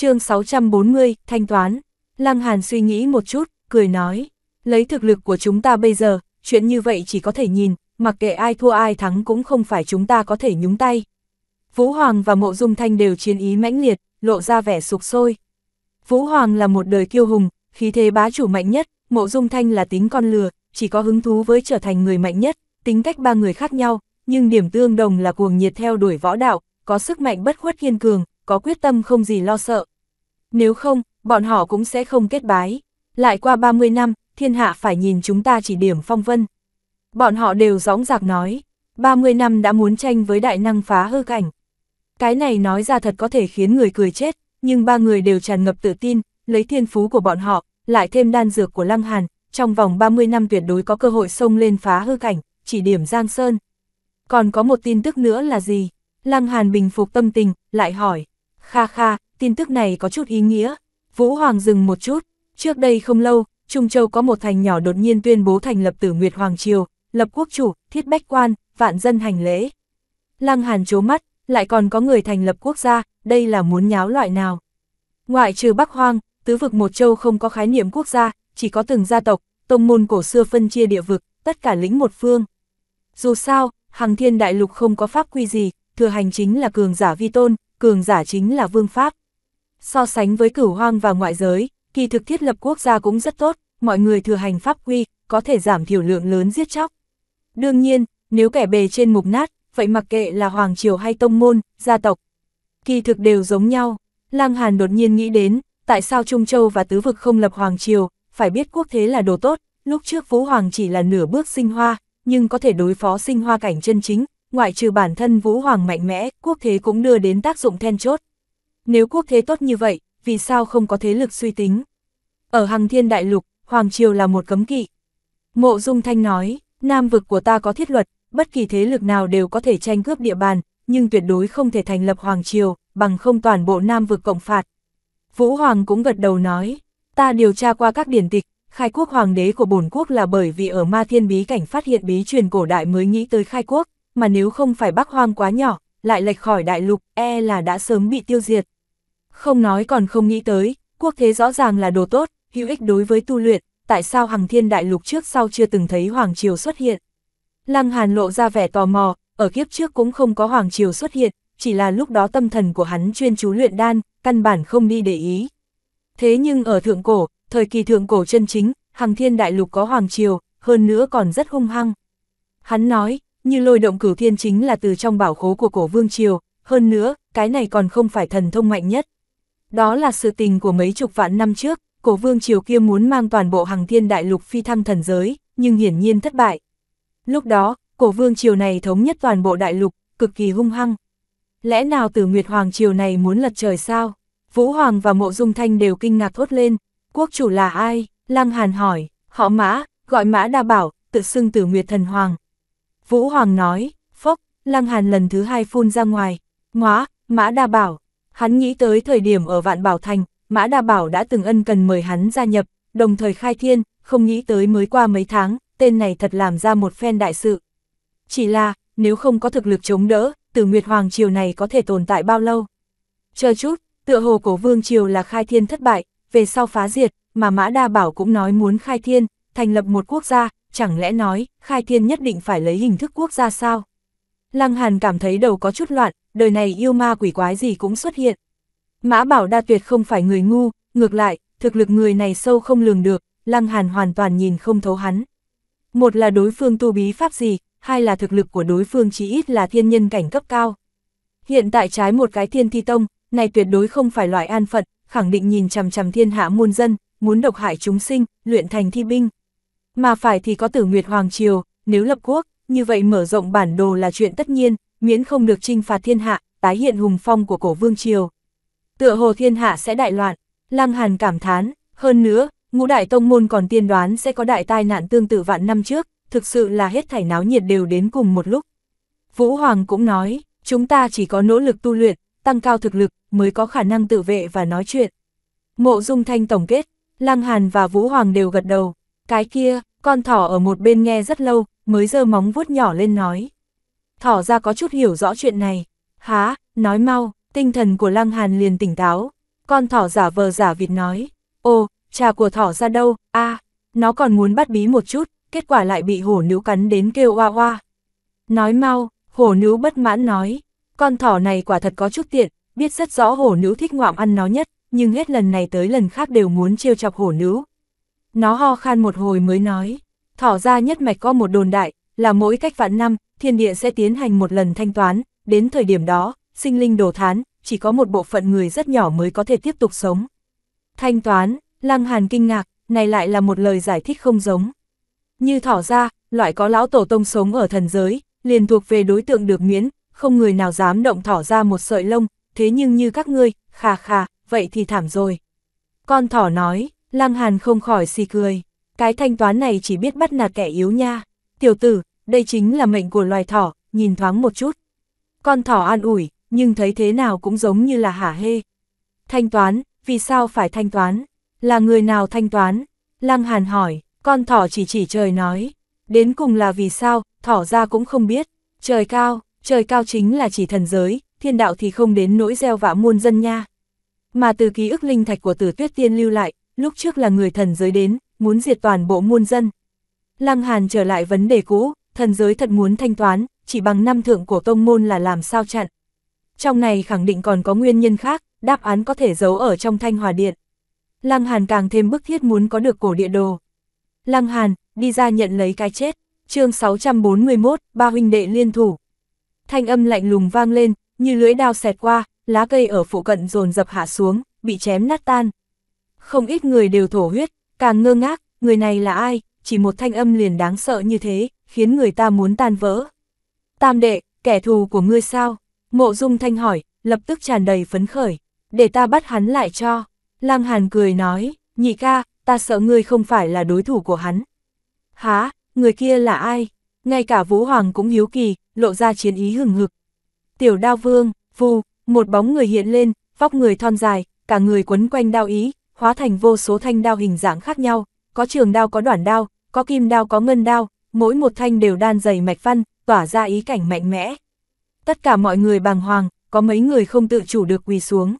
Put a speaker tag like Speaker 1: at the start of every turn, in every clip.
Speaker 1: chương 640, thanh toán. Lăng Hàn suy nghĩ một chút, cười nói, lấy thực lực của chúng ta bây giờ, chuyện như vậy chỉ có thể nhìn, mặc kệ ai thua ai thắng cũng không phải chúng ta có thể nhúng tay. Vũ Hoàng và Mộ Dung Thanh đều chiến ý mãnh liệt, lộ ra vẻ sục sôi. Vũ Hoàng là một đời kiêu hùng, khí thế bá chủ mạnh nhất, Mộ Dung Thanh là tính con lừa, chỉ có hứng thú với trở thành người mạnh nhất, tính cách ba người khác nhau, nhưng điểm tương đồng là cuồng nhiệt theo đuổi võ đạo, có sức mạnh bất khuất kiên cường, có quyết tâm không gì lo sợ. Nếu không, bọn họ cũng sẽ không kết bái. Lại qua 30 năm, thiên hạ phải nhìn chúng ta chỉ điểm phong vân. Bọn họ đều dõng dạc nói, 30 năm đã muốn tranh với đại năng phá hư cảnh. Cái này nói ra thật có thể khiến người cười chết, nhưng ba người đều tràn ngập tự tin, lấy thiên phú của bọn họ, lại thêm đan dược của Lăng Hàn, trong vòng 30 năm tuyệt đối có cơ hội xông lên phá hư cảnh, chỉ điểm Giang Sơn. Còn có một tin tức nữa là gì? Lăng Hàn bình phục tâm tình, lại hỏi, Kha kha, tin tức này có chút ý nghĩa. Vũ Hoàng dừng một chút. Trước đây không lâu, Trung Châu có một thành nhỏ đột nhiên tuyên bố thành lập tử Nguyệt Hoàng Triều, lập quốc chủ, thiết bách quan, vạn dân hành lễ. Lăng Hàn chố mắt, lại còn có người thành lập quốc gia, đây là muốn nháo loại nào. Ngoại trừ Bắc Hoang, tứ vực một châu không có khái niệm quốc gia, chỉ có từng gia tộc, tông môn cổ xưa phân chia địa vực, tất cả lĩnh một phương. Dù sao, hàng thiên đại lục không có pháp quy gì, thừa hành chính là cường giả vi tôn, cường giả chính là vương pháp. So sánh với cửu hoang và ngoại giới, kỳ thực thiết lập quốc gia cũng rất tốt, mọi người thừa hành pháp quy, có thể giảm thiểu lượng lớn giết chóc. Đương nhiên, nếu kẻ bề trên mục nát, vậy mặc kệ là hoàng triều hay tông môn, gia tộc, kỳ thực đều giống nhau. Lang Hàn đột nhiên nghĩ đến, tại sao Trung Châu và Tứ Vực không lập hoàng triều, phải biết quốc thế là đồ tốt, lúc trước phú Hoàng chỉ là nửa bước sinh hoa, nhưng có thể đối phó sinh hoa cảnh chân chính, ngoại trừ bản thân Vũ Hoàng mạnh mẽ, quốc thế cũng đưa đến tác dụng then chốt. Nếu quốc thế tốt như vậy, vì sao không có thế lực suy tính? Ở Hằng Thiên Đại Lục, Hoàng Triều là một cấm kỵ. Mộ Dung Thanh nói, Nam vực của ta có thiết luật, bất kỳ thế lực nào đều có thể tranh cướp địa bàn, nhưng tuyệt đối không thể thành lập Hoàng Triều, bằng không toàn bộ Nam vực cộng phạt. Vũ Hoàng cũng gật đầu nói, ta điều tra qua các điển tịch, khai quốc hoàng đế của bổn quốc là bởi vì ở ma thiên bí cảnh phát hiện bí truyền cổ đại mới nghĩ tới khai quốc, mà nếu không phải Bắc Hoang quá nhỏ, lại lệch khỏi đại lục, e là đã sớm bị tiêu diệt. Không nói còn không nghĩ tới, quốc thế rõ ràng là đồ tốt, hữu ích đối với tu luyện, tại sao Hằng Thiên Đại Lục trước sau chưa từng thấy Hoàng Triều xuất hiện. Lăng Hàn lộ ra vẻ tò mò, ở kiếp trước cũng không có Hoàng Triều xuất hiện, chỉ là lúc đó tâm thần của hắn chuyên chú luyện đan, căn bản không đi để ý. Thế nhưng ở Thượng Cổ, thời kỳ Thượng Cổ chân chính, Hằng Thiên Đại Lục có Hoàng Triều, hơn nữa còn rất hung hăng. Hắn nói, như lôi động cửu thiên chính là từ trong bảo khố của cổ vương triều, hơn nữa, cái này còn không phải thần thông mạnh nhất. Đó là sự tình của mấy chục vạn năm trước, cổ vương triều kia muốn mang toàn bộ hàng thiên đại lục phi thăng thần giới, nhưng hiển nhiên thất bại. Lúc đó, cổ vương triều này thống nhất toàn bộ đại lục, cực kỳ hung hăng. Lẽ nào tử Nguyệt Hoàng triều này muốn lật trời sao? Vũ Hoàng và Mộ Dung Thanh đều kinh ngạc thốt lên. Quốc chủ là ai? Lăng Hàn hỏi, họ mã, gọi mã đa bảo, tự xưng tử Nguyệt Thần Hoàng. Vũ Hoàng nói, phốc, Lăng Hàn lần thứ hai phun ra ngoài, ngóa, Mã Đa Bảo. Hắn nghĩ tới thời điểm ở Vạn Bảo Thành, Mã Đa Bảo đã từng ân cần mời hắn gia nhập, đồng thời khai thiên, không nghĩ tới mới qua mấy tháng, tên này thật làm ra một phen đại sự. Chỉ là, nếu không có thực lực chống đỡ, tử Nguyệt Hoàng Triều này có thể tồn tại bao lâu? Chờ chút, tựa hồ cổ Vương Triều là khai thiên thất bại, về sau phá diệt, mà Mã Đa Bảo cũng nói muốn khai thiên, thành lập một quốc gia, chẳng lẽ nói, khai thiên nhất định phải lấy hình thức quốc gia sao? Lăng Hàn cảm thấy đầu có chút loạn, đời này yêu ma quỷ quái gì cũng xuất hiện. Mã Bảo Đa tuyệt không phải người ngu, ngược lại, thực lực người này sâu không lường được, Lăng Hàn hoàn toàn nhìn không thấu hắn. Một là đối phương tu bí pháp gì, hai là thực lực của đối phương chỉ ít là thiên nhân cảnh cấp cao. Hiện tại trái một cái thiên thi tông, này tuyệt đối không phải loại an phận, khẳng định nhìn chằm chằm thiên hạ muôn dân, muốn độc hại chúng sinh, luyện thành thi binh mà phải thì có tử Nguyệt Hoàng Triều, nếu lập quốc, như vậy mở rộng bản đồ là chuyện tất nhiên, miễn không được trinh phạt thiên hạ, tái hiện hùng phong của cổ vương triều. Tựa hồ thiên hạ sẽ đại loạn, Lăng Hàn cảm thán, hơn nữa, ngũ đại tông môn còn tiên đoán sẽ có đại tai nạn tương tự vạn năm trước, thực sự là hết thảy náo nhiệt đều đến cùng một lúc. Vũ Hoàng cũng nói, chúng ta chỉ có nỗ lực tu luyện, tăng cao thực lực mới có khả năng tự vệ và nói chuyện. Mộ Dung Thanh tổng kết, Lăng Hàn và Vũ Hoàng đều gật đầu, cái kia, con thỏ ở một bên nghe rất lâu, mới giơ móng vuốt nhỏ lên nói. Thỏ ra có chút hiểu rõ chuyện này. Há, nói mau, tinh thần của Lăng Hàn liền tỉnh táo. Con thỏ giả vờ giả vịt nói. Ô, trà của thỏ ra đâu, a nó còn muốn bắt bí một chút, kết quả lại bị hổ nữ cắn đến kêu oa oa. Nói mau, hổ nữ bất mãn nói. Con thỏ này quả thật có chút tiện, biết rất rõ hổ nữ thích ngoạm ăn nó nhất, nhưng hết lần này tới lần khác đều muốn trêu chọc hổ nữ, nó ho khan một hồi mới nói, thỏ ra nhất mạch có một đồn đại, là mỗi cách vạn năm, thiên địa sẽ tiến hành một lần thanh toán, đến thời điểm đó, sinh linh đồ thán, chỉ có một bộ phận người rất nhỏ mới có thể tiếp tục sống. Thanh toán, Lăng Hàn kinh ngạc, này lại là một lời giải thích không giống. Như thỏ ra, loại có lão tổ tông sống ở thần giới, liền thuộc về đối tượng được miễn, không người nào dám động thỏ ra một sợi lông, thế nhưng như các ngươi, khà khà, vậy thì thảm rồi. Con thỏ nói, Lăng Hàn không khỏi xì cười, cái thanh toán này chỉ biết bắt nạt kẻ yếu nha. Tiểu tử, đây chính là mệnh của loài thỏ, nhìn thoáng một chút. Con thỏ an ủi, nhưng thấy thế nào cũng giống như là hả hê. Thanh toán, vì sao phải thanh toán? Là người nào thanh toán? Lăng Hàn hỏi, con thỏ chỉ chỉ trời nói. Đến cùng là vì sao, thỏ ra cũng không biết. Trời cao, trời cao chính là chỉ thần giới, thiên đạo thì không đến nỗi gieo vạ muôn dân nha. Mà từ ký ức linh thạch của tử tuyết tiên lưu lại, lúc trước là người thần giới đến, muốn diệt toàn bộ muôn dân. Lăng Hàn trở lại vấn đề cũ, thần giới thật muốn thanh toán, chỉ bằng năm thượng của tông môn là làm sao chặn. Trong này khẳng định còn có nguyên nhân khác, đáp án có thể giấu ở trong thanh hòa điện. Lăng Hàn càng thêm bức thiết muốn có được cổ địa đồ. Lăng Hàn, đi ra nhận lấy cái chết, chương 641, ba huynh đệ liên thủ. Thanh âm lạnh lùng vang lên, như lưỡi đao xẹt qua, lá cây ở phụ cận dồn dập hạ xuống, bị chém nát tan không ít người đều thổ huyết, càng ngơ ngác, người này là ai, chỉ một thanh âm liền đáng sợ như thế, khiến người ta muốn tan vỡ. Tam đệ, kẻ thù của ngươi sao? Mộ dung thanh hỏi, lập tức tràn đầy phấn khởi, để ta bắt hắn lại cho. Lăng Hàn cười nói, nhị ca, ta sợ ngươi không phải là đối thủ của hắn. Há, người kia là ai? Ngay cả Vũ Hoàng cũng hiếu kỳ, lộ ra chiến ý hừng hực. Tiểu đao vương, vù, một bóng người hiện lên, vóc người thon dài, cả người quấn quanh đao ý, hóa thành vô số thanh đao hình dạng khác nhau, có trường đao có đoạn đao, có kim đao có ngân đao, mỗi một thanh đều đan dày mạch văn, tỏa ra ý cảnh mạnh mẽ. Tất cả mọi người bàng hoàng, có mấy người không tự chủ được quỳ xuống.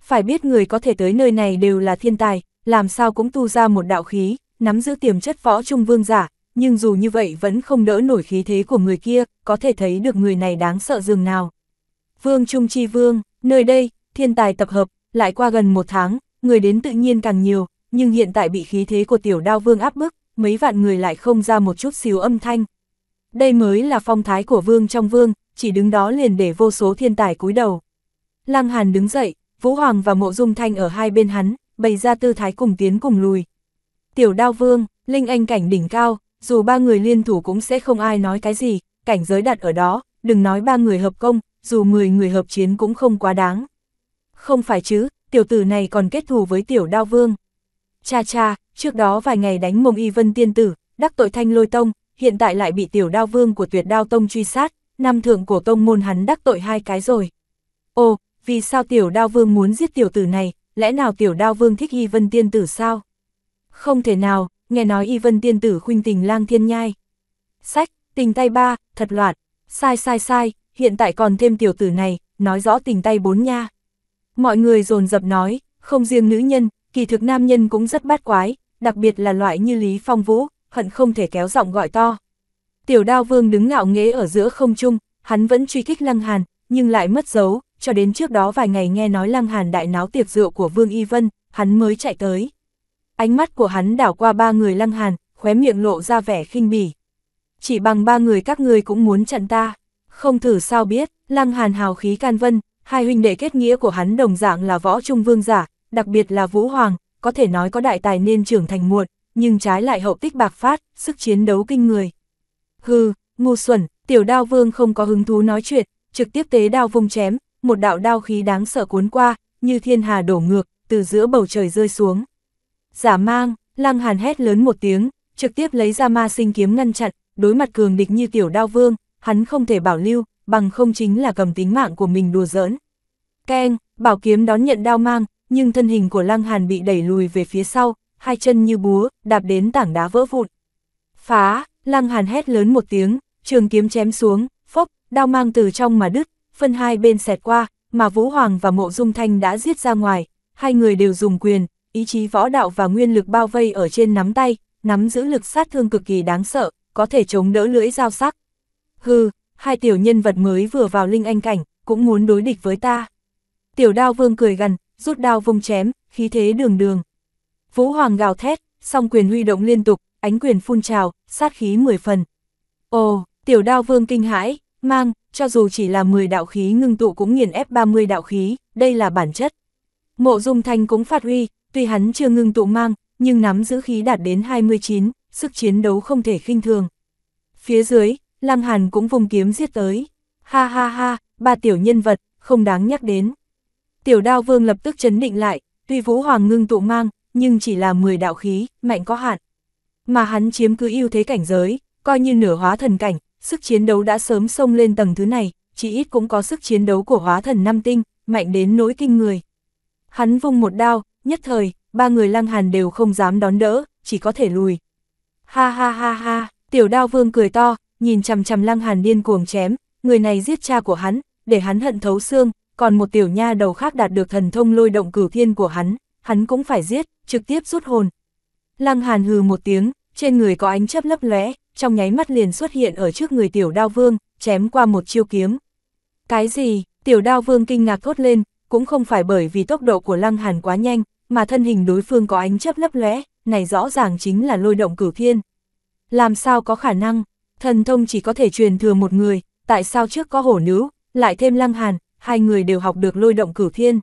Speaker 1: Phải biết người có thể tới nơi này đều là thiên tài, làm sao cũng tu ra một đạo khí, nắm giữ tiềm chất võ trung vương giả, nhưng dù như vậy vẫn không đỡ nổi khí thế của người kia, có thể thấy được người này đáng sợ dường nào. Vương Trung Chi Vương, nơi đây, thiên tài tập hợp, lại qua gần một tháng, người đến tự nhiên càng nhiều, nhưng hiện tại bị khí thế của tiểu đao vương áp bức, mấy vạn người lại không ra một chút xíu âm thanh. Đây mới là phong thái của vương trong vương, chỉ đứng đó liền để vô số thiên tài cúi đầu. Lăng Hàn đứng dậy, Vũ Hoàng và Mộ Dung Thanh ở hai bên hắn, bày ra tư thái cùng tiến cùng lùi. Tiểu đao vương, Linh Anh cảnh đỉnh cao, dù ba người liên thủ cũng sẽ không ai nói cái gì, cảnh giới đặt ở đó, đừng nói ba người hợp công, dù 10 người hợp chiến cũng không quá đáng. Không phải chứ, tiểu tử này còn kết thù với tiểu đao vương. Cha cha, trước đó vài ngày đánh mông y vân tiên tử, đắc tội thanh lôi tông, hiện tại lại bị tiểu đao vương của tuyệt đao tông truy sát, năm thượng của tông môn hắn đắc tội hai cái rồi. Ồ, vì sao tiểu đao vương muốn giết tiểu tử này, lẽ nào tiểu đao vương thích y vân tiên tử sao? Không thể nào, nghe nói y vân tiên tử khuynh tình lang thiên nhai. Sách, tình tay ba, thật loạn, sai sai sai, hiện tại còn thêm tiểu tử này, nói rõ tình tay bốn nha. Mọi người dồn dập nói, không riêng nữ nhân, kỳ thực nam nhân cũng rất bát quái, đặc biệt là loại như Lý Phong Vũ, hận không thể kéo giọng gọi to. Tiểu đao vương đứng ngạo nghễ ở giữa không trung, hắn vẫn truy kích Lăng Hàn, nhưng lại mất dấu, cho đến trước đó vài ngày nghe nói Lăng Hàn đại náo tiệc rượu của Vương Y Vân, hắn mới chạy tới. Ánh mắt của hắn đảo qua ba người Lăng Hàn, khóe miệng lộ ra vẻ khinh bỉ. Chỉ bằng ba người các ngươi cũng muốn chặn ta, không thử sao biết, Lăng Hàn hào khí can vân, Hai huynh đệ kết nghĩa của hắn đồng dạng là võ trung vương giả, đặc biệt là Vũ Hoàng, có thể nói có đại tài nên trưởng thành muộn, nhưng trái lại hậu tích bạc phát, sức chiến đấu kinh người. Hừ, ngu xuẩn, tiểu đao vương không có hứng thú nói chuyện, trực tiếp tế đao vung chém, một đạo đao khí đáng sợ cuốn qua, như thiên hà đổ ngược, từ giữa bầu trời rơi xuống. Giả mang, lăng hàn hét lớn một tiếng, trực tiếp lấy ra ma sinh kiếm ngăn chặn, đối mặt cường địch như tiểu đao vương, hắn không thể bảo lưu, bằng không chính là cầm tính mạng của mình đùa giỡn. Keng, bảo kiếm đón nhận đao mang, nhưng thân hình của Lăng Hàn bị đẩy lùi về phía sau, hai chân như búa, đạp đến tảng đá vỡ vụn. Phá, Lăng Hàn hét lớn một tiếng, trường kiếm chém xuống, phốc, đao mang từ trong mà đứt, phân hai bên xẹt qua, mà Vũ Hoàng và Mộ Dung Thanh đã giết ra ngoài, hai người đều dùng quyền, ý chí võ đạo và nguyên lực bao vây ở trên nắm tay, nắm giữ lực sát thương cực kỳ đáng sợ, có thể chống đỡ lưỡi dao sắc. Hừ, hai tiểu nhân vật mới vừa vào linh anh cảnh, cũng muốn đối địch với ta. Tiểu đao vương cười gần, rút đao vung chém, khí thế đường đường. Vũ Hoàng gào thét, song quyền huy động liên tục, ánh quyền phun trào, sát khí mười phần. Ồ, tiểu đao vương kinh hãi, mang, cho dù chỉ là 10 đạo khí ngưng tụ cũng nghiền ép 30 đạo khí, đây là bản chất. Mộ dung thanh cũng phát huy, tuy hắn chưa ngưng tụ mang, nhưng nắm giữ khí đạt đến 29, sức chiến đấu không thể khinh thường. Phía dưới, Lăng Hàn cũng vùng kiếm giết tới. Ha ha ha, ba tiểu nhân vật, không đáng nhắc đến. Tiểu đao vương lập tức chấn định lại, tuy vũ hoàng ngưng tụ mang, nhưng chỉ là 10 đạo khí, mạnh có hạn. Mà hắn chiếm cứ ưu thế cảnh giới, coi như nửa hóa thần cảnh, sức chiến đấu đã sớm xông lên tầng thứ này, chỉ ít cũng có sức chiến đấu của hóa thần năm tinh, mạnh đến nỗi kinh người. Hắn vung một đao, nhất thời, ba người lăng hàn đều không dám đón đỡ, chỉ có thể lùi. Ha ha ha ha, tiểu đao vương cười to, nhìn chằm chằm lăng hàn điên cuồng chém, người này giết cha của hắn, để hắn hận thấu xương, còn một tiểu nha đầu khác đạt được thần thông lôi động cửu thiên của hắn, hắn cũng phải giết, trực tiếp rút hồn. Lăng hàn hừ một tiếng, trên người có ánh chấp lấp lóe, trong nháy mắt liền xuất hiện ở trước người tiểu đao vương, chém qua một chiêu kiếm. Cái gì, tiểu đao vương kinh ngạc thốt lên, cũng không phải bởi vì tốc độ của lăng hàn quá nhanh, mà thân hình đối phương có ánh chấp lấp lóe, này rõ ràng chính là lôi động cửu thiên. Làm sao có khả năng, thần thông chỉ có thể truyền thừa một người, tại sao trước có hổ nứu, lại thêm lăng hàn, hai người đều học được lôi động cửu thiên.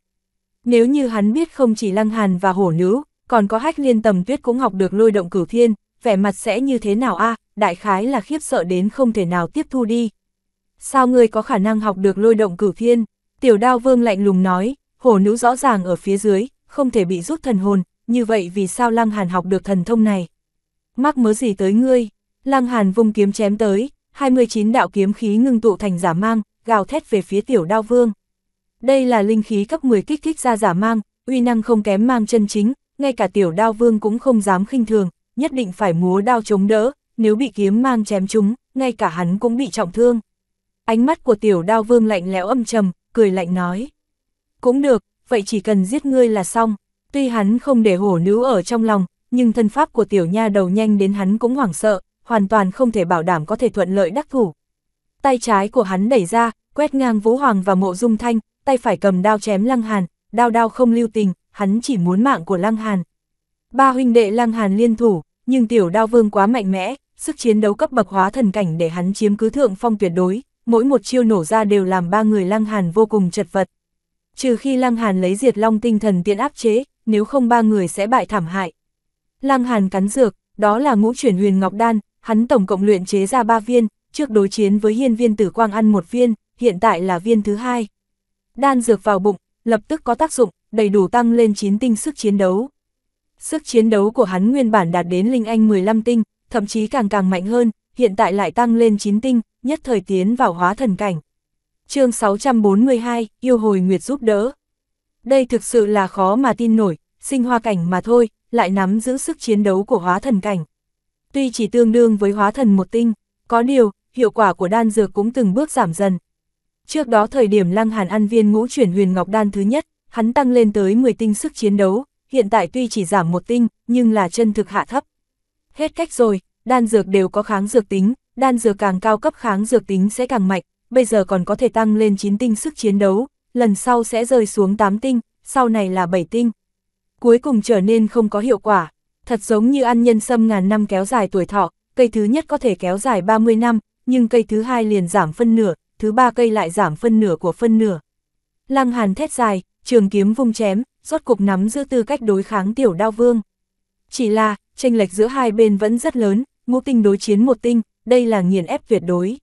Speaker 1: Nếu như hắn biết không chỉ lăng hàn và hổ nứu, còn có hách liên tầm tuyết cũng học được lôi động cửu thiên, vẻ mặt sẽ như thế nào a đại khái là khiếp sợ đến không thể nào tiếp thu đi. Sao người có khả năng học được lôi động cửu thiên? Tiểu đao vương lạnh lùng nói, hổ nữ rõ ràng ở phía dưới, không thể bị rút thần hồn, như vậy vì sao lăng hàn học được thần thông này? Mắc mớ gì tới ngươi? Lăng Hàn vung kiếm chém tới, 29 đạo kiếm khí ngưng tụ thành giả mang, gào thét về phía tiểu đao vương. Đây là linh khí cấp 10 kích thích ra giả mang, uy năng không kém mang chân chính, ngay cả tiểu đao vương cũng không dám khinh thường, nhất định phải múa đao chống đỡ, nếu bị kiếm mang chém chúng, ngay cả hắn cũng bị trọng thương. Ánh mắt của tiểu đao vương lạnh lẽo âm trầm, cười lạnh nói. Cũng được, vậy chỉ cần giết ngươi là xong. Tuy hắn không để hổ nữ ở trong lòng, nhưng thân pháp của tiểu nha đầu nhanh đến hắn cũng hoảng sợ, hoàn toàn không thể bảo đảm có thể thuận lợi đắc thủ. Tay trái của hắn đẩy ra, quét ngang Vũ Hoàng và Mộ Dung Thanh, tay phải cầm đao chém Lăng Hàn, đao đao không lưu tình, hắn chỉ muốn mạng của Lăng Hàn. Ba huynh đệ Lăng Hàn liên thủ, nhưng tiểu đao vương quá mạnh mẽ, sức chiến đấu cấp bậc hóa thần cảnh để hắn chiếm cứ thượng phong tuyệt đối, mỗi một chiêu nổ ra đều làm ba người Lăng Hàn vô cùng chật vật. Trừ khi Lăng Hàn lấy diệt long tinh thần tiện áp chế, nếu không ba người sẽ bại thảm hại. Lăng Hàn cắn dược, đó là ngũ chuyển huyền ngọc đan, hắn tổng cộng luyện chế ra 3 viên, trước đối chiến với hiên viên tử quang ăn một viên, hiện tại là viên thứ hai. Đan dược vào bụng, lập tức có tác dụng, đầy đủ tăng lên 9 tinh sức chiến đấu. Sức chiến đấu của hắn nguyên bản đạt đến linh anh 15 tinh, thậm chí càng càng mạnh hơn, hiện tại lại tăng lên 9 tinh, nhất thời tiến vào hóa thần cảnh. chương 642, Yêu Hồi Nguyệt giúp đỡ. Đây thực sự là khó mà tin nổi, sinh hoa cảnh mà thôi, lại nắm giữ sức chiến đấu của hóa thần cảnh tuy chỉ tương đương với hóa thần một tinh, có điều, hiệu quả của đan dược cũng từng bước giảm dần. Trước đó thời điểm Lăng Hàn ăn viên ngũ chuyển huyền ngọc đan thứ nhất, hắn tăng lên tới 10 tinh sức chiến đấu, hiện tại tuy chỉ giảm một tinh, nhưng là chân thực hạ thấp. Hết cách rồi, đan dược đều có kháng dược tính, đan dược càng cao cấp kháng dược tính sẽ càng mạnh, bây giờ còn có thể tăng lên 9 tinh sức chiến đấu, lần sau sẽ rơi xuống 8 tinh, sau này là 7 tinh. Cuối cùng trở nên không có hiệu quả, thật giống như ăn nhân sâm ngàn năm kéo dài tuổi thọ, cây thứ nhất có thể kéo dài 30 năm, nhưng cây thứ hai liền giảm phân nửa, thứ ba cây lại giảm phân nửa của phân nửa. Lăng Hàn thét dài, trường kiếm vung chém, rốt cục nắm giữ tư cách đối kháng tiểu đao vương. Chỉ là, tranh lệch giữa hai bên vẫn rất lớn, ngũ tinh đối chiến một tinh, đây là nghiền ép tuyệt đối.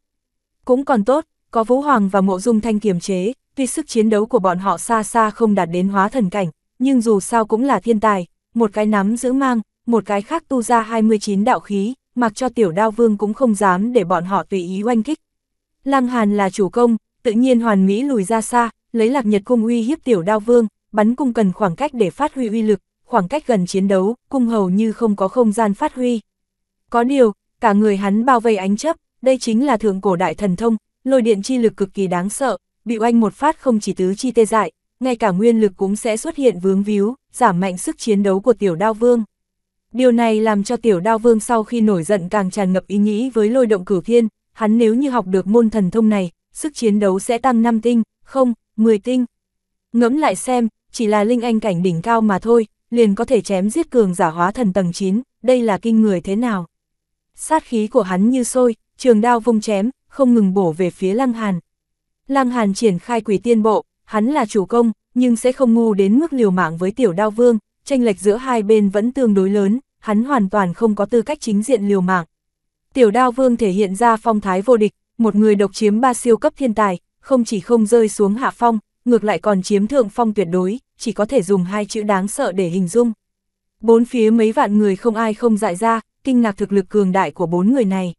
Speaker 1: Cũng còn tốt, có Vũ Hoàng và Mộ Dung Thanh kiềm chế, tuy sức chiến đấu của bọn họ xa xa không đạt đến hóa thần cảnh, nhưng dù sao cũng là thiên tài, một cái nắm giữ mang, một cái khác tu ra 29 đạo khí, mặc cho tiểu đao vương cũng không dám để bọn họ tùy ý oanh kích. Lăng Hàn là chủ công, tự nhiên hoàn mỹ lùi ra xa, lấy lạc nhật cung uy hiếp tiểu đao vương, bắn cung cần khoảng cách để phát huy uy lực, khoảng cách gần chiến đấu, cung hầu như không có không gian phát huy. Có điều, cả người hắn bao vây ánh chấp, đây chính là thượng cổ đại thần thông, lôi điện chi lực cực kỳ đáng sợ, bị oanh một phát không chỉ tứ chi tê dại, ngay cả nguyên lực cũng sẽ xuất hiện vướng víu, giảm mạnh sức chiến đấu của tiểu đao vương. Điều này làm cho tiểu đao vương sau khi nổi giận càng tràn ngập ý nghĩ với lôi động cửu thiên, hắn nếu như học được môn thần thông này, sức chiến đấu sẽ tăng 5 tinh, không, 10 tinh. Ngẫm lại xem, chỉ là linh anh cảnh đỉnh cao mà thôi, liền có thể chém giết cường giả hóa thần tầng 9, đây là kinh người thế nào. Sát khí của hắn như sôi, trường đao vung chém, không ngừng bổ về phía Lăng Hàn. Lăng Hàn triển khai quỷ tiên bộ, hắn là chủ công, nhưng sẽ không ngu đến mức liều mạng với tiểu đao vương, tranh lệch giữa hai bên vẫn tương đối lớn, hắn hoàn toàn không có tư cách chính diện liều mạng. Tiểu đao vương thể hiện ra phong thái vô địch, một người độc chiếm ba siêu cấp thiên tài, không chỉ không rơi xuống hạ phong, ngược lại còn chiếm thượng phong tuyệt đối, chỉ có thể dùng hai chữ đáng sợ để hình dung. Bốn phía mấy vạn người không ai không dại ra, kinh ngạc thực lực cường đại của bốn người này.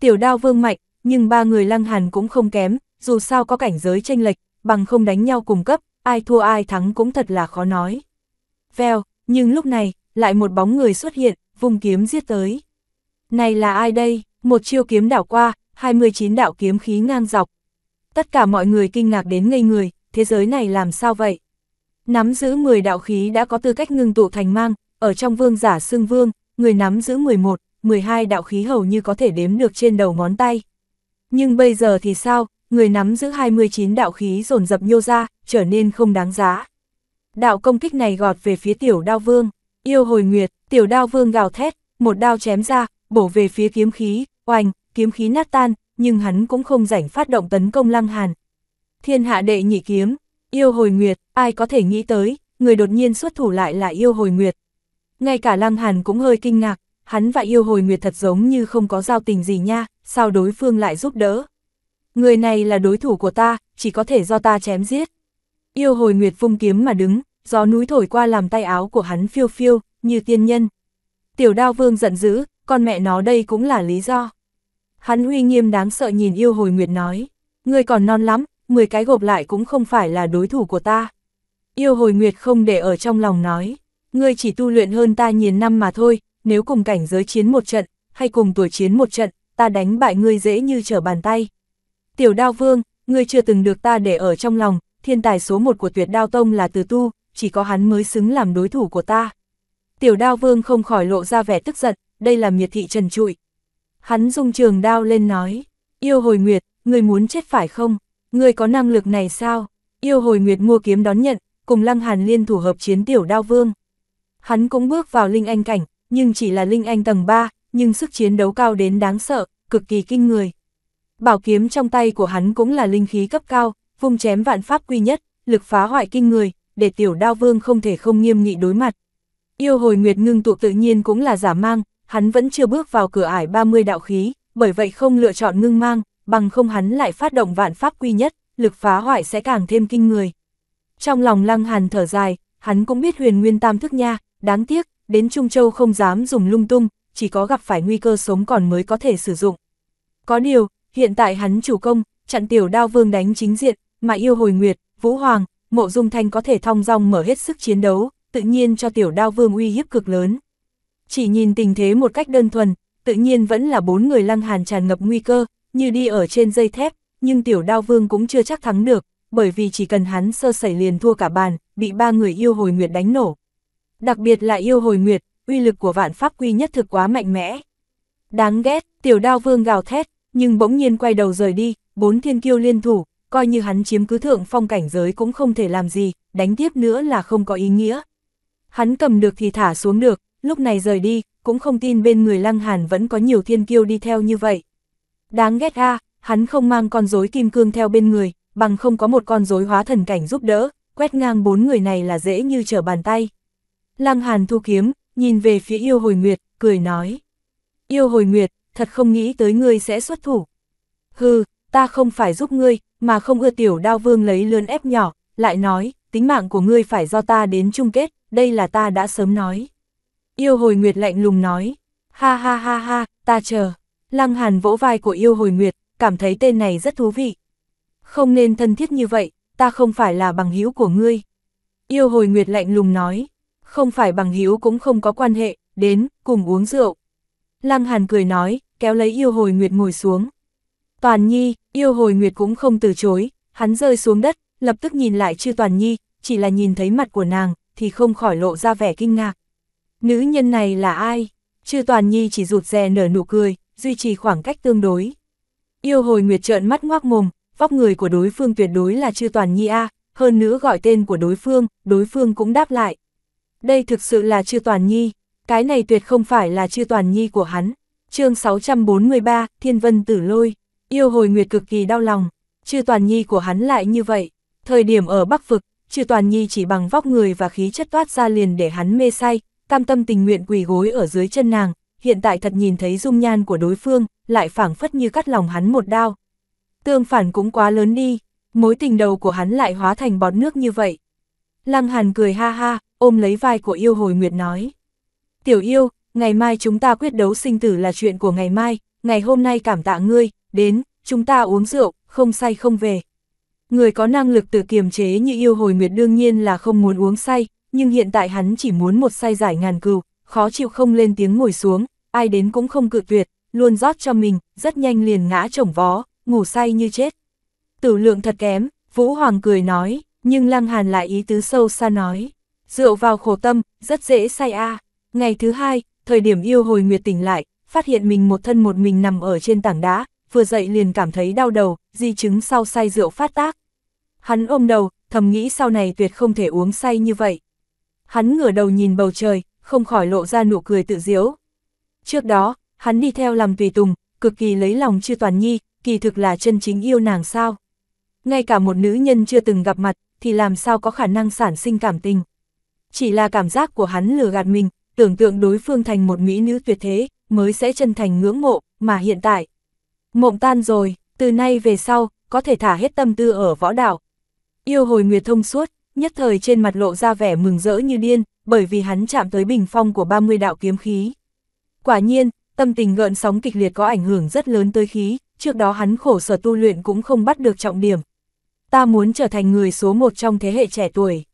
Speaker 1: Tiểu đao vương mạnh, nhưng ba người lăng hàn cũng không kém, dù sao có cảnh giới tranh lệch, bằng không đánh nhau cùng cấp, ai thua ai thắng cũng thật là khó nói. Vèo, nhưng lúc này, lại một bóng người xuất hiện, vùng kiếm giết tới. Này là ai đây? Một chiêu kiếm đảo qua, 29 đạo kiếm khí ngang dọc. Tất cả mọi người kinh ngạc đến ngây người, thế giới này làm sao vậy? Nắm giữ 10 đạo khí đã có tư cách ngưng tụ thành mang, ở trong vương giả xương vương, người nắm giữ 11, 12 đạo khí hầu như có thể đếm được trên đầu ngón tay. Nhưng bây giờ thì sao, người nắm giữ 29 đạo khí dồn dập nhô ra, trở nên không đáng giá. Đạo công kích này gọt về phía tiểu đao vương. Yêu hồi nguyệt, tiểu đao vương gào thét, một đao chém ra, bổ về phía kiếm khí, oanh, kiếm khí nát tan, nhưng hắn cũng không rảnh phát động tấn công lăng hàn. Thiên hạ đệ nhị kiếm, yêu hồi nguyệt, ai có thể nghĩ tới, người đột nhiên xuất thủ lại là yêu hồi nguyệt. Ngay cả lăng hàn cũng hơi kinh ngạc, hắn và yêu hồi nguyệt thật giống như không có giao tình gì nha, sao đối phương lại giúp đỡ. Người này là đối thủ của ta, chỉ có thể do ta chém giết. Yêu hồi nguyệt vung kiếm mà đứng, gió núi thổi qua làm tay áo của hắn phiêu phiêu, như tiên nhân. Tiểu đao vương giận dữ, con mẹ nó đây cũng là lý do. Hắn uy nghiêm đáng sợ nhìn yêu hồi nguyệt nói, người còn non lắm, 10 cái gộp lại cũng không phải là đối thủ của ta. Yêu hồi nguyệt không để ở trong lòng nói, ngươi chỉ tu luyện hơn ta nhiền năm mà thôi, nếu cùng cảnh giới chiến một trận, hay cùng tuổi chiến một trận, ta đánh bại ngươi dễ như trở bàn tay. Tiểu đao vương, ngươi chưa từng được ta để ở trong lòng, thiên tài số một của tuyệt đao tông là từ tu, chỉ có hắn mới xứng làm đối thủ của ta. Tiểu đao vương không khỏi lộ ra vẻ tức giận, đây là miệt thị trần trụi. Hắn dung trường đao lên nói, yêu hồi nguyệt, người muốn chết phải không? Người có năng lực này sao? Yêu hồi nguyệt mua kiếm đón nhận, cùng lăng hàn liên thủ hợp chiến tiểu đao vương. Hắn cũng bước vào linh anh cảnh, nhưng chỉ là linh anh tầng 3, nhưng sức chiến đấu cao đến đáng sợ, cực kỳ kinh người. Bảo kiếm trong tay của hắn cũng là linh khí cấp cao, vung chém vạn pháp quy nhất, lực phá hoại kinh người, để tiểu đao vương không thể không nghiêm nghị đối mặt. Yêu hồi nguyệt ngưng tụ tự nhiên cũng là giả mang, hắn vẫn chưa bước vào cửa ải 30 đạo khí, bởi vậy không lựa chọn ngưng mang, bằng không hắn lại phát động vạn pháp quy nhất, lực phá hoại sẽ càng thêm kinh người. Trong lòng lăng hàn thở dài, hắn cũng biết huyền nguyên tam thức nha, đáng tiếc, đến Trung Châu không dám dùng lung tung, chỉ có gặp phải nguy cơ sống còn mới có thể sử dụng. Có điều, hiện tại hắn chủ công, chặn tiểu đao vương đánh chính diện, mà yêu hồi nguyệt, vũ hoàng, mộ dung thanh có thể thong dong mở hết sức chiến đấu, tự nhiên cho tiểu đao vương uy hiếp cực lớn. Chỉ nhìn tình thế một cách đơn thuần, tự nhiên vẫn là bốn người lăng hàn tràn ngập nguy cơ, như đi ở trên dây thép, nhưng tiểu đao vương cũng chưa chắc thắng được, bởi vì chỉ cần hắn sơ sẩy liền thua cả bàn, bị ba người yêu hồi nguyệt đánh nổ. Đặc biệt là yêu hồi nguyệt, uy lực của vạn pháp quy nhất thực quá mạnh mẽ. Đáng ghét, tiểu đao vương gào thét, nhưng bỗng nhiên quay đầu rời đi, bốn thiên kiêu liên thủ, coi như hắn chiếm cứ thượng phong cảnh giới cũng không thể làm gì, đánh tiếp nữa là không có ý nghĩa. Hắn cầm được thì thả xuống được, lúc này rời đi, cũng không tin bên người Lăng Hàn vẫn có nhiều thiên kiêu đi theo như vậy. Đáng ghét a, hắn không mang con rối kim cương theo bên người, bằng không có một con rối hóa thần cảnh giúp đỡ, quét ngang bốn người này là dễ như trở bàn tay. Lăng Hàn thu kiếm, nhìn về phía yêu hồi nguyệt, cười nói. Yêu hồi nguyệt, thật không nghĩ tới ngươi sẽ xuất thủ. Hừ, ta không phải giúp ngươi, mà không ưa tiểu đao vương lấy lươn ép nhỏ, lại nói, tính mạng của ngươi phải do ta đến chung kết, đây là ta đã sớm nói. Yêu hồi nguyệt lạnh lùng nói, ha ha ha ha, ta chờ. Lăng hàn vỗ vai của yêu hồi nguyệt, cảm thấy tên này rất thú vị. Không nên thân thiết như vậy, ta không phải là bằng hữu của ngươi. Yêu hồi nguyệt lạnh lùng nói, không phải bằng hữu cũng không có quan hệ, đến, cùng uống rượu. Lăng hàn cười nói, kéo lấy yêu hồi nguyệt ngồi xuống. Toàn nhi, Yêu hồi nguyệt cũng không từ chối, hắn rơi xuống đất, lập tức nhìn lại chư toàn nhi, chỉ là nhìn thấy mặt của nàng, thì không khỏi lộ ra vẻ kinh ngạc. Nữ nhân này là ai? Chư toàn nhi chỉ rụt rè nở nụ cười, duy trì khoảng cách tương đối. Yêu hồi nguyệt trợn mắt ngoác mồm, vóc người của đối phương tuyệt đối là chư toàn nhi A, hơn nữa gọi tên của đối phương, đối phương cũng đáp lại. Đây thực sự là chư toàn nhi, cái này tuyệt không phải là chư toàn nhi của hắn. chương 643, Thiên Vân Tử Lôi Yêu hồi nguyệt cực kỳ đau lòng, chư toàn nhi của hắn lại như vậy. Thời điểm ở Bắc Vực, chư toàn nhi chỉ bằng vóc người và khí chất toát ra liền để hắn mê say, tam tâm tình nguyện quỳ gối ở dưới chân nàng, hiện tại thật nhìn thấy dung nhan của đối phương, lại phảng phất như cắt lòng hắn một đao. Tương phản cũng quá lớn đi, mối tình đầu của hắn lại hóa thành bọt nước như vậy. Lăng Hàn cười ha ha, ôm lấy vai của yêu hồi nguyệt nói. Tiểu yêu, ngày mai chúng ta quyết đấu sinh tử là chuyện của ngày mai, ngày hôm nay cảm tạ ngươi, đến, chúng ta uống rượu, không say không về. Người có năng lực tự kiềm chế như yêu hồi nguyệt đương nhiên là không muốn uống say, nhưng hiện tại hắn chỉ muốn một say giải ngàn cừu, khó chịu không lên tiếng ngồi xuống, ai đến cũng không cự tuyệt, luôn rót cho mình, rất nhanh liền ngã chồng vó, ngủ say như chết. Tử lượng thật kém, Vũ Hoàng cười nói, nhưng Lăng Hàn lại ý tứ sâu xa nói, rượu vào khổ tâm, rất dễ say a. Ngày thứ hai, thời điểm yêu hồi nguyệt tỉnh lại, phát hiện mình một thân một mình nằm ở trên tảng đá, vừa dậy liền cảm thấy đau đầu, di chứng sau say rượu phát tác. Hắn ôm đầu, thầm nghĩ sau này tuyệt không thể uống say như vậy. Hắn ngửa đầu nhìn bầu trời, không khỏi lộ ra nụ cười tự diễu. Trước đó, hắn đi theo làm tùy tùng, cực kỳ lấy lòng chưa toàn nhi, kỳ thực là chân chính yêu nàng sao. Ngay cả một nữ nhân chưa từng gặp mặt, thì làm sao có khả năng sản sinh cảm tình. Chỉ là cảm giác của hắn lừa gạt mình, tưởng tượng đối phương thành một mỹ nữ tuyệt thế, mới sẽ chân thành ngưỡng mộ, mà hiện tại, Mộng tan rồi, từ nay về sau, có thể thả hết tâm tư ở võ đạo. Yêu hồi nguyệt thông suốt, nhất thời trên mặt lộ ra vẻ mừng rỡ như điên, bởi vì hắn chạm tới bình phong của 30 đạo kiếm khí. Quả nhiên, tâm tình gợn sóng kịch liệt có ảnh hưởng rất lớn tới khí, trước đó hắn khổ sở tu luyện cũng không bắt được trọng điểm. Ta muốn trở thành người số một trong thế hệ trẻ tuổi.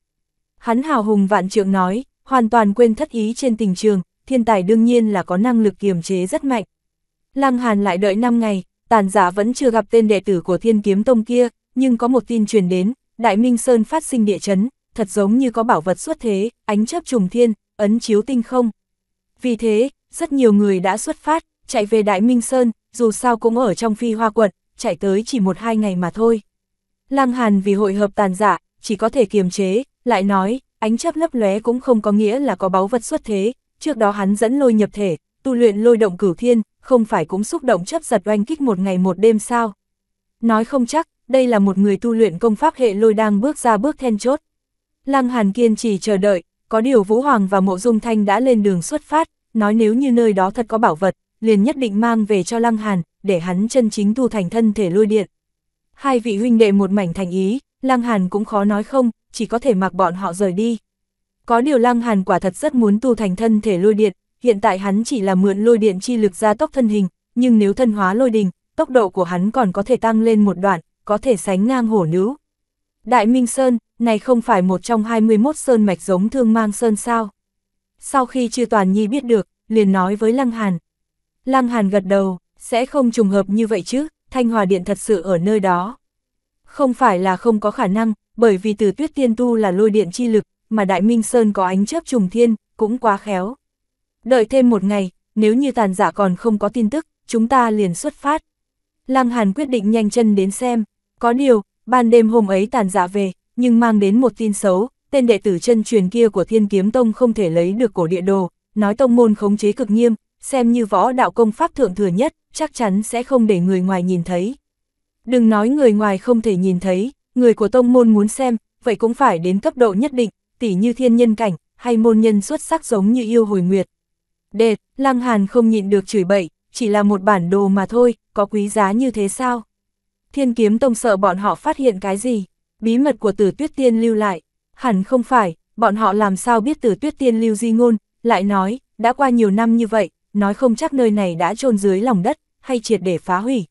Speaker 1: Hắn hào hùng vạn trượng nói, hoàn toàn quên thất ý trên tình trường, thiên tài đương nhiên là có năng lực kiềm chế rất mạnh. Lăng Hàn lại đợi 5 ngày, tàn giả dạ vẫn chưa gặp tên đệ tử của thiên kiếm tông kia, nhưng có một tin truyền đến, Đại Minh Sơn phát sinh địa chấn, thật giống như có bảo vật xuất thế, ánh chớp trùng thiên, ấn chiếu tinh không. Vì thế, rất nhiều người đã xuất phát, chạy về Đại Minh Sơn, dù sao cũng ở trong phi hoa quận, chạy tới chỉ một hai ngày mà thôi. Lăng Hàn vì hội hợp tàn giả, dạ, chỉ có thể kiềm chế, lại nói, ánh chấp lấp lóe cũng không có nghĩa là có báu vật xuất thế, trước đó hắn dẫn lôi nhập thể, tu luyện lôi động cửu thiên, không phải cũng xúc động chấp giật oanh kích một ngày một đêm sao. Nói không chắc, đây là một người tu luyện công pháp hệ lôi đang bước ra bước then chốt. Lăng Hàn kiên trì chờ đợi, có điều Vũ Hoàng và Mộ Dung Thanh đã lên đường xuất phát, nói nếu như nơi đó thật có bảo vật, liền nhất định mang về cho Lăng Hàn, để hắn chân chính tu thành thân thể lôi điện. Hai vị huynh đệ một mảnh thành ý, Lăng Hàn cũng khó nói không, chỉ có thể mặc bọn họ rời đi. Có điều Lăng Hàn quả thật rất muốn tu thành thân thể lôi điện, hiện tại hắn chỉ là mượn lôi điện chi lực ra tốc thân hình, nhưng nếu thân hóa lôi đình, tốc độ của hắn còn có thể tăng lên một đoạn, có thể sánh ngang hổ nữ. Đại Minh Sơn, này không phải một trong 21 sơn mạch giống thương mang sơn sao. Sau khi Trư toàn nhi biết được, liền nói với Lăng Hàn. Lăng Hàn gật đầu, sẽ không trùng hợp như vậy chứ, Thanh Hòa Điện thật sự ở nơi đó. Không phải là không có khả năng, bởi vì từ tuyết tiên tu là lôi điện chi lực, mà Đại Minh Sơn có ánh chớp trùng thiên, cũng quá khéo đợi thêm một ngày, nếu như tàn giả còn không có tin tức, chúng ta liền xuất phát. Lăng Hàn quyết định nhanh chân đến xem, có điều, ban đêm hôm ấy tàn giả về, nhưng mang đến một tin xấu, tên đệ tử chân truyền kia của Thiên Kiếm Tông không thể lấy được cổ địa đồ, nói tông môn khống chế cực nghiêm, xem như võ đạo công pháp thượng thừa nhất, chắc chắn sẽ không để người ngoài nhìn thấy. Đừng nói người ngoài không thể nhìn thấy, người của tông môn muốn xem, vậy cũng phải đến cấp độ nhất định, tỉ như thiên nhân cảnh, hay môn nhân xuất sắc giống như yêu hồi nguyệt, Đệt, Lăng Hàn không nhịn được chửi bậy, chỉ là một bản đồ mà thôi, có quý giá như thế sao? Thiên kiếm tông sợ bọn họ phát hiện cái gì? Bí mật của tử tuyết tiên lưu lại, hẳn không phải, bọn họ làm sao biết tử tuyết tiên lưu di ngôn, lại nói, đã qua nhiều năm như vậy, nói không chắc nơi này đã chôn dưới lòng đất, hay triệt để phá hủy.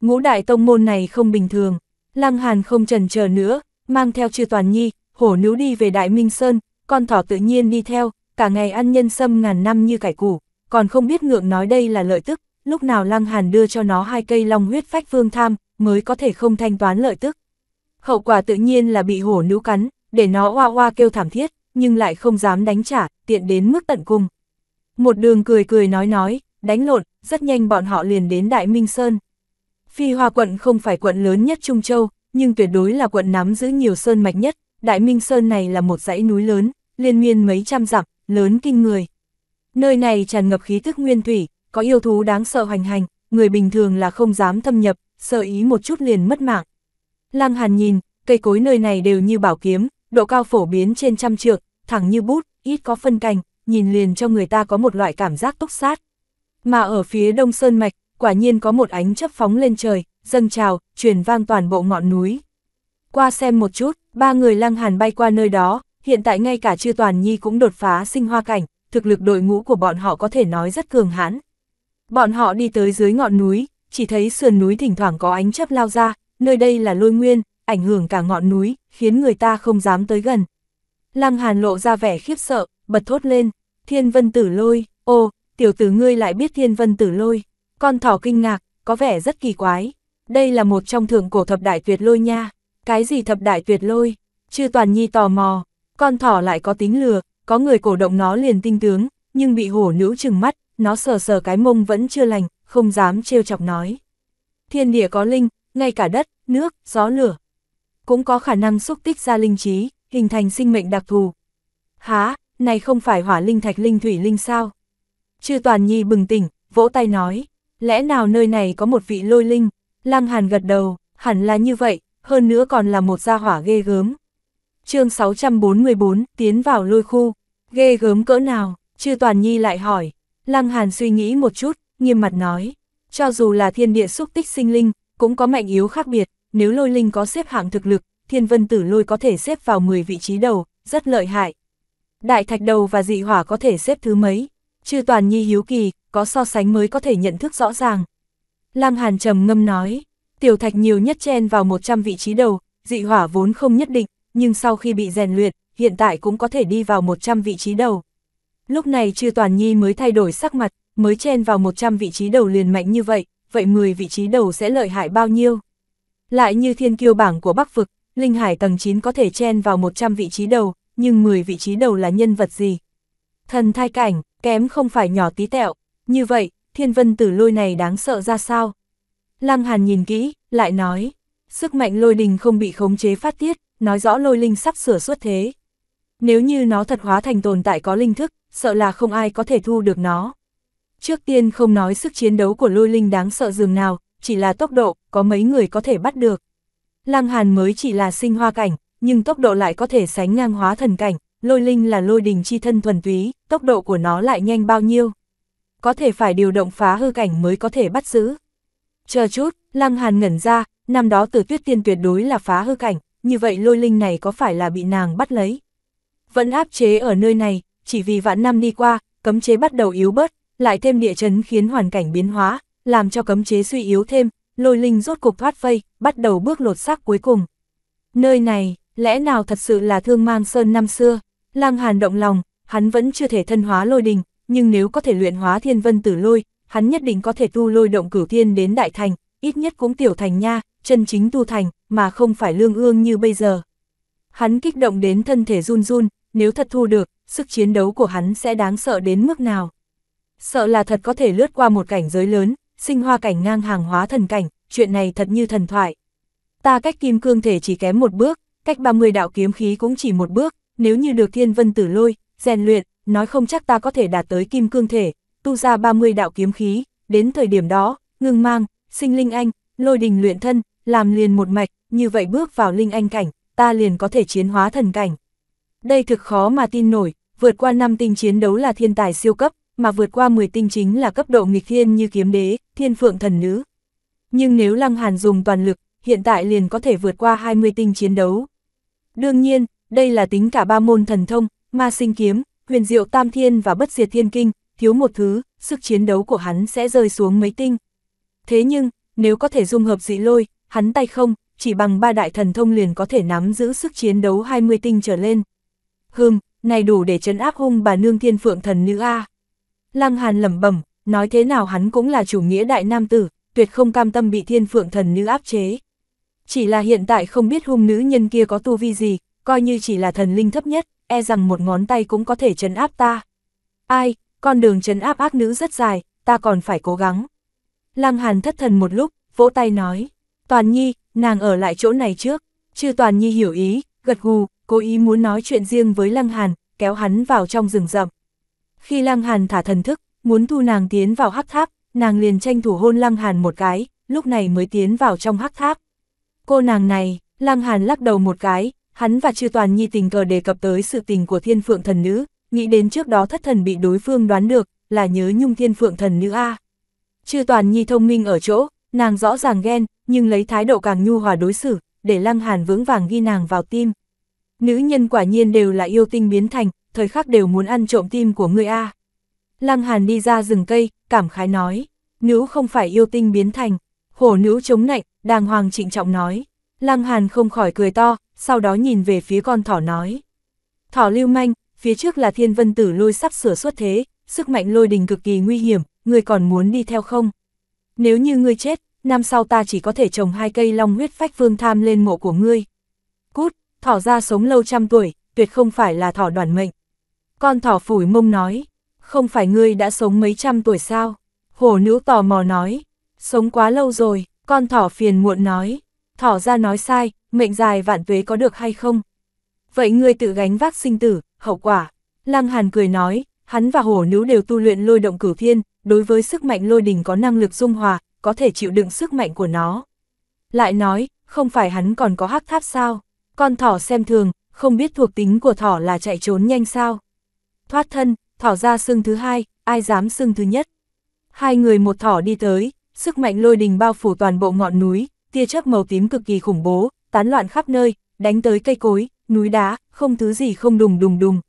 Speaker 1: Ngũ đại tông môn này không bình thường, Lăng Hàn không trần chờ nữa, mang theo chư toàn nhi, hổ nữ đi về Đại Minh Sơn, con thỏ tự nhiên đi theo, cả ngày ăn nhân sâm ngàn năm như cải củ, còn không biết ngượng nói đây là lợi tức, lúc nào Lăng Hàn đưa cho nó hai cây long huyết phách phương tham, mới có thể không thanh toán lợi tức. Hậu quả tự nhiên là bị hổ nữ cắn, để nó oa oa kêu thảm thiết, nhưng lại không dám đánh trả, tiện đến mức tận cùng. Một đường cười cười nói nói, đánh lộn, rất nhanh bọn họ liền đến Đại Minh Sơn. Phi Hoa quận không phải quận lớn nhất Trung Châu, nhưng tuyệt đối là quận nắm giữ nhiều sơn mạch nhất, Đại Minh Sơn này là một dãy núi lớn, liên miên mấy trăm dặm, lớn kinh người. Nơi này tràn ngập khí tức nguyên thủy, có yêu thú đáng sợ hoành hành, người bình thường là không dám thâm nhập, sợ ý một chút liền mất mạng. Lăng Hàn nhìn, cây cối nơi này đều như bảo kiếm, độ cao phổ biến trên trăm trượng, thẳng như bút, ít có phân cành, nhìn liền cho người ta có một loại cảm giác túc sát. Mà ở phía đông sơn mạch, quả nhiên có một ánh chấp phóng lên trời, dâng trào, truyền vang toàn bộ ngọn núi. Qua xem một chút, ba người lăng hàn bay qua nơi đó, hiện tại ngay cả chư toàn nhi cũng đột phá sinh hoa cảnh, thực lực đội ngũ của bọn họ có thể nói rất cường hãn. Bọn họ đi tới dưới ngọn núi, chỉ thấy sườn núi thỉnh thoảng có ánh chấp lao ra, nơi đây là lôi nguyên, ảnh hưởng cả ngọn núi, khiến người ta không dám tới gần. Lăng Hàn lộ ra vẻ khiếp sợ, bật thốt lên, thiên vân tử lôi, ô, tiểu tử ngươi lại biết thiên vân tử lôi. Con thỏ kinh ngạc, có vẻ rất kỳ quái. Đây là một trong thượng cổ thập đại tuyệt lôi nha. Cái gì thập đại tuyệt lôi? Chư Toàn Nhi tò mò, con thỏ lại có tính lừa, có người cổ động nó liền tinh tướng, nhưng bị hổ nữ chừng mắt, nó sờ sờ cái mông vẫn chưa lành, không dám trêu chọc nói. Thiên địa có linh, ngay cả đất, nước, gió lửa. Cũng có khả năng xúc tích ra linh trí, hình thành sinh mệnh đặc thù. Há, này không phải hỏa linh thạch linh thủy linh sao? Chư Toàn Nhi bừng tỉnh, vỗ tay nói, lẽ nào nơi này có một vị lôi linh? Lăng Hàn gật đầu, hẳn là như vậy, hơn nữa còn là một gia hỏa ghê gớm, chương 644, tiến vào lôi khu, ghê gớm cỡ nào, chư Toàn Nhi lại hỏi. Lăng Hàn suy nghĩ một chút, nghiêm mặt nói, cho dù là thiên địa xúc tích sinh linh, cũng có mạnh yếu khác biệt, nếu lôi linh có xếp hạng thực lực, thiên vân tử lôi có thể xếp vào 10 vị trí đầu, rất lợi hại. Đại thạch đầu và dị hỏa có thể xếp thứ mấy, chư Toàn Nhi hiếu kỳ, có so sánh mới có thể nhận thức rõ ràng. Lăng Hàn trầm ngâm nói, tiểu thạch nhiều nhất chen vào 100 vị trí đầu, dị hỏa vốn không nhất định, nhưng sau khi bị rèn luyện, hiện tại cũng có thể đi vào 100 vị trí đầu. Lúc này Chư Toàn Nhi mới thay đổi sắc mặt, mới chen vào 100 vị trí đầu liền mạnh như vậy, vậy 10 vị trí đầu sẽ lợi hại bao nhiêu? Lại như thiên kiêu bảng của Bắc Vực, Linh Hải tầng 9 có thể chen vào 100 vị trí đầu, nhưng 10 vị trí đầu là nhân vật gì? Thần thai cảnh, kém không phải nhỏ tí tẹo, như vậy, thiên vân tử lôi này đáng sợ ra sao? Lăng Hàn nhìn kỹ, lại nói, sức mạnh lôi đình không bị khống chế phát tiết, nói rõ lôi linh sắp sửa xuất thế. Nếu như nó thật hóa thành tồn tại có linh thức, sợ là không ai có thể thu được nó. Trước tiên không nói sức chiến đấu của lôi linh đáng sợ dường nào, chỉ là tốc độ, có mấy người có thể bắt được. Lăng Hàn mới chỉ là sinh hoa cảnh, nhưng tốc độ lại có thể sánh ngang hóa thần cảnh, lôi linh là lôi đình chi thân thuần túy, tốc độ của nó lại nhanh bao nhiêu. Có thể phải điều động phá hư cảnh mới có thể bắt giữ. Chờ chút, Lăng Hàn ngẩn ra, năm đó tử tuyết tiên tuyệt đối là phá hư cảnh, như vậy lôi linh này có phải là bị nàng bắt lấy? Vẫn áp chế ở nơi này, chỉ vì vạn năm đi qua, cấm chế bắt đầu yếu bớt, lại thêm địa chấn khiến hoàn cảnh biến hóa, làm cho cấm chế suy yếu thêm, lôi linh rốt cục thoát vây, bắt đầu bước lột xác cuối cùng. Nơi này, lẽ nào thật sự là thương mang sơn năm xưa? Lăng Hàn động lòng, hắn vẫn chưa thể thân hóa lôi đình, nhưng nếu có thể luyện hóa thiên vân tử lôi, hắn nhất định có thể tu lôi động cửu thiên đến đại thành, ít nhất cũng tiểu thành nha, chân chính tu thành, mà không phải lương ương như bây giờ. Hắn kích động đến thân thể run run, nếu thật thu được, sức chiến đấu của hắn sẽ đáng sợ đến mức nào. Sợ là thật có thể lướt qua một cảnh giới lớn, sinh hoa cảnh ngang hàng hóa thần cảnh, chuyện này thật như thần thoại. Ta cách kim cương thể chỉ kém một bước, cách 30 đạo kiếm khí cũng chỉ một bước, nếu như được thiên vân tử lôi, rèn luyện, nói không chắc ta có thể đạt tới kim cương thể, tu ra 30 đạo kiếm khí, đến thời điểm đó, ngưng mang, sinh linh anh, lôi đình luyện thân, làm liền một mạch, như vậy bước vào linh anh cảnh, ta liền có thể chiến hóa thần cảnh. Đây thực khó mà tin nổi, vượt qua 5 tinh chiến đấu là thiên tài siêu cấp, mà vượt qua 10 tinh chính là cấp độ nghịch thiên như kiếm đế, thiên phượng thần nữ. Nhưng nếu Lăng Hàn dùng toàn lực, hiện tại liền có thể vượt qua 20 tinh chiến đấu. Đương nhiên, đây là tính cả ba môn thần thông, ma sinh kiếm, huyền diệu tam thiên và bất diệt thiên kinh, thiếu một thứ, sức chiến đấu của hắn sẽ rơi xuống mấy tinh. Thế nhưng, nếu có thể dung hợp dị lôi, hắn tay không, chỉ bằng ba đại thần thông liền có thể nắm giữ sức chiến đấu 20 tinh trở lên. hừm này đủ để chấn áp hung bà nương thiên phượng thần nữ A. Lăng Hàn lẩm bẩm, nói thế nào hắn cũng là chủ nghĩa đại nam tử, tuyệt không cam tâm bị thiên phượng thần nữ áp chế. Chỉ là hiện tại không biết hung nữ nhân kia có tu vi gì, coi như chỉ là thần linh thấp nhất, e rằng một ngón tay cũng có thể chấn áp ta. Ai, con đường chấn áp ác nữ rất dài, ta còn phải cố gắng. Lăng Hàn thất thần một lúc, vỗ tay nói. Toàn Nhi, nàng ở lại chỗ này trước. Chư Toàn Nhi hiểu ý, gật gù, cố ý muốn nói chuyện riêng với Lăng Hàn, kéo hắn vào trong rừng rậm. Khi Lăng Hàn thả thần thức, muốn thu nàng tiến vào hắc tháp, nàng liền tranh thủ hôn Lăng Hàn một cái, lúc này mới tiến vào trong hắc tháp. Cô nàng này, Lăng Hàn lắc đầu một cái, hắn và Chư Toàn Nhi tình cờ đề cập tới sự tình của Thiên Phượng thần nữ, nghĩ đến trước đó thất thần bị đối phương đoán được, là nhớ Nhung Thiên Phượng thần nữ a. Chư Toàn Nhi thông minh ở chỗ, nàng rõ ràng ghen, nhưng lấy thái độ càng nhu hòa đối xử, để Lăng Hàn vững vàng ghi nàng vào tim. Nữ nhân quả nhiên đều là yêu tinh biến thành, thời khắc đều muốn ăn trộm tim của người A. Lăng Hàn đi ra rừng cây, cảm khái nói, nữ không phải yêu tinh biến thành, hổ nữ chống nạnh, đàng hoàng trịnh trọng nói. Lăng Hàn không khỏi cười to, sau đó nhìn về phía con thỏ nói. Thỏ lưu manh, phía trước là thiên vân tử lôi sắp sửa xuất thế, sức mạnh lôi đình cực kỳ nguy hiểm, ngươi còn muốn đi theo không? Nếu như ngươi chết, năm sau ta chỉ có thể trồng hai cây long huyết phách vương tham lên mộ của ngươi. Cút, thỏ ra sống lâu trăm tuổi, tuyệt không phải là thỏ đoàn mệnh. Con thỏ phủi mông nói, không phải ngươi đã sống mấy trăm tuổi sao? Hổ nữ tò mò nói, sống quá lâu rồi, con thỏ phiền muộn nói, thỏ ra nói sai, mệnh dài vạn tuế có được hay không? Vậy ngươi tự gánh vác sinh tử, hậu quả. Lăng Hàn cười nói, hắn và hổ nữ đều tu luyện lôi động cửu thiên, đối với sức mạnh lôi đình có năng lực dung hòa, có thể chịu đựng sức mạnh của nó. Lại nói, không phải hắn còn có hắc tháp sao? Con thỏ xem thường, không biết thuộc tính của thỏ là chạy trốn nhanh sao? Thoát thân, thỏ ra xương thứ hai, ai dám xương thứ nhất? Hai người một thỏ đi tới, sức mạnh lôi đình bao phủ toàn bộ ngọn núi, tia chớp màu tím cực kỳ khủng bố, tán loạn khắp nơi, đánh tới cây cối, núi đá, không thứ gì không đùng đùng đùng.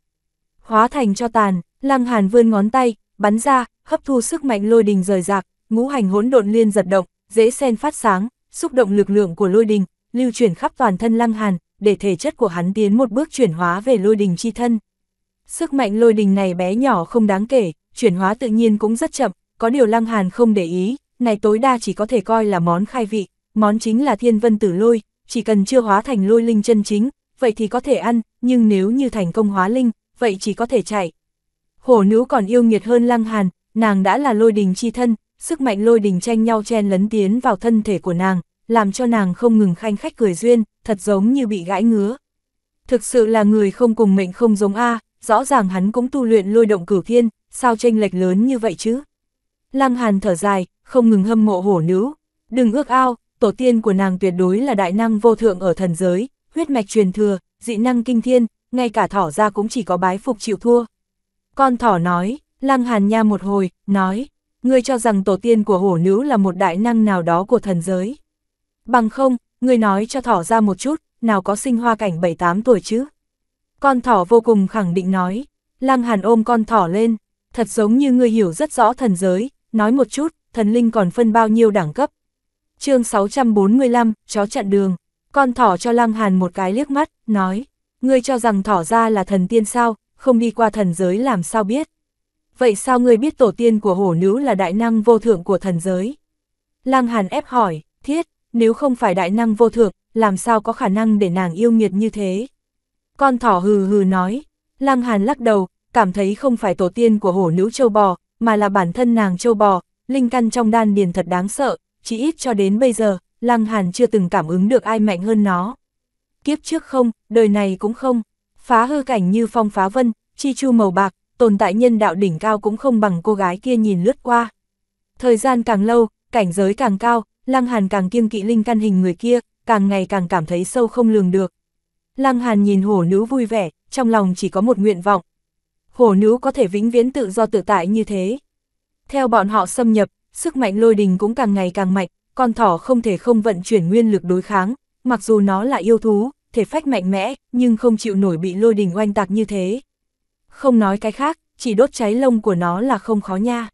Speaker 1: Hóa thành cho tàn, Lăng Hàn vươn ngón tay, bắn ra, hấp thu sức mạnh lôi đình rời rạc, ngũ hành hỗn độn liên giật động, dễ sen phát sáng, xúc động lực lượng của lôi đình, lưu chuyển khắp toàn thân Lăng Hàn, để thể chất của hắn tiến một bước chuyển hóa về lôi đình chi thân. Sức mạnh lôi đình này bé nhỏ không đáng kể, chuyển hóa tự nhiên cũng rất chậm, có điều Lăng Hàn không để ý, này tối đa chỉ có thể coi là món khai vị, món chính là thiên vân tử lôi, chỉ cần chưa hóa thành lôi linh chân chính, vậy thì có thể ăn, nhưng nếu như thành công hóa linh, vậy chỉ có thể chạy. Hổ nữ còn yêu nghiệt hơn Lăng Hàn, nàng đã là lôi đình chi thân, sức mạnh lôi đình tranh nhau chen lấn tiến vào thân thể của nàng, làm cho nàng không ngừng khanh khách cười duyên, thật giống như bị gãi ngứa. Thực sự là người không cùng mệnh không giống A, rõ ràng hắn cũng tu luyện lôi động cửu thiên, sao tranh lệch lớn như vậy chứ? Lăng Hàn thở dài, không ngừng hâm mộ hổ nữ, đừng ước ao, tổ tiên của nàng tuyệt đối là đại năng vô thượng ở thần giới, huyết mạch truyền thừa, dị năng kinh thiên, ngay cả thỏ ra cũng chỉ có bái phục chịu thua. Con thỏ nói, Lăng Hàn nha một hồi, nói, ngươi cho rằng tổ tiên của hổ nữ là một đại năng nào đó của thần giới. Bằng không, ngươi nói cho thỏ ra một chút, nào có sinh hoa cảnh 7-8 tuổi chứ. Con thỏ vô cùng khẳng định nói, lang Hàn ôm con thỏ lên, thật giống như ngươi hiểu rất rõ thần giới, nói một chút, thần linh còn phân bao nhiêu đẳng cấp. chương 645, chó chặn đường, con thỏ cho lang Hàn một cái liếc mắt, nói, ngươi cho rằng thỏ ra là thần tiên sao, không đi qua thần giới làm sao biết vậy sao ngươi biết tổ tiên của hổ nữ là đại năng vô thượng của thần giới? Lăng Hàn ép hỏi, thiết, nếu không phải đại năng vô thượng, làm sao có khả năng để nàng yêu nghiệt như thế? Con thỏ hừ hừ nói, Lăng Hàn lắc đầu, cảm thấy không phải tổ tiên của hổ nữ châu bò, mà là bản thân nàng châu bò, linh căn trong đan điền thật đáng sợ, chỉ ít cho đến bây giờ, Lăng Hàn chưa từng cảm ứng được ai mạnh hơn nó. Kiếp trước không, đời này cũng không, phá hư cảnh như phong phá vân, chi chu màu bạc, tồn tại nhân đạo đỉnh cao cũng không bằng cô gái kia nhìn lướt qua. Thời gian càng lâu, cảnh giới càng cao, Lăng Hàn càng kiêng kỵ linh căn hình người kia, càng ngày càng cảm thấy sâu không lường được. Lăng Hàn nhìn hổ nữ vui vẻ, trong lòng chỉ có một nguyện vọng. Hổ nữ có thể vĩnh viễn tự do tự tại như thế. Theo bọn họ xâm nhập, sức mạnh lôi đình cũng càng ngày càng mạnh, con thỏ không thể không vận chuyển nguyên lực đối kháng, mặc dù nó là yêu thú, thể phách mạnh mẽ, nhưng không chịu nổi bị lôi đình oanh tạc như thế không nói cái khác, chỉ đốt cháy lông của nó là không khó nha.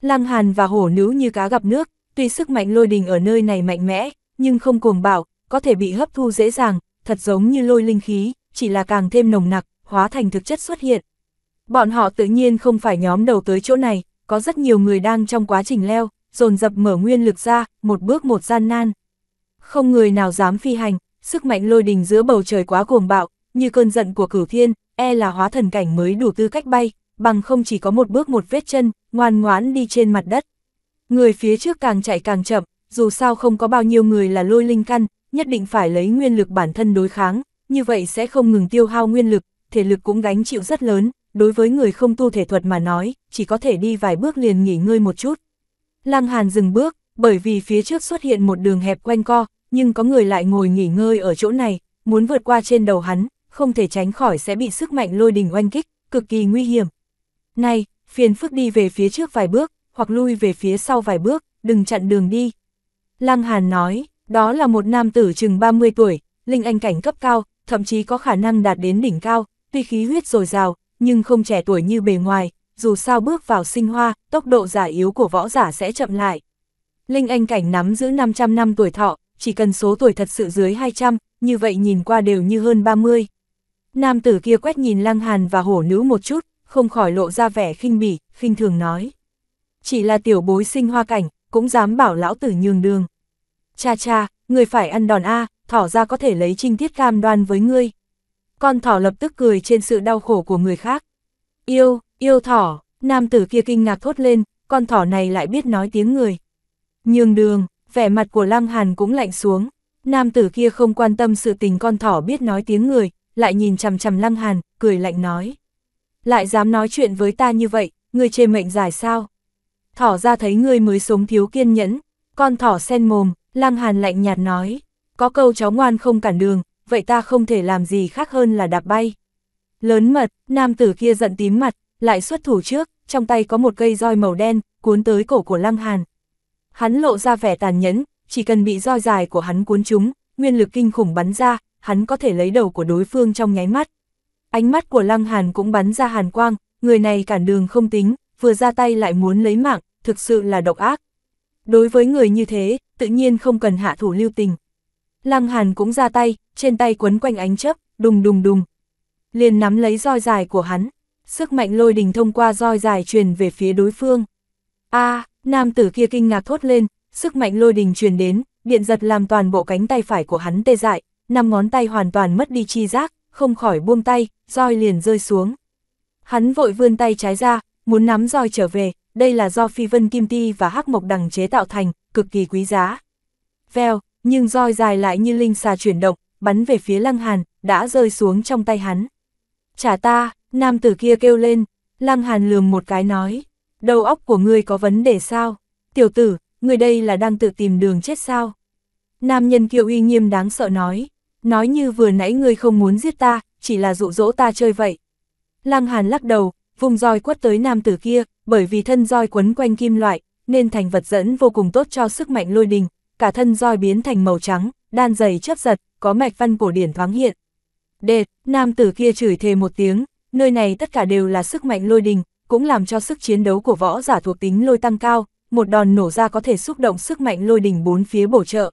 Speaker 1: Lăng Hàn và hổ nứu như cá gặp nước, tuy sức mạnh lôi đình ở nơi này mạnh mẽ, nhưng không cuồng bạo, có thể bị hấp thu dễ dàng, thật giống như lôi linh khí, chỉ là càng thêm nồng nặc, hóa thành thực chất xuất hiện. Bọn họ tự nhiên không phải nhóm đầu tới chỗ này, có rất nhiều người đang trong quá trình leo, dồn dập mở nguyên lực ra, một bước một gian nan. Không người nào dám phi hành, sức mạnh lôi đình giữa bầu trời quá cuồng bạo, như cơn giận của cửu thiên, e là hóa thần cảnh mới đủ tư cách bay, bằng không chỉ có một bước một vết chân, ngoan ngoãn đi trên mặt đất. Người phía trước càng chạy càng chậm, dù sao không có bao nhiêu người là lôi linh căn, nhất định phải lấy nguyên lực bản thân đối kháng, như vậy sẽ không ngừng tiêu hao nguyên lực, thể lực cũng gánh chịu rất lớn, đối với người không tu thể thuật mà nói, chỉ có thể đi vài bước liền nghỉ ngơi một chút. Lăng Hàn dừng bước, bởi vì phía trước xuất hiện một đường hẹp quanh co, nhưng có người lại ngồi nghỉ ngơi ở chỗ này, muốn vượt qua trên đầu hắn, không thể tránh khỏi sẽ bị sức mạnh lôi đình oanh kích, cực kỳ nguy hiểm. Này, phiền phức đi về phía trước vài bước, hoặc lui về phía sau vài bước, đừng chặn đường đi. Lăng Hàn nói, đó là một nam tử chừng 30 tuổi, linh anh cảnh cấp cao, thậm chí có khả năng đạt đến đỉnh cao, tuy khí huyết dồi dào, nhưng không trẻ tuổi như bề ngoài, dù sao bước vào sinh hoa, tốc độ giả yếu của võ giả sẽ chậm lại. Linh anh cảnh nắm giữ 500 năm tuổi thọ, chỉ cần số tuổi thật sự dưới 200, như vậy nhìn qua đều như hơn 30. Nam tử kia quét nhìn Lăng Hàn và hổ nữ một chút, không khỏi lộ ra vẻ khinh bỉ, khinh thường nói. Chỉ là tiểu bối sinh hoa cảnh, cũng dám bảo lão tử nhường đường. Cha cha, người phải ăn đòn A, thỏ ra có thể lấy trinh tiết cam đoan với ngươi. Con thỏ lập tức cười trên sự đau khổ của người khác. Yêu, yêu thỏ, nam tử kia kinh ngạc thốt lên, con thỏ này lại biết nói tiếng người. Nhường đường, vẻ mặt của Lăng Hàn cũng lạnh xuống. Nam tử kia không quan tâm sự tình con thỏ biết nói tiếng người, lại nhìn chằm chằm Lăng Hàn, cười lạnh nói. Lại dám nói chuyện với ta như vậy, ngươi chê mệnh giải sao? Thỏ ra thấy ngươi mới sống thiếu kiên nhẫn, con thỏ sen mồm, Lăng Hàn lạnh nhạt nói. Có câu cháu ngoan không cản đường, vậy ta không thể làm gì khác hơn là đạp bay. Lớn mật, nam tử kia giận tím mặt, lại xuất thủ trước, trong tay có một cây roi màu đen, cuốn tới cổ của Lăng Hàn. Hắn lộ ra vẻ tàn nhẫn, chỉ cần bị roi dài của hắn cuốn chúng, nguyên lực kinh khủng bắn ra, hắn có thể lấy đầu của đối phương trong nháy mắt. Ánh mắt của Lăng Hàn cũng bắn ra hàn quang, người này cản đường không tính, vừa ra tay lại muốn lấy mạng, thực sự là độc ác. Đối với người như thế, tự nhiên không cần hạ thủ lưu tình. Lăng Hàn cũng ra tay, trên tay quấn quanh ánh chấp đùng đùng đùng. Liền nắm lấy roi dài của hắn, sức mạnh lôi đình thông qua roi dài truyền về phía đối phương. A, nam tử kia kinh ngạc thốt lên, sức mạnh lôi đình truyền đến, điện giật làm toàn bộ cánh tay phải của hắn tê dại, năm ngón tay hoàn toàn mất đi chi giác, không khỏi buông tay, roi liền rơi xuống. Hắn vội vươn tay trái ra, muốn nắm roi trở về, đây là do phi vân kim ti và hắc mộc đằng chế tạo thành, cực kỳ quý giá. Vèo, nhưng roi dài lại như linh xà chuyển động, bắn về phía lăng hàn, đã rơi xuống trong tay hắn. Trả ta, nam tử kia kêu lên, lăng hàn lườm một cái nói, đầu óc của ngươi có vấn đề sao? Tiểu tử, người đây là đang tự tìm đường chết sao? Nam nhân kiệu uy nghiêm đáng sợ nói, nói như vừa nãy ngươi không muốn giết ta, chỉ là dụ dỗ ta chơi vậy. Lăng Hàn lắc đầu, vùng roi quất tới nam tử kia, bởi vì thân roi quấn quanh kim loại, nên thành vật dẫn vô cùng tốt cho sức mạnh lôi đình, cả thân roi biến thành màu trắng, đan dày chấp giật, có mạch văn cổ điển thoáng hiện. Đệt, nam tử kia chửi thề một tiếng, nơi này tất cả đều là sức mạnh lôi đình, cũng làm cho sức chiến đấu của võ giả thuộc tính lôi tăng cao, một đòn nổ ra có thể xúc động sức mạnh lôi đình bốn phía bổ trợ.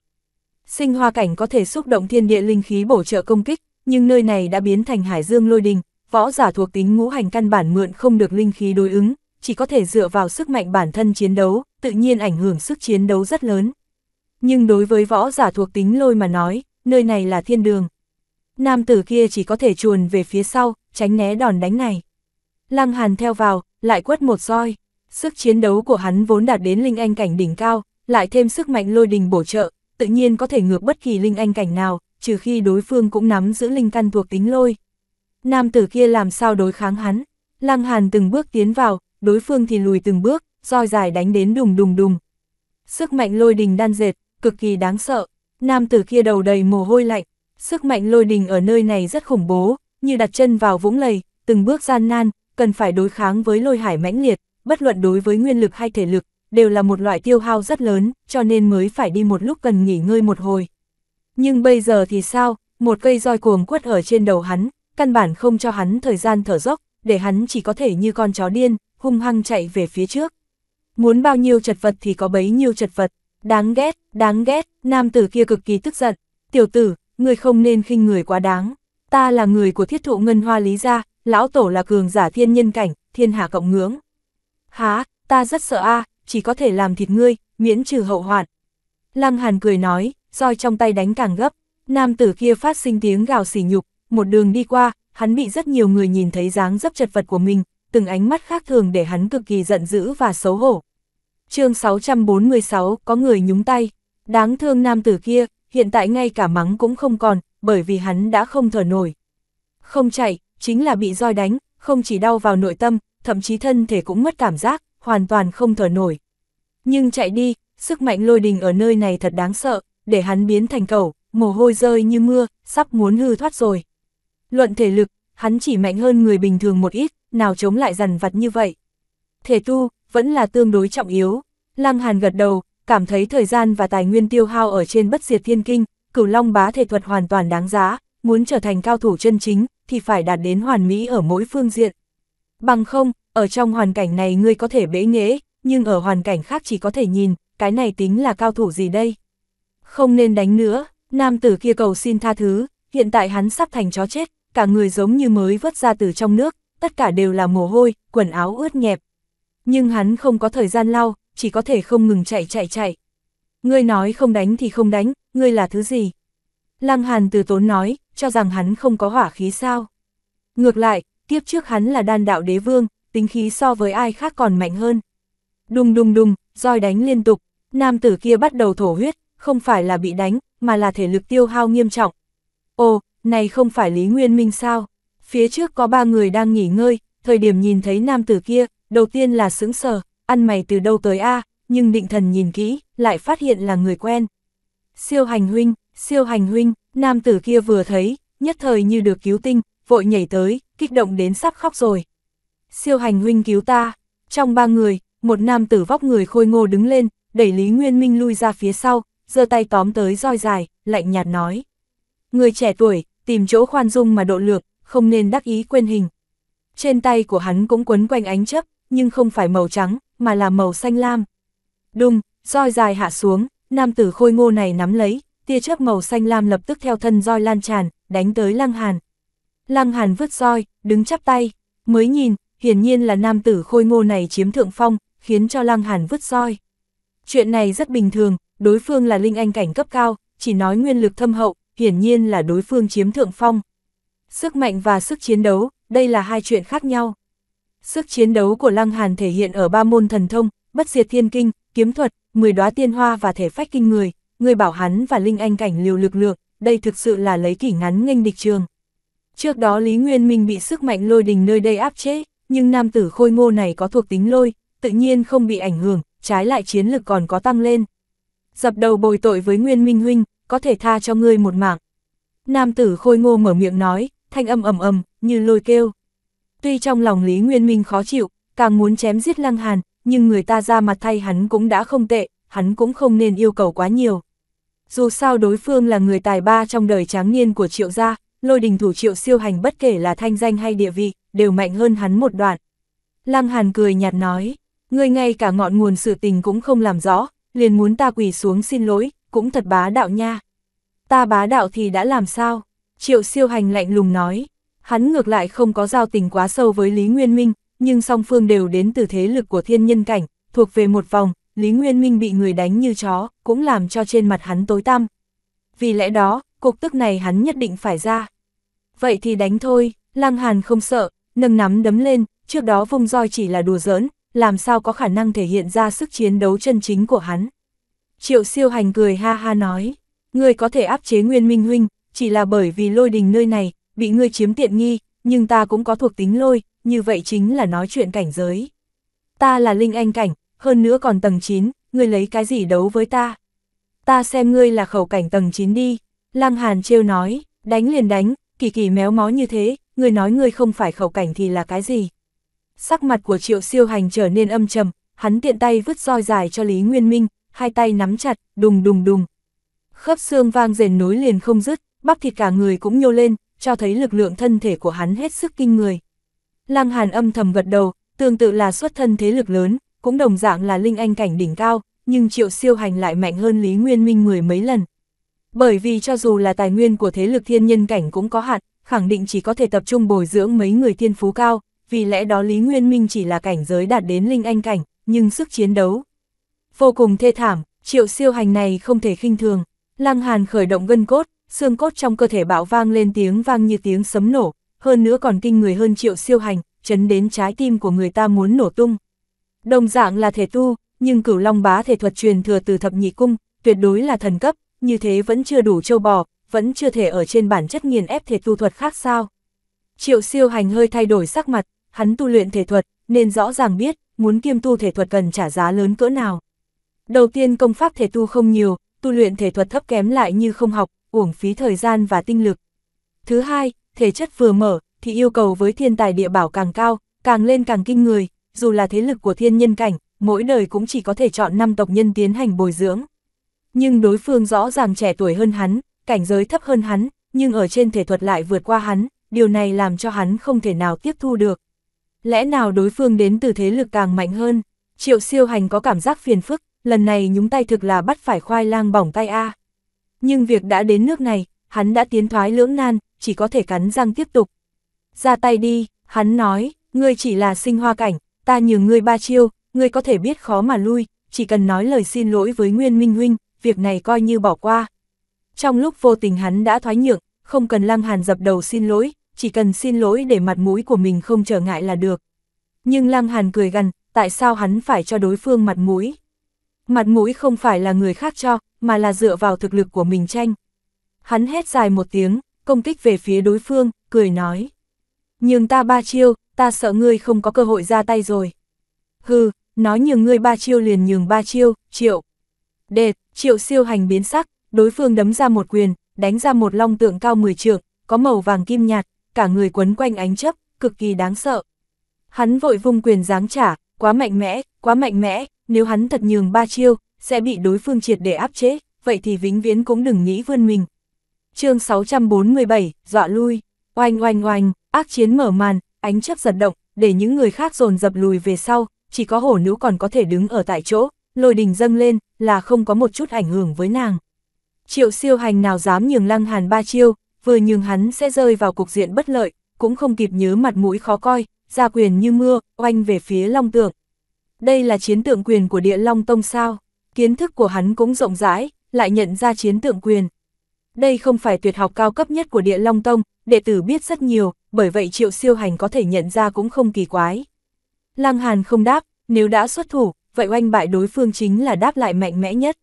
Speaker 1: Sinh hoa cảnh có thể xúc động thiên địa linh khí bổ trợ công kích, nhưng nơi này đã biến thành hải dương lôi đình, võ giả thuộc tính ngũ hành căn bản mượn không được linh khí đối ứng, chỉ có thể dựa vào sức mạnh bản thân chiến đấu, tự nhiên ảnh hưởng sức chiến đấu rất lớn. Nhưng đối với võ giả thuộc tính lôi mà nói, nơi này là thiên đường. Nam tử kia chỉ có thể chuồn về phía sau, tránh né đòn đánh này. Lăng Hàn theo vào, lại quất một roi. Sức chiến đấu của hắn vốn đạt đến linh anh cảnh đỉnh cao, lại thêm sức mạnh lôi đình bổ trợ, tự nhiên có thể ngược bất kỳ linh anh cảnh nào, trừ khi đối phương cũng nắm giữ linh căn thuộc tính lôi. Nam tử kia làm sao đối kháng hắn, Lăng Hàn từng bước tiến vào, đối phương thì lùi từng bước, roi dài đánh đến đùng đùng đùng. Sức mạnh lôi đình đan dệt, cực kỳ đáng sợ, nam tử kia đầu đầy mồ hôi lạnh, sức mạnh lôi đình ở nơi này rất khủng bố, như đặt chân vào vũng lầy, từng bước gian nan, cần phải đối kháng với lôi hải mãnh liệt, bất luận đối với nguyên lực hay thể lực, đều là một loại tiêu hao rất lớn, cho nên mới phải đi một lúc cần nghỉ ngơi một hồi. Nhưng bây giờ thì sao, một cây roi cuồng quất ở trên đầu hắn, căn bản không cho hắn thời gian thở dốc, để hắn chỉ có thể như con chó điên, hung hăng chạy về phía trước. Muốn bao nhiêu chật vật thì có bấy nhiêu chật vật, đáng ghét, đáng ghét, nam tử kia cực kỳ tức giận, tiểu tử, người không nên khinh người quá đáng, ta là người của thiết thụ ngân hoa lý gia, lão tổ là cường giả thiên nhân cảnh, thiên hạ cộng ngưỡng. Há, ta rất sợ a à, chỉ có thể làm thịt ngươi, miễn trừ hậu hoạn. Lăng Hàn cười nói, roi trong tay đánh càng gấp, nam tử kia phát sinh tiếng gào xỉ nhục, một đường đi qua, hắn bị rất nhiều người nhìn thấy dáng dấp chật vật của mình, từng ánh mắt khác thường để hắn cực kỳ giận dữ và xấu hổ. chương 646, có người nhúng tay, đáng thương nam tử kia, hiện tại ngay cả mắng cũng không còn, bởi vì hắn đã không thở nổi. Không chạy, chính là bị roi đánh, không chỉ đau vào nội tâm, thậm chí thân thể cũng mất cảm giác, hoàn toàn không thở nổi. Nhưng chạy đi, sức mạnh lôi đình ở nơi này thật đáng sợ, để hắn biến thành cầu, mồ hôi rơi như mưa, sắp muốn hư thoát rồi. Luận thể lực, hắn chỉ mạnh hơn người bình thường một ít, nào chống lại dằn vặt như vậy. Thể tu, vẫn là tương đối trọng yếu. Lăng Hàn gật đầu, cảm thấy thời gian và tài nguyên tiêu hao ở trên bất diệt thiên kinh, cửu long bá thể thuật hoàn toàn đáng giá, muốn trở thành cao thủ chân chính, thì phải đạt đến hoàn mỹ ở mỗi phương diện. Bằng không, ở trong hoàn cảnh này ngươi có thể bế nghễ, nhưng ở hoàn cảnh khác chỉ có thể nhìn, cái này tính là cao thủ gì đây? Không nên đánh nữa, nam tử kia cầu xin tha thứ, hiện tại hắn sắp thành chó chết, cả người giống như mới vớt ra từ trong nước, tất cả đều là mồ hôi, quần áo ướt nhẹp. Nhưng hắn không có thời gian lau, chỉ có thể không ngừng chạy chạy chạy. Ngươi nói không đánh thì không đánh, ngươi là thứ gì? Lăng Hàn từ tốn nói, cho rằng hắn không có hỏa khí sao. Ngược lại, tiếp trước hắn là đan đạo đế vương, tính khí so với ai khác còn mạnh hơn. Đùng đùng đùng, roi đánh liên tục, nam tử kia bắt đầu thổ huyết, không phải là bị đánh, mà là thể lực tiêu hao nghiêm trọng. Ồ, này không phải Lý Nguyên Minh sao? Phía trước có ba người đang nghỉ ngơi, thời điểm nhìn thấy nam tử kia, đầu tiên là sững sờ, ăn mày từ đâu tới a nhưng định thần nhìn kỹ, lại phát hiện là người quen. Siêu hành huynh, siêu hành huynh, nam tử kia vừa thấy, nhất thời như được cứu tinh, vội nhảy tới, kích động đến sắp khóc rồi. Siêu hành huynh cứu ta, trong ba người, một nam tử vóc người khôi ngô đứng lên, đẩy Lý Nguyên Minh lui ra phía sau, giơ tay tóm tới roi dài, lạnh nhạt nói. Người trẻ tuổi, tìm chỗ khoan dung mà độ lược, không nên đắc ý quên hình. Trên tay của hắn cũng quấn quanh ánh chấp, nhưng không phải màu trắng, mà là màu xanh lam. Đùng, roi dài hạ xuống, nam tử khôi ngô này nắm lấy, tia chấp màu xanh lam lập tức theo thân roi lan tràn, đánh tới Lăng Hàn. Lăng Hàn vứt roi, đứng chắp tay, mới nhìn, hiển nhiên là nam tử khôi ngô này chiếm thượng phong, khiến cho Lăng Hàn vứt roi. Chuyện này rất bình thường, đối phương là linh anh cảnh cấp cao, chỉ nói nguyên lực thâm hậu, hiển nhiên là đối phương chiếm thượng phong. Sức mạnh và sức chiến đấu, đây là hai chuyện khác nhau. Sức chiến đấu của Lăng Hàn thể hiện ở ba môn thần thông, bất diệt thiên kinh, kiếm thuật, mười đóa tiên hoa và thể phách kinh người, người bảo hắn và linh anh cảnh liều lực lượng, đây thực sự là lấy kỷ ngắn nghênh địch trường. Trước đó Lý Nguyên Minh bị sức mạnh lôi đình nơi đây áp chế, nhưng nam tử khôi ngô này có thuộc tính lôi, tự nhiên không bị ảnh hưởng, trái lại chiến lực còn có tăng lên. Dập đầu bồi tội với Nguyên Minh Huynh, có thể tha cho ngươi một mạng. Nam tử khôi ngô mở miệng nói, thanh âm ầm ầm như lôi kêu. Tuy trong lòng Lý Nguyên Minh khó chịu, càng muốn chém giết Lăng Hàn, nhưng người ta ra mặt thay hắn cũng đã không tệ, hắn cũng không nên yêu cầu quá nhiều. Dù sao đối phương là người tài ba trong đời tráng niên của triệu gia, lôi đình thủ triệu siêu hành bất kể là thanh danh hay địa vị, đều mạnh hơn hắn một đoạn. Lăng Hàn cười nhạt nói, ngươi ngay cả ngọn nguồn sự tình cũng không làm rõ, liền muốn ta quỳ xuống xin lỗi, cũng thật bá đạo nha. Ta bá đạo thì đã làm sao? Triệu siêu hành lạnh lùng nói, hắn ngược lại không có giao tình quá sâu với Lý Nguyên Minh, nhưng song phương đều đến từ thế lực của thiên nhân cảnh, thuộc về một vòng, Lý Nguyên Minh bị người đánh như chó, cũng làm cho trên mặt hắn tối tăm. Vì lẽ đó, cuộc tức này hắn nhất định phải ra. Vậy thì đánh thôi, Lăng Hàn không sợ, nâng nắm đấm lên, trước đó vùng roi chỉ là đùa giỡn, làm sao có khả năng thể hiện ra sức chiến đấu chân chính của hắn. Triệu siêu hành cười ha ha nói, ngươi có thể áp chế nguyên minh huynh, chỉ là bởi vì lôi đình nơi này, bị ngươi chiếm tiện nghi, nhưng ta cũng có thuộc tính lôi, như vậy chính là nói chuyện cảnh giới. Ta là linh anh cảnh, hơn nữa còn tầng 9, ngươi lấy cái gì đấu với ta? Ta xem ngươi là khẩu cảnh tầng 9 đi. Lăng Hàn trêu nói, đánh liền đánh, kỳ kỳ méo mó như thế, người nói người không phải khẩu cảnh thì là cái gì. Sắc mặt của triệu siêu hành trở nên âm trầm, hắn tiện tay vứt roi dài cho Lý Nguyên Minh, hai tay nắm chặt, đùng đùng đùng. Khớp xương vang rền núi liền không dứt, bắp thịt cả người cũng nhô lên, cho thấy lực lượng thân thể của hắn hết sức kinh người. Lăng Hàn âm thầm gật đầu, tương tự là xuất thân thế lực lớn, cũng đồng dạng là linh anh cảnh đỉnh cao, nhưng triệu siêu hành lại mạnh hơn Lý Nguyên Minh mười mấy lần, bởi vì cho dù là tài nguyên của thế lực thiên nhân cảnh cũng có hạn, khẳng định chỉ có thể tập trung bồi dưỡng mấy người thiên phú cao, vì lẽ đó Lý Nguyên Minh chỉ là cảnh giới đạt đến linh anh cảnh, nhưng sức chiến đấu vô cùng thê thảm, triệu siêu hành này không thể khinh thường. Lăng Hàn khởi động gân cốt, xương cốt trong cơ thể bạo vang lên tiếng vang như tiếng sấm nổ, hơn nữa còn kinh người hơn triệu siêu hành, chấn đến trái tim của người ta muốn nổ tung. Đồng dạng là thể tu, nhưng cửu long bá thể thuật truyền thừa từ thập nhị cung, tuyệt đối là thần cấp, như thế vẫn chưa đủ châu bò, vẫn chưa thể ở trên bản chất nghiền ép thể tu thuật khác sao. Triệu siêu hành hơi thay đổi sắc mặt, hắn tu luyện thể thuật, nên rõ ràng biết, muốn kiêm tu thể thuật cần trả giá lớn cỡ nào. Đầu tiên công pháp thể tu không nhiều, tu luyện thể thuật thấp kém lại như không học, uổng phí thời gian và tinh lực. Thứ hai, thể chất vừa mở, thì yêu cầu với thiên tài địa bảo càng cao, càng lên càng kinh người, dù là thế lực của thiên nhân cảnh, mỗi đời cũng chỉ có thể chọn năm tộc nhân tiến hành bồi dưỡng. Nhưng đối phương rõ ràng trẻ tuổi hơn hắn, cảnh giới thấp hơn hắn, nhưng ở trên thể thuật lại vượt qua hắn, điều này làm cho hắn không thể nào tiếp thu được. Lẽ nào đối phương đến từ thế lực càng mạnh hơn? Triệu siêu hành có cảm giác phiền phức, lần này nhúng tay thực là bắt phải khoai lang bỏng tay A. Nhưng việc đã đến nước này, hắn đã tiến thoái lưỡng nan, chỉ có thể cắn răng tiếp tục. Ra tay đi, hắn nói, ngươi chỉ là sinh hoa cảnh, ta nhường ngươi ba chiêu, ngươi có thể biết khó mà lui, chỉ cần nói lời xin lỗi với Nguyên Minh Huynh, việc này coi như bỏ qua. Trong lúc vô tình hắn đã thoái nhượng, không cần Lăng Hàn dập đầu xin lỗi, chỉ cần xin lỗi để mặt mũi của mình không trở ngại là được. Nhưng Lăng Hàn cười gằn, tại sao hắn phải cho đối phương mặt mũi? Mặt mũi không phải là người khác cho, mà là dựa vào thực lực của mình tranh. Hắn hét dài một tiếng, công kích về phía đối phương, cười nói. Nhưng ta ba chiêu, ta sợ ngươi không có cơ hội ra tay rồi. Hừ, nói nhường ngươi ba chiêu liền nhường ba chiêu, triệu đề triệu siêu hành biến sắc, đối phương đấm ra một quyền, đánh ra một long tượng cao 10 trượng, có màu vàng kim nhạt, cả người quấn quanh ánh chấp, cực kỳ đáng sợ. Hắn vội vung quyền giáng trả, quá mạnh mẽ, quá mạnh mẽ, nếu hắn thật nhường ba chiêu, sẽ bị đối phương triệt để áp chế, vậy thì vĩnh viễn cũng đừng nghĩ vươn mình. chương 647, dọa lui, oanh oanh oanh, ác chiến mở màn, ánh chấp giật động, để những người khác dồn dập lùi về sau, chỉ có hổ nữ còn có thể đứng ở tại chỗ, lôi đình dâng lên, là không có một chút ảnh hưởng với nàng. Triệu siêu hành nào dám nhường lăng hàn ba chiêu, vừa nhường hắn sẽ rơi vào cục diện bất lợi, cũng không kịp nhớ mặt mũi khó coi, ra quyền như mưa, oanh về phía long tượng. Đây là chiến tượng quyền của địa long tông sao, kiến thức của hắn cũng rộng rãi, lại nhận ra chiến tượng quyền. Đây không phải tuyệt học cao cấp nhất của địa long tông, đệ tử biết rất nhiều, bởi vậy triệu siêu hành có thể nhận ra cũng không kỳ quái. Lăng hàn không đáp, nếu đã xuất thủ, vậy oanh bại đối phương chính là đáp lại mạnh mẽ nhất.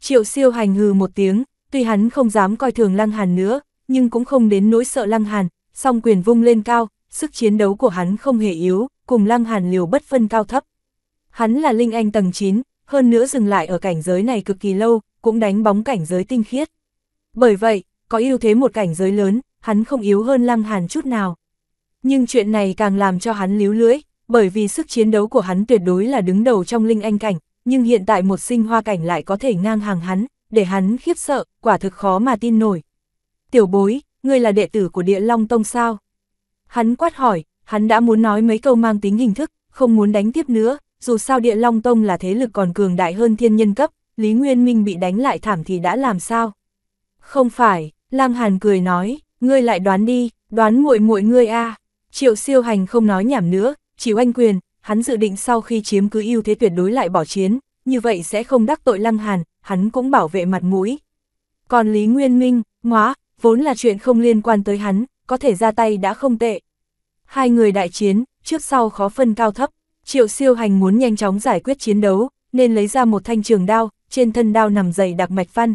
Speaker 1: Triệu siêu hành hừ một tiếng, tuy hắn không dám coi thường lăng hàn nữa, nhưng cũng không đến nỗi sợ lăng hàn, song quyền vung lên cao, sức chiến đấu của hắn không hề yếu, cùng lăng hàn liều bất phân cao thấp. Hắn là linh anh tầng 9, hơn nữa dừng lại ở cảnh giới này cực kỳ lâu, cũng đánh bóng cảnh giới tinh khiết. Bởi vậy, có ưu thế một cảnh giới lớn, hắn không yếu hơn lăng hàn chút nào. Nhưng chuyện này càng làm cho hắn líu lưỡi, bởi vì sức chiến đấu của hắn tuyệt đối là đứng đầu trong linh anh cảnh, nhưng hiện tại một sinh hoa cảnh lại có thể ngang hàng hắn, để hắn khiếp sợ, quả thực khó mà tin nổi. Tiểu bối, ngươi là đệ tử của địa Long Tông sao? Hắn quát hỏi, hắn đã muốn nói mấy câu mang tính hình thức, không muốn đánh tiếp nữa, dù sao địa Long Tông là thế lực còn cường đại hơn thiên nhân cấp, Lý Nguyên Minh bị đánh lại thảm thì đã làm sao? Không phải, Lang Hàn cười nói, ngươi lại đoán đi, đoán muội muội ngươi a. Triệu Siêu Hành không nói nhảm nữa, chỉ oanh quyền, hắn dự định sau khi chiếm cứ ưu thế tuyệt đối lại bỏ chiến, như vậy sẽ không đắc tội Lăng Hàn, hắn cũng bảo vệ mặt mũi. Còn Lý Nguyên Minh, ngóa, vốn là chuyện không liên quan tới hắn, có thể ra tay đã không tệ. Hai người đại chiến, trước sau khó phân cao thấp, triệu siêu hành muốn nhanh chóng giải quyết chiến đấu, nên lấy ra một thanh trường đao, trên thân đao nằm dày đặc mạch văn.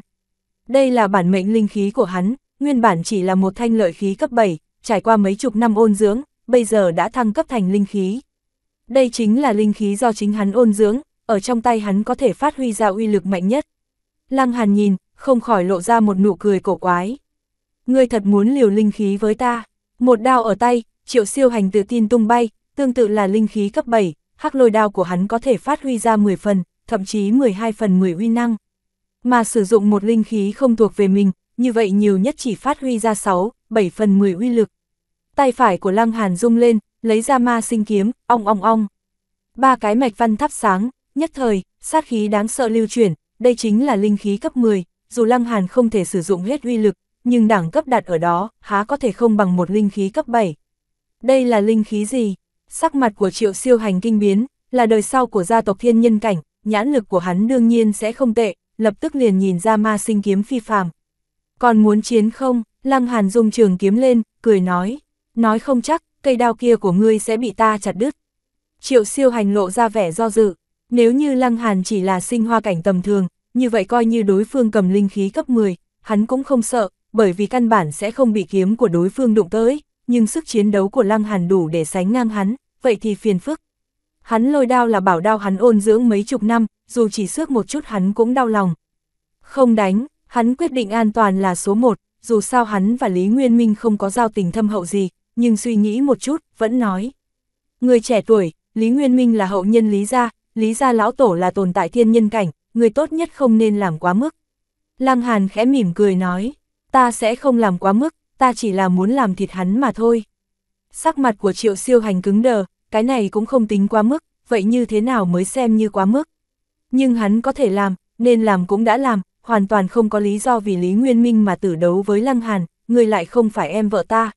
Speaker 1: Đây là bản mệnh linh khí của hắn, nguyên bản chỉ là một thanh lợi khí cấp 7, trải qua mấy chục năm ôn dưỡng, bây giờ đã thăng cấp thành linh khí. Đây chính là linh khí do chính hắn ôn dưỡng, ở trong tay hắn có thể phát huy ra uy lực mạnh nhất. Lăng Hàn nhìn, không khỏi lộ ra một nụ cười cổ quái. Ngươi thật muốn liều linh khí với ta. Một đao ở tay, triệu siêu hành tự tin tung bay, tương tự là linh khí cấp 7, hắc lôi đao của hắn có thể phát huy ra 10 phần, thậm chí 12 phần 10 uy năng. Mà sử dụng một linh khí không thuộc về mình, như vậy nhiều nhất chỉ phát huy ra 6, 7 phần 10 uy lực tay phải của Lăng Hàn rung lên, lấy ra ma sinh kiếm, ong ong ong. Ba cái mạch văn thắp sáng, nhất thời, sát khí đáng sợ lưu chuyển, đây chính là linh khí cấp 10, dù Lăng Hàn không thể sử dụng hết uy lực, nhưng đẳng cấp đạt ở đó, há có thể không bằng một linh khí cấp 7. Đây là linh khí gì? Sắc mặt của triệu siêu hành kinh biến, là đời sau của gia tộc thiên nhân cảnh, nhãn lực của hắn đương nhiên sẽ không tệ, lập tức liền nhìn ra ma sinh kiếm phi phàm. Còn muốn chiến không? Lăng Hàn dùng trường kiếm lên, cười nói. Nói không chắc, cây đao kia của ngươi sẽ bị ta chặt đứt. Triệu siêu hành lộ ra vẻ do dự, nếu như lăng hàn chỉ là sinh hoa cảnh tầm thường, như vậy coi như đối phương cầm linh khí cấp 10, hắn cũng không sợ, bởi vì căn bản sẽ không bị kiếm của đối phương đụng tới, nhưng sức chiến đấu của lăng hàn đủ để sánh ngang hắn, vậy thì phiền phức. Hắn lôi đao là bảo đao hắn ôn dưỡng mấy chục năm, dù chỉ xước một chút hắn cũng đau lòng. Không đánh, hắn quyết định an toàn là số một, dù sao hắn và Lý Nguyên Minh không có giao tình thâm hậu gì, nhưng suy nghĩ một chút, vẫn nói. Người trẻ tuổi, Lý Nguyên Minh là hậu nhân Lý Gia, Lý Gia Lão Tổ là tồn tại thiên nhân cảnh, người tốt nhất không nên làm quá mức. Lăng Hàn khẽ mỉm cười nói, ta sẽ không làm quá mức, ta chỉ là muốn làm thịt hắn mà thôi. Sắc mặt của triệu siêu hành cứng đờ, cái này cũng không tính quá mức, vậy như thế nào mới xem như quá mức. Nhưng hắn có thể làm, nên làm cũng đã làm, hoàn toàn không có lý do vì Lý Nguyên Minh mà tử đấu với Lăng Hàn, người lại không phải em vợ ta,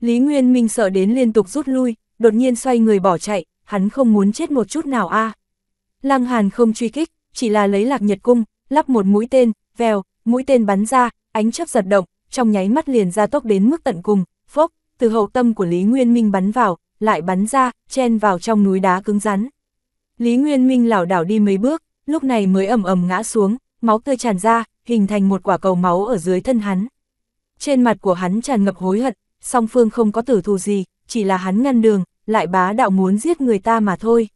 Speaker 1: Lý Nguyên Minh sợ đến liên tục rút lui, đột nhiên xoay người bỏ chạy, hắn không muốn chết một chút nào a. À. Lăng Hàn không truy kích, chỉ là lấy lạc nhật cung, lắp một mũi tên, vèo, mũi tên bắn ra, ánh chớp giật động, trong nháy mắt liền ra tốc đến mức tận cùng, phốc, từ hậu tâm của Lý Nguyên Minh bắn vào, lại bắn ra, chen vào trong núi đá cứng rắn. Lý Nguyên Minh lảo đảo đi mấy bước, lúc này mới ầm ầm ngã xuống, máu tươi tràn ra, hình thành một quả cầu máu ở dưới thân hắn. Trên mặt của hắn tràn ngập hối hận, song phương không có tử thù gì, chỉ là hắn ngăn đường, lại bá đạo muốn giết người ta mà thôi.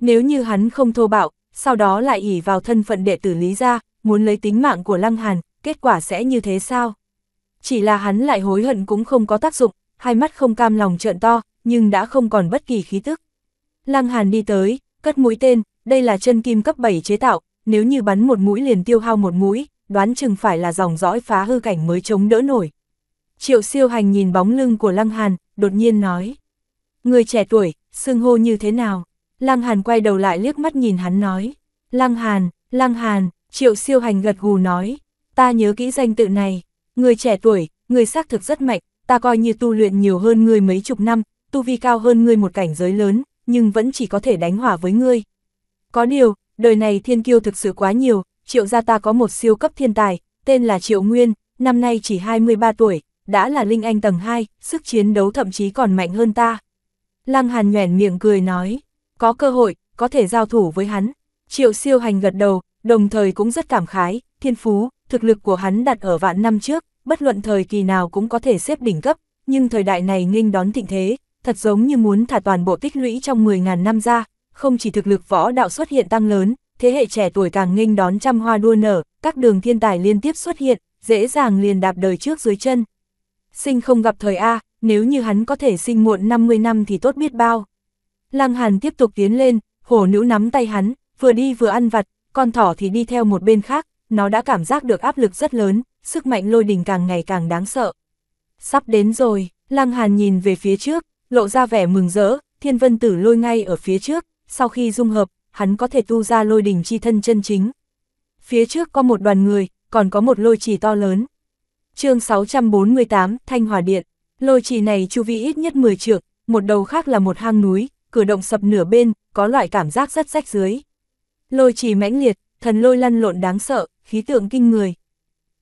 Speaker 1: Nếu như hắn không thô bạo, sau đó lại ỉ vào thân phận đệ tử Lý gia, muốn lấy tính mạng của Lăng Hàn, kết quả sẽ như thế sao? Chỉ là hắn lại hối hận cũng không có tác dụng, hai mắt không cam lòng trợn to, nhưng đã không còn bất kỳ khí tức. Lăng Hàn đi tới, cất mũi tên, đây là chân kim cấp 7 chế tạo, nếu như bắn một mũi liền tiêu hao một mũi, đoán chừng phải là dòng dõi phá hư cảnh mới chống đỡ nổi. Triệu siêu hành nhìn bóng lưng của Lăng Hàn, đột nhiên nói. Người trẻ tuổi, xưng hô như thế nào? Lăng Hàn quay đầu lại liếc mắt nhìn hắn nói. Lăng Hàn, Lăng Hàn, triệu siêu hành gật gù nói. Ta nhớ kỹ danh tự này. Người trẻ tuổi, người xác thực rất mạnh, ta coi như tu luyện nhiều hơn ngươi mấy chục năm, tu vi cao hơn ngươi một cảnh giới lớn, nhưng vẫn chỉ có thể đánh hỏa với ngươi. Có điều, đời này thiên kiêu thực sự quá nhiều, triệu gia ta có một siêu cấp thiên tài, tên là Triệu Nguyên, năm nay chỉ 23 tuổi, đã là Linh Anh tầng 2, sức chiến đấu thậm chí còn mạnh hơn ta. Lăng Hàn nhoẻn miệng cười nói, có cơ hội, có thể giao thủ với hắn. Triệu siêu hành gật đầu, đồng thời cũng rất cảm khái, thiên phú, thực lực của hắn đặt ở vạn năm trước, bất luận thời kỳ nào cũng có thể xếp đỉnh cấp, nhưng thời đại này nghênh đón thịnh thế, thật giống như muốn thả toàn bộ tích lũy trong 10.000 năm ra, không chỉ thực lực võ đạo xuất hiện tăng lớn, thế hệ trẻ tuổi càng nghênh đón trăm hoa đua nở, các đường thiên tài liên tiếp xuất hiện, dễ dàng liền đạp đời trước dưới chân, sinh không gặp thời A, nếu như hắn có thể sinh muộn 50 năm thì tốt biết bao. Lăng Hàn tiếp tục tiến lên, hổ nữ nắm tay hắn, vừa đi vừa ăn vặt, con thỏ thì đi theo một bên khác, nó đã cảm giác được áp lực rất lớn, sức mạnh lôi đình càng ngày càng đáng sợ. Sắp đến rồi, Lăng Hàn nhìn về phía trước, lộ ra vẻ mừng rỡ, thiên vân tử lôi ngay ở phía trước, sau khi dung hợp, hắn có thể tu ra lôi đình chi thân chân chính. Phía trước có một đoàn người, còn có một lôi trì to lớn chương 648, Thanh Hòa Điện. Lôi trì này chu vi ít nhất 10 trượng, một đầu khác là một hang núi, cửa động sập nửa bên, có loại cảm giác rất rách dưới. Lôi trì mãnh liệt, thần lôi lăn lộn đáng sợ, khí tượng kinh người.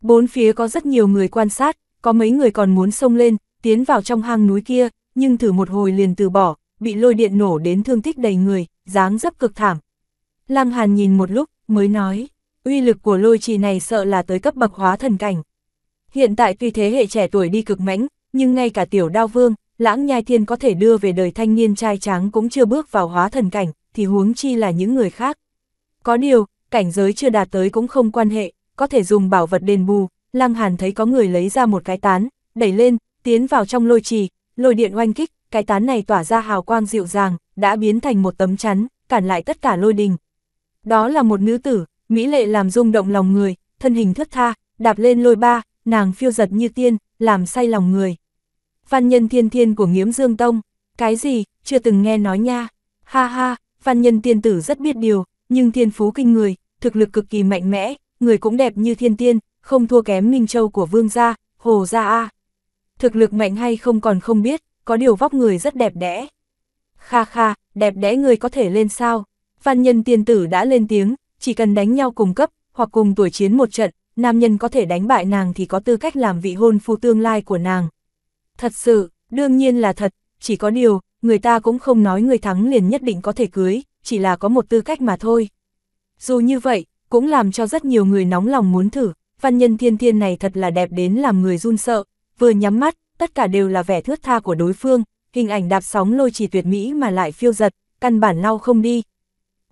Speaker 1: Bốn phía có rất nhiều người quan sát, có mấy người còn muốn xông lên, tiến vào trong hang núi kia, nhưng thử một hồi liền từ bỏ, bị lôi điện nổ đến thương tích đầy người, dáng dấp cực thảm. Lăng Hàn nhìn một lúc, mới nói, uy lực của lôi trì này sợ là tới cấp bậc hóa thần cảnh. Hiện tại tuy thế hệ trẻ tuổi đi cực mãnh, nhưng ngay cả tiểu đao vương, lãng nhai thiên có thể đưa về đời thanh niên trai tráng cũng chưa bước vào hóa thần cảnh, thì huống chi là những người khác. Có điều, cảnh giới chưa đạt tới cũng không quan hệ, có thể dùng bảo vật đền bù, Lăng Hàn thấy có người lấy ra một cái tán, đẩy lên, tiến vào trong lôi trì, lôi điện oanh kích, cái tán này tỏa ra hào quang dịu dàng, đã biến thành một tấm chắn, cản lại tất cả lôi đình. Đó là một nữ tử, mỹ lệ làm rung động lòng người, thân hình thướt tha, đạp lên lôi ba, nàng phiêu giật như tiên, làm say lòng người. Văn nhân thiên thiên của nghiễm dương tông, cái gì, chưa từng nghe nói nha. Ha ha, văn nhân tiên tử rất biết điều, nhưng thiên phú kinh người, thực lực cực kỳ mạnh mẽ, người cũng đẹp như thiên tiên, không thua kém Minh Châu của vương gia, hồ gia A. Thực lực mạnh hay không còn không biết, có điều vóc người rất đẹp đẽ. Kha kha, đẹp đẽ người có thể lên sao? Văn nhân tiên tử đã lên tiếng, chỉ cần đánh nhau cùng cấp, hoặc cùng tuổi chiến một trận, nam nhân có thể đánh bại nàng thì có tư cách làm vị hôn phu tương lai của nàng. Thật sự, đương nhiên là thật, chỉ có điều, người ta cũng không nói người thắng liền nhất định có thể cưới, chỉ là có một tư cách mà thôi. Dù như vậy, cũng làm cho rất nhiều người nóng lòng muốn thử, văn nhân thiên thiên này thật là đẹp đến làm người run sợ, vừa nhắm mắt, tất cả đều là vẻ thướt tha của đối phương, hình ảnh đạp sóng lôi chỉ tuyệt mỹ mà lại phiêu giật, căn bản lau không đi.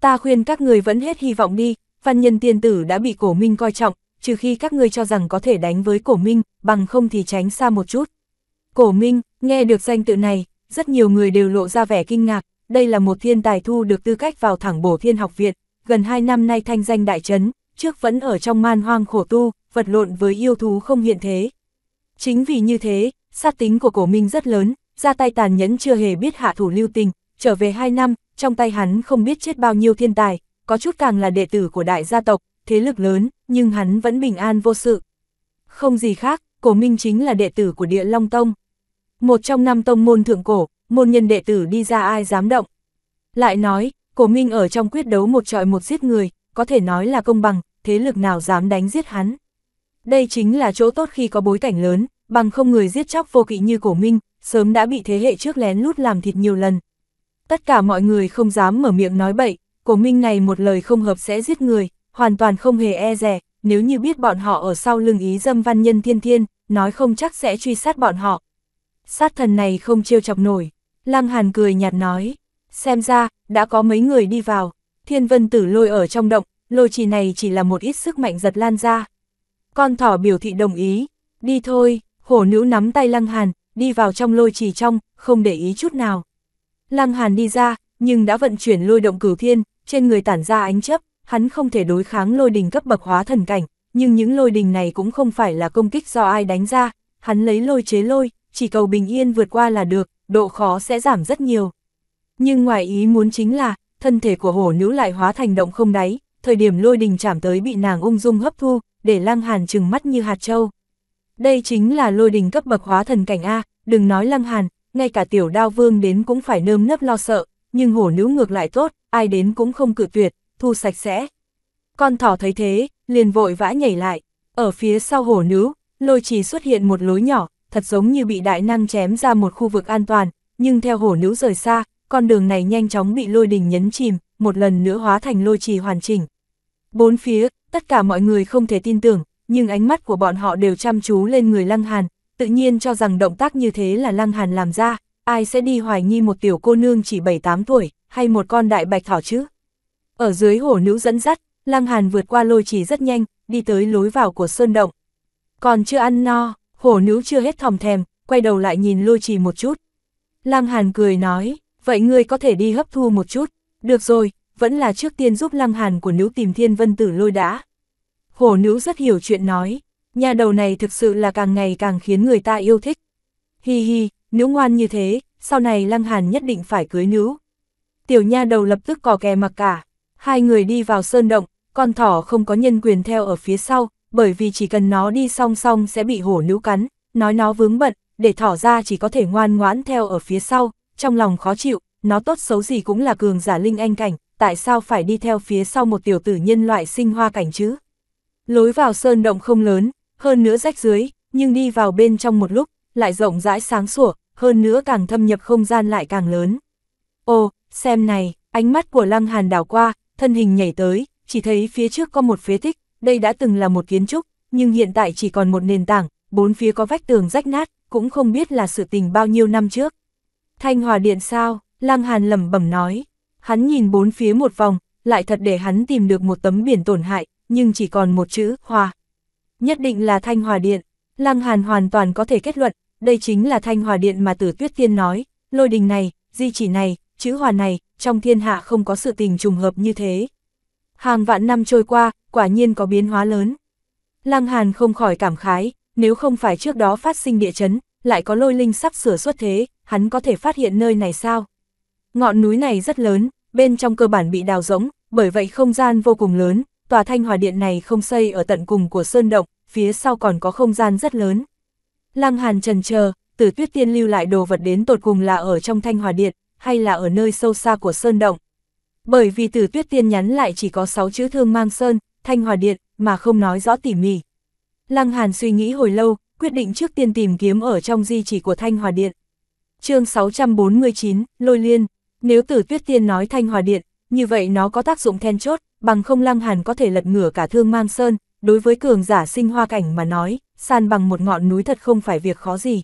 Speaker 1: Ta khuyên các người vẫn hết hy vọng đi, văn nhân tiên tử đã bị cổ minh coi trọng, trừ khi các ngươi cho rằng có thể đánh với cổ minh, bằng không thì tránh xa một chút. Cổ minh, nghe được danh tự này, rất nhiều người đều lộ ra vẻ kinh ngạc, đây là một thiên tài thu được tư cách vào thẳng bổ thiên học viện, gần 2 năm nay thanh danh đại trấn, trước vẫn ở trong man hoang khổ tu, vật lộn với yêu thú không hiện thế. Chính vì như thế, sát tính của cổ minh rất lớn, ra tay tàn nhẫn chưa hề biết hạ thủ lưu tình, trở về 2 năm, trong tay hắn không biết chết bao nhiêu thiên tài, có chút càng là đệ tử của đại gia tộc, thế lực lớn, nhưng hắn vẫn bình an vô sự. Không gì khác, Cổ Minh chính là đệ tử của Địa Long Tông. Một trong năm tông môn thượng cổ, môn nhân đệ tử đi ra ai dám động. Lại nói, Cổ Minh ở trong quyết đấu một trọi một giết người, có thể nói là công bằng, thế lực nào dám đánh giết hắn. Đây chính là chỗ tốt khi có bối cảnh lớn, bằng không người giết chóc vô kỵ như Cổ Minh, sớm đã bị thế hệ trước lén lút làm thịt nhiều lần. Tất cả mọi người không dám mở miệng nói bậy, Cổ Minh này một lời không hợp sẽ giết người, hoàn toàn không hề e rẻ, nếu như biết bọn họ ở sau lưng ý dâm văn nhân thiên thiên, nói không chắc sẽ truy sát bọn họ. Sát thần này không trêu chọc nổi, Lăng Hàn cười nhạt nói, xem ra, đã có mấy người đi vào, thiên vân tử lôi ở trong động, lôi trì này chỉ là một ít sức mạnh giật lan ra. Con thỏ biểu thị đồng ý, đi thôi, hổ nữ nắm tay Lăng Hàn, đi vào trong lôi trì trong, không để ý chút nào. Lăng Hàn đi ra, nhưng đã vận chuyển lôi động cửu thiên, trên người tản ra ánh chấp, hắn không thể đối kháng lôi đình cấp bậc hóa thần cảnh, nhưng những lôi đình này cũng không phải là công kích do ai đánh ra, hắn lấy lôi chế lôi, chỉ cầu bình yên vượt qua là được, độ khó sẽ giảm rất nhiều. Nhưng ngoài ý muốn chính là, thân thể của hổ nữ lại hóa thành động không đáy, thời điểm lôi đình chạm tới bị nàng ung dung hấp thu, để lăng hàn trừng mắt như hạt trâu. Đây chính là lôi đình cấp bậc hóa thần cảnh A, đừng nói lăng hàn, ngay cả tiểu đao vương đến cũng phải nơm nấp lo sợ, nhưng hổ nữ ngược lại tốt, ai đến cũng không cự tuyệt, thu sạch sẽ. Con thỏ thấy thế, liền vội vã nhảy lại, ở phía sau hổ nứu, lôi trì xuất hiện một lối nhỏ, thật giống như bị đại năng chém ra một khu vực an toàn, nhưng theo hổ nứu rời xa, con đường này nhanh chóng bị lôi đình nhấn chìm, một lần nữa hóa thành lôi trì hoàn chỉnh. Bốn phía, tất cả mọi người không thể tin tưởng, nhưng ánh mắt của bọn họ đều chăm chú lên người Lăng Hàn, tự nhiên cho rằng động tác như thế là Lăng Hàn làm ra, ai sẽ đi hoài nghi một tiểu cô nương chỉ 7-8 tuổi, hay một con đại bạch thỏ chứ? Ở dưới hổ nữ dẫn dắt, Lăng Hàn vượt qua lôi chỉ rất nhanh, đi tới lối vào của sơn động. Còn chưa ăn no, hổ nữ chưa hết thòm thèm, quay đầu lại nhìn lôi trì một chút. Lăng Hàn cười nói, vậy ngươi có thể đi hấp thu một chút. Được rồi, vẫn là trước tiên giúp Lăng Hàn của nữ tìm thiên vân tử lôi đã. Hổ nữ rất hiểu chuyện nói, nhà đầu này thực sự là càng ngày càng khiến người ta yêu thích. Hi hi, nữ ngoan như thế, sau này Lăng Hàn nhất định phải cưới nữ. Tiểu nha đầu lập tức cò kè mặc cả, Hai người đi vào sơn động, con thỏ không có nhân quyền theo ở phía sau, bởi vì chỉ cần nó đi song song sẽ bị hổ nữ cắn, nói nó vướng bận, để thỏ ra chỉ có thể ngoan ngoãn theo ở phía sau, trong lòng khó chịu, nó tốt xấu gì cũng là cường giả linh anh cảnh, tại sao phải đi theo phía sau một tiểu tử nhân loại sinh hoa cảnh chứ? Lối vào sơn động không lớn, hơn nữa rách dưới, nhưng đi vào bên trong một lúc, lại rộng rãi sáng sủa, hơn nữa càng thâm nhập không gian lại càng lớn. Ồ, xem này, ánh mắt của Lăng Hàn đảo qua, thân hình nhảy tới, chỉ thấy phía trước có một phế tích, đây đã từng là một kiến trúc, nhưng hiện tại chỉ còn một nền tảng, bốn phía có vách tường rách nát, cũng không biết là sự tình bao nhiêu năm trước. Thanh Hòa Điện sao? Lăng Hàn lẩm bẩm nói. Hắn nhìn bốn phía một vòng, lại thật để hắn tìm được một tấm biển tổn hại, nhưng chỉ còn một chữ, Hòa. Nhất định là Thanh Hòa Điện. Lăng Hàn hoàn toàn có thể kết luận, đây chính là Thanh Hòa Điện mà Tử Tuyết Tiên nói, lôi đình này, di chỉ này, chữ Hòa này, trong thiên hạ không có sự tình trùng hợp như thế. Hàng vạn năm trôi qua, quả nhiên có biến hóa lớn. Lăng Hàn không khỏi cảm khái, nếu không phải trước đó phát sinh địa chấn, lại có lôi linh sắp sửa xuất thế, hắn có thể phát hiện nơi này sao? Ngọn núi này rất lớn, bên trong cơ bản bị đào rỗng, bởi vậy không gian vô cùng lớn, tòa thanh hòa điện này không xây ở tận cùng của sơn động, phía sau còn có không gian rất lớn. Lăng Hàn trần chờ, Tử Tuyết Tiên lưu lại đồ vật đến tột cùng là ở trong thanh hòa điện, hay là ở nơi sâu xa của sơn động. Bởi vì tử tuyết tiên nhắn lại chỉ có 6 chữ thương mang sơn, thanh hòa điện, mà không nói rõ tỉ mỉ. Lăng Hàn suy nghĩ hồi lâu, quyết định trước tiên tìm kiếm ở trong di chỉ của thanh hòa điện. chương 649, Lôi Liên, nếu tử tuyết tiên nói thanh hòa điện, như vậy nó có tác dụng then chốt, bằng không Lăng Hàn có thể lật ngửa cả thương mang sơn, đối với cường giả sinh hoa cảnh mà nói, san bằng một ngọn núi thật không phải việc khó gì.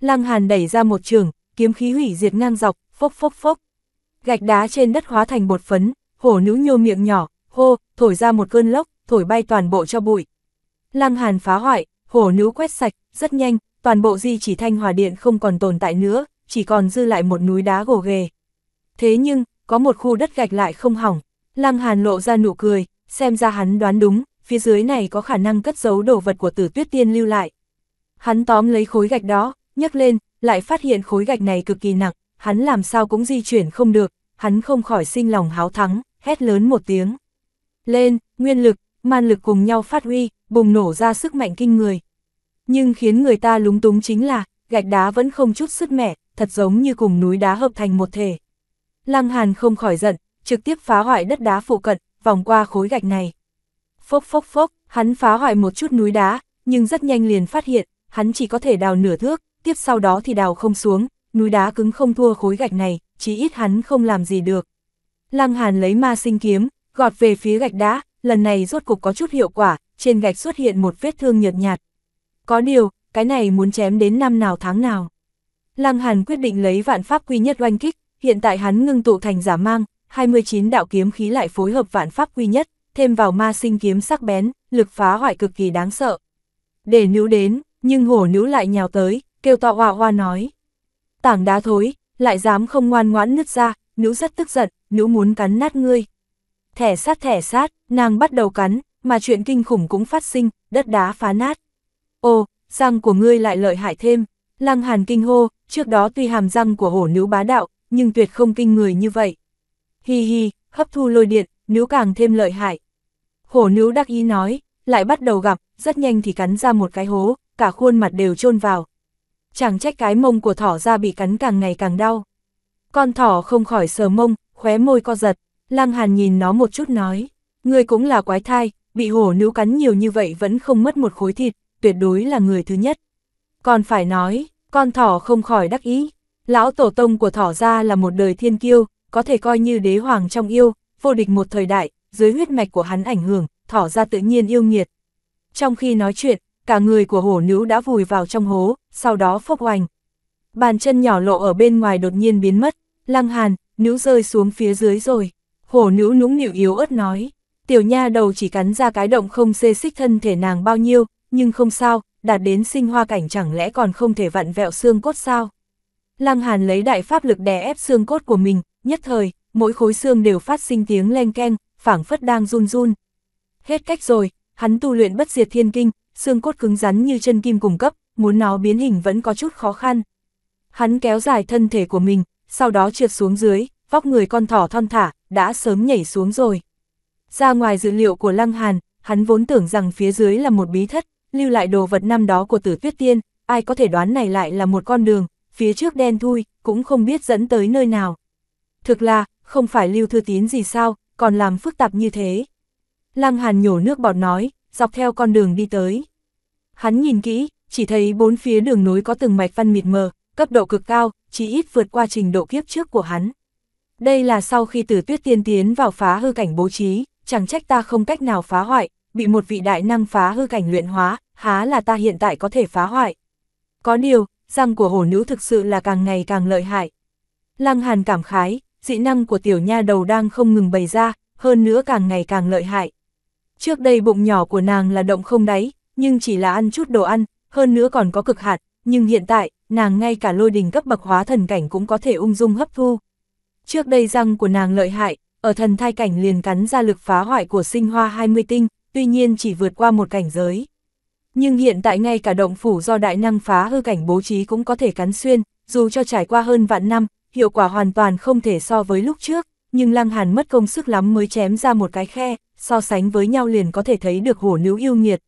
Speaker 1: Lăng Hàn đẩy ra một trường, kiếm khí hủy diệt ngang dọc, phốc phốc phốc. Gạch đá trên đất hóa thành bột phấn, hổ nữ nhô miệng nhỏ, hô, thổi ra một cơn lốc, thổi bay toàn bộ cho bụi. Lăng hàn phá hoại, hổ nữ quét sạch, rất nhanh, toàn bộ di chỉ thanh hòa điện không còn tồn tại nữa, chỉ còn dư lại một núi đá gồ ghề. Thế nhưng, có một khu đất gạch lại không hỏng, lăng hàn lộ ra nụ cười, xem ra hắn đoán đúng, phía dưới này có khả năng cất giấu đồ vật của tử tuyết tiên lưu lại. Hắn tóm lấy khối gạch đó, nhấc lên, lại phát hiện khối gạch này cực kỳ nặng, hắn làm sao cũng di chuyển không được, hắn không khỏi sinh lòng háo thắng, hét lớn một tiếng. Lên, nguyên lực, man lực cùng nhau phát huy, bùng nổ ra sức mạnh kinh người. Nhưng khiến người ta lúng túng chính là, gạch đá vẫn không chút sứt mẻ, thật giống như cùng núi đá hợp thành một thể. Lăng Hàn không khỏi giận, trực tiếp phá hoại đất đá phụ cận, vòng qua khối gạch này. Phốc phốc phốc, hắn phá hoại một chút núi đá, nhưng rất nhanh liền phát hiện, hắn chỉ có thể đào nửa thước, tiếp sau đó thì đào không xuống, núi đá cứng không thua khối gạch này, chỉ ít hắn không làm gì được. Lăng Hàn lấy ma sinh kiếm, gọt về phía gạch đá, lần này rốt cục có chút hiệu quả, trên gạch xuất hiện một vết thương nhợt nhạt. Có điều, cái này muốn chém đến năm nào tháng nào. Lăng Hàn quyết định lấy vạn pháp quy nhất oanh kích, hiện tại hắn ngưng tụ thành giả mang, 29 đạo kiếm khí lại phối hợp vạn pháp quy nhất, thêm vào ma sinh kiếm sắc bén, lực phá hoại cực kỳ đáng sợ. Để níu đến, nhưng hổ níu lại nhào tới, kêu to hoa hoa nói tảng đá thối, lại dám không ngoan ngoãn nứt ra, nữ rất tức giận, nữ muốn cắn nát ngươi. Thẻ sát thẻ sát, nàng bắt đầu cắn, mà chuyện kinh khủng cũng phát sinh, đất đá phá nát. Ồ, răng của ngươi lại lợi hại thêm, lăng hàn kinh hô, trước đó tuy hàm răng của hổ nữ bá đạo, nhưng tuyệt không kinh người như vậy. Hi hi, hấp thu lôi điện, nữ càng thêm lợi hại. Hổ nữ đắc ý nói, lại bắt đầu gặp, rất nhanh thì cắn ra một cái hố, cả khuôn mặt đều chôn vào, chẳng trách cái mông của thỏ ra bị cắn càng ngày càng đau. Con thỏ không khỏi sờ mông, khóe môi co giật, Lăng Hàn nhìn nó một chút nói, người cũng là quái thai, bị hổ níu cắn nhiều như vậy vẫn không mất một khối thịt, tuyệt đối là người thứ nhất. Còn phải nói, con thỏ không khỏi đắc ý, lão tổ tông của thỏ ra là một đời thiên kiêu, có thể coi như đế hoàng trong yêu, vô địch một thời đại, dưới huyết mạch của hắn ảnh hưởng, thỏ ra tự nhiên yêu nghiệt. Trong khi nói chuyện, cả người của hổ nữ đã vùi vào trong hố, sau đó phốc hoành. Bàn chân nhỏ lộ ở bên ngoài đột nhiên biến mất, lăng hàn, nữ rơi xuống phía dưới rồi. Hổ nữ nũng nịu yếu ớt nói, tiểu nha đầu chỉ cắn ra cái động không xê xích thân thể nàng bao nhiêu, nhưng không sao, đạt đến sinh hoa cảnh chẳng lẽ còn không thể vặn vẹo xương cốt sao. Lăng hàn lấy đại pháp lực đè ép xương cốt của mình, nhất thời, mỗi khối xương đều phát sinh tiếng len keng, phảng phất đang run run. Hết cách rồi, hắn tu luyện bất diệt thiên kinh, xương cốt cứng rắn như chân kim cùng cấp, muốn nó biến hình vẫn có chút khó khăn. Hắn kéo dài thân thể của mình, sau đó trượt xuống dưới, vóc người con thỏ thon thả, đã sớm nhảy xuống rồi. Ra ngoài dữ liệu của Lăng Hàn, hắn vốn tưởng rằng phía dưới là một bí thất, lưu lại đồ vật năm đó của tử tuyết tiên, ai có thể đoán này lại là một con đường, phía trước đen thui, cũng không biết dẫn tới nơi nào. Thực là, không phải lưu thư tín gì sao, còn làm phức tạp như thế. Lăng Hàn nhổ nước bọt nói, dọc theo con đường đi tới. Hắn nhìn kỹ, chỉ thấy bốn phía đường núi có từng mạch văn mịt mờ, cấp độ cực cao, chỉ ít vượt qua trình độ kiếp trước của hắn. Đây là sau khi tử tuyết tiên tiến vào phá hư cảnh bố trí, chẳng trách ta không cách nào phá hoại, bị một vị đại năng phá hư cảnh luyện hóa, há là ta hiện tại có thể phá hoại. Có điều, răng của hổ nữ thực sự là càng ngày càng lợi hại. Lăng hàn cảm khái, dị năng của tiểu nha đầu đang không ngừng bày ra, hơn nữa càng ngày càng lợi hại, Trước đây bụng nhỏ của nàng là động không đáy, nhưng chỉ là ăn chút đồ ăn, hơn nữa còn có cực hạt, nhưng hiện tại, nàng ngay cả lôi đình cấp bậc hóa thần cảnh cũng có thể ung dung hấp thu. Trước đây răng của nàng lợi hại, ở thần thai cảnh liền cắn ra lực phá hoại của sinh hoa 20 tinh, tuy nhiên chỉ vượt qua một cảnh giới. Nhưng hiện tại ngay cả động phủ do đại năng phá hư cảnh bố trí cũng có thể cắn xuyên, dù cho trải qua hơn vạn năm, hiệu quả hoàn toàn không thể so với lúc trước nhưng Lăng Hàn mất công sức lắm mới chém ra một cái khe, so sánh với nhau liền có thể thấy được hổ nữ yêu nghiệt.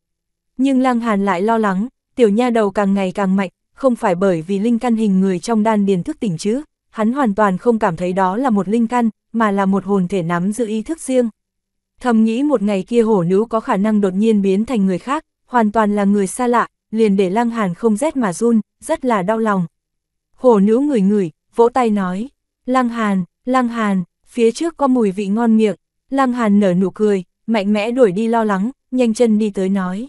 Speaker 1: Nhưng Lăng Hàn lại lo lắng, tiểu nha đầu càng ngày càng mạnh, không phải bởi vì linh căn hình người trong đan điền thức tỉnh chứ, hắn hoàn toàn không cảm thấy đó là một linh căn, mà là một hồn thể nắm giữ ý thức riêng. Thầm nghĩ một ngày kia hổ nữ có khả năng đột nhiên biến thành người khác, hoàn toàn là người xa lạ, liền để Lăng Hàn không rét mà run, rất là đau lòng. Hổ nữ người người, vỗ tay nói, Lăng Hàn, Lăng Hàn, phía trước có mùi vị ngon miệng, Lăng Hàn nở nụ cười, mạnh mẽ đuổi đi lo lắng, nhanh chân đi tới nói.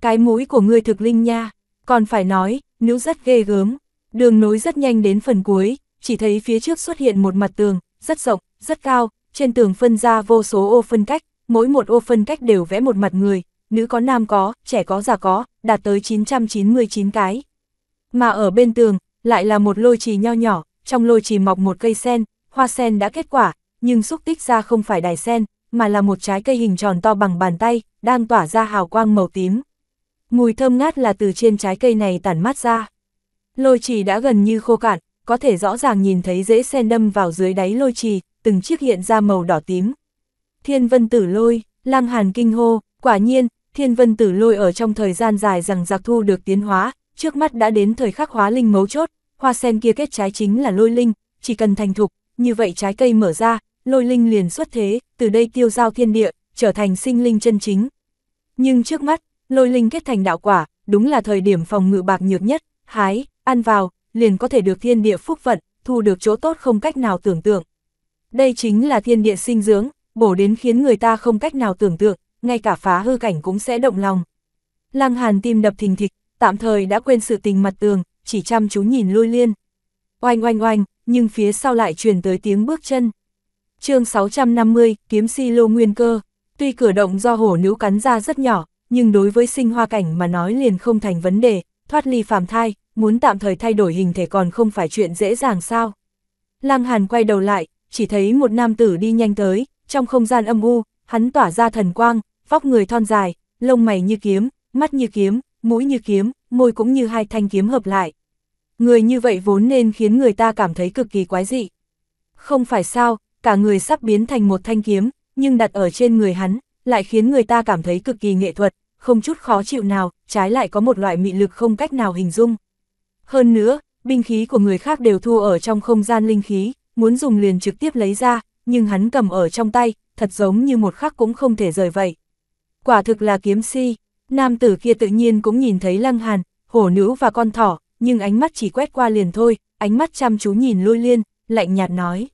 Speaker 1: Cái mũi của ngươi thực linh nha, còn phải nói, nữ rất ghê gớm, đường nối rất nhanh đến phần cuối, chỉ thấy phía trước xuất hiện một mặt tường, rất rộng, rất cao, trên tường phân ra vô số ô phân cách, mỗi một ô phân cách đều vẽ một mặt người, nữ có nam có, trẻ có già có, đạt tới 999 cái. Mà ở bên tường, lại là một lôi trì nho nhỏ, trong lôi trì mọc một cây sen, hoa sen đã kết quả, nhưng xúc tích ra không phải đài sen, mà là một trái cây hình tròn to bằng bàn tay, đang tỏa ra hào quang màu tím. Mùi thơm ngát là từ trên trái cây này tản mát ra. Lôi trì đã gần như khô cạn, có thể rõ ràng nhìn thấy rễ sen đâm vào dưới đáy lôi trì, từng chiếc hiện ra màu đỏ tím. Thiên vân tử lôi, lang hàn kinh hô, quả nhiên, thiên vân tử lôi ở trong thời gian dài rằng giặc thu được tiến hóa, trước mắt đã đến thời khắc hóa linh mấu chốt, hoa sen kia kết trái chính là lôi linh, chỉ cần thành thục, như vậy trái cây mở ra, lôi linh liền xuất thế, từ đây tiêu giao thiên địa, trở thành sinh linh chân chính. Nhưng trước mắt, lôi linh kết thành đạo quả, đúng là thời điểm phòng ngự bạc nhược nhất, hái, ăn vào, liền có thể được thiên địa phúc vận, thu được chỗ tốt không cách nào tưởng tượng. Đây chính là thiên địa sinh dưỡng, bổ đến khiến người ta không cách nào tưởng tượng, ngay cả phá hư cảnh cũng sẽ động lòng. Lăng Hàn tim đập thình thịch, tạm thời đã quên sự tình mặt tường, chỉ chăm chú nhìn lôi liên. Oanh oanh oanh, nhưng phía sau lại truyền tới tiếng bước chân. chương 650, kiếm si lô nguyên cơ, tuy cửa động do hổ nữ cắn ra rất nhỏ, nhưng đối với sinh hoa cảnh mà nói liền không thành vấn đề, thoát ly phàm thai, muốn tạm thời thay đổi hình thể còn không phải chuyện dễ dàng sao. Lăng Hàn quay đầu lại, chỉ thấy một nam tử đi nhanh tới, trong không gian âm u, hắn tỏa ra thần quang, vóc người thon dài, lông mày như kiếm, mắt như kiếm, mũi như kiếm, môi cũng như hai thanh kiếm hợp lại, Người như vậy vốn nên khiến người ta cảm thấy cực kỳ quái dị. Không phải sao, cả người sắp biến thành một thanh kiếm, nhưng đặt ở trên người hắn, lại khiến người ta cảm thấy cực kỳ nghệ thuật, không chút khó chịu nào, trái lại có một loại mị lực không cách nào hình dung. Hơn nữa, binh khí của người khác đều thu ở trong không gian linh khí, muốn dùng liền trực tiếp lấy ra, nhưng hắn cầm ở trong tay, thật giống như một khắc cũng không thể rời vậy. Quả thực là kiếm si, nam tử kia tự nhiên cũng nhìn thấy lăng hàn, hổ nữ và con thỏ, nhưng ánh mắt chỉ quét qua liền thôi, ánh mắt chăm chú nhìn lôi liên, lạnh nhạt nói.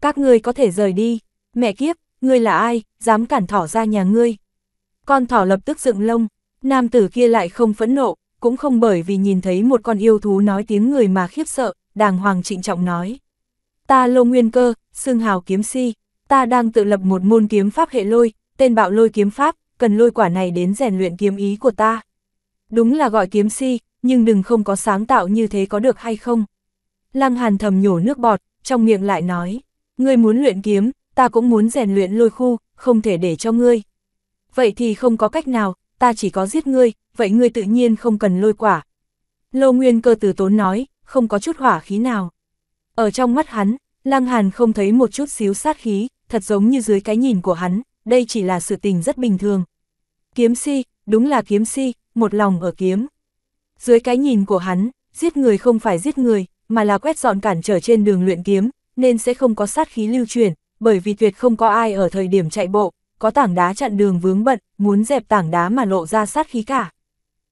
Speaker 1: Các ngươi có thể rời đi, mẹ kiếp, ngươi là ai, dám cản thỏ ra nhà ngươi. Con thỏ lập tức dựng lông, nam tử kia lại không phẫn nộ, cũng không bởi vì nhìn thấy một con yêu thú nói tiếng người mà khiếp sợ, đàng hoàng trịnh trọng nói. Ta lô nguyên cơ, xương hào kiếm si, ta đang tự lập một môn kiếm pháp hệ lôi, tên bạo lôi kiếm pháp, cần lôi quả này đến rèn luyện kiếm ý của ta. Đúng là gọi kiếm si, nhưng đừng không có sáng tạo như thế có được hay không. Lăng Hàn thầm nhổ nước bọt, trong miệng lại nói, ngươi muốn luyện kiếm, ta cũng muốn rèn luyện lôi khu, không thể để cho ngươi. Vậy thì không có cách nào, ta chỉ có giết ngươi, vậy ngươi tự nhiên không cần lôi quả. Lô Nguyên cơ từ tốn nói, không có chút hỏa khí nào. Ở trong mắt hắn, Lăng Hàn không thấy một chút xíu sát khí, thật giống như dưới cái nhìn của hắn, đây chỉ là sự tình rất bình thường. Kiếm si, đúng là kiếm si, một lòng ở kiếm. Dưới cái nhìn của hắn, giết người không phải giết người, mà là quét dọn cản trở trên đường luyện kiếm, nên sẽ không có sát khí lưu truyền, bởi vì tuyệt không có ai ở thời điểm chạy bộ, có tảng đá chặn đường vướng bận, muốn dẹp tảng đá mà lộ ra sát khí cả.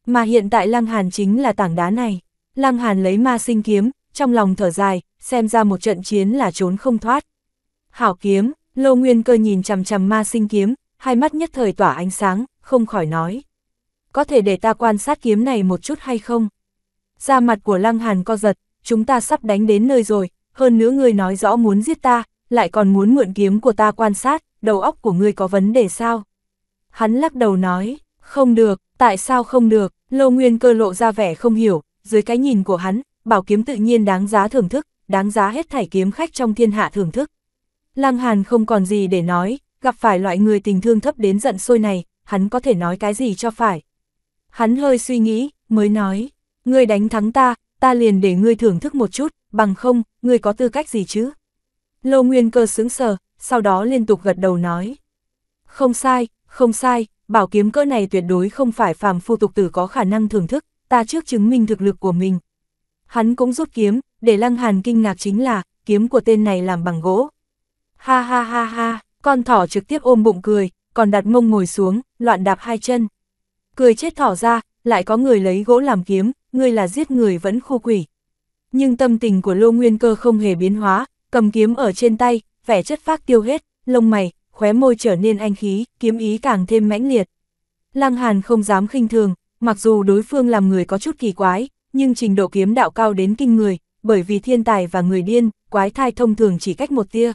Speaker 1: Mà hiện tại Lăng Hàn chính là tảng đá này. Lăng Hàn lấy ma sinh kiếm, trong lòng thở dài, xem ra một trận chiến là trốn không thoát. Hảo kiếm, Lô Nguyên cơ nhìn chằm chằm ma sinh kiếm, hai mắt nhất thời tỏa ánh sáng, không khỏi nói có thể để ta quan sát kiếm này một chút hay không? Da mặt của Lăng Hàn co giật, chúng ta sắp đánh đến nơi rồi, hơn nữa ngươi nói rõ muốn giết ta, lại còn muốn mượn kiếm của ta quan sát, đầu óc của ngươi có vấn đề sao? Hắn lắc đầu nói, không được, tại sao không được, Lô Nguyên cơ lộ ra vẻ không hiểu, dưới cái nhìn của hắn, bảo kiếm tự nhiên đáng giá thưởng thức, đáng giá hết thảy kiếm khách trong thiên hạ thưởng thức. Lăng Hàn không còn gì để nói, gặp phải loại người tình thương thấp đến giận sôi này, hắn có thể nói cái gì cho phải. Hắn hơi suy nghĩ, mới nói, ngươi đánh thắng ta, ta liền để ngươi thưởng thức một chút, bằng không, ngươi có tư cách gì chứ? Lô Nguyên cơ sững sờ, sau đó liên tục gật đầu nói. Không sai, không sai, bảo kiếm cơ này tuyệt đối không phải phàm phu tục tử có khả năng thưởng thức, ta trước chứng minh thực lực của mình. Hắn cũng rút kiếm, để Lăng Hàn kinh ngạc chính là, kiếm của tên này làm bằng gỗ. Ha ha ha ha, con thỏ trực tiếp ôm bụng cười, còn đặt mông ngồi xuống, loạn đạp hai chân. Cười chết thỏ ra, lại có người lấy gỗ làm kiếm, ngươi là giết người vẫn khu quỷ. Nhưng tâm tình của Lô Nguyên Cơ không hề biến hóa, cầm kiếm ở trên tay, vẻ chất phác tiêu hết, lông mày, khóe môi trở nên anh khí, kiếm ý càng thêm mãnh liệt. Lăng Hàn không dám khinh thường, mặc dù đối phương làm người có chút kỳ quái, nhưng trình độ kiếm đạo cao đến kinh người, bởi vì thiên tài và người điên, quái thai thông thường chỉ cách một tia.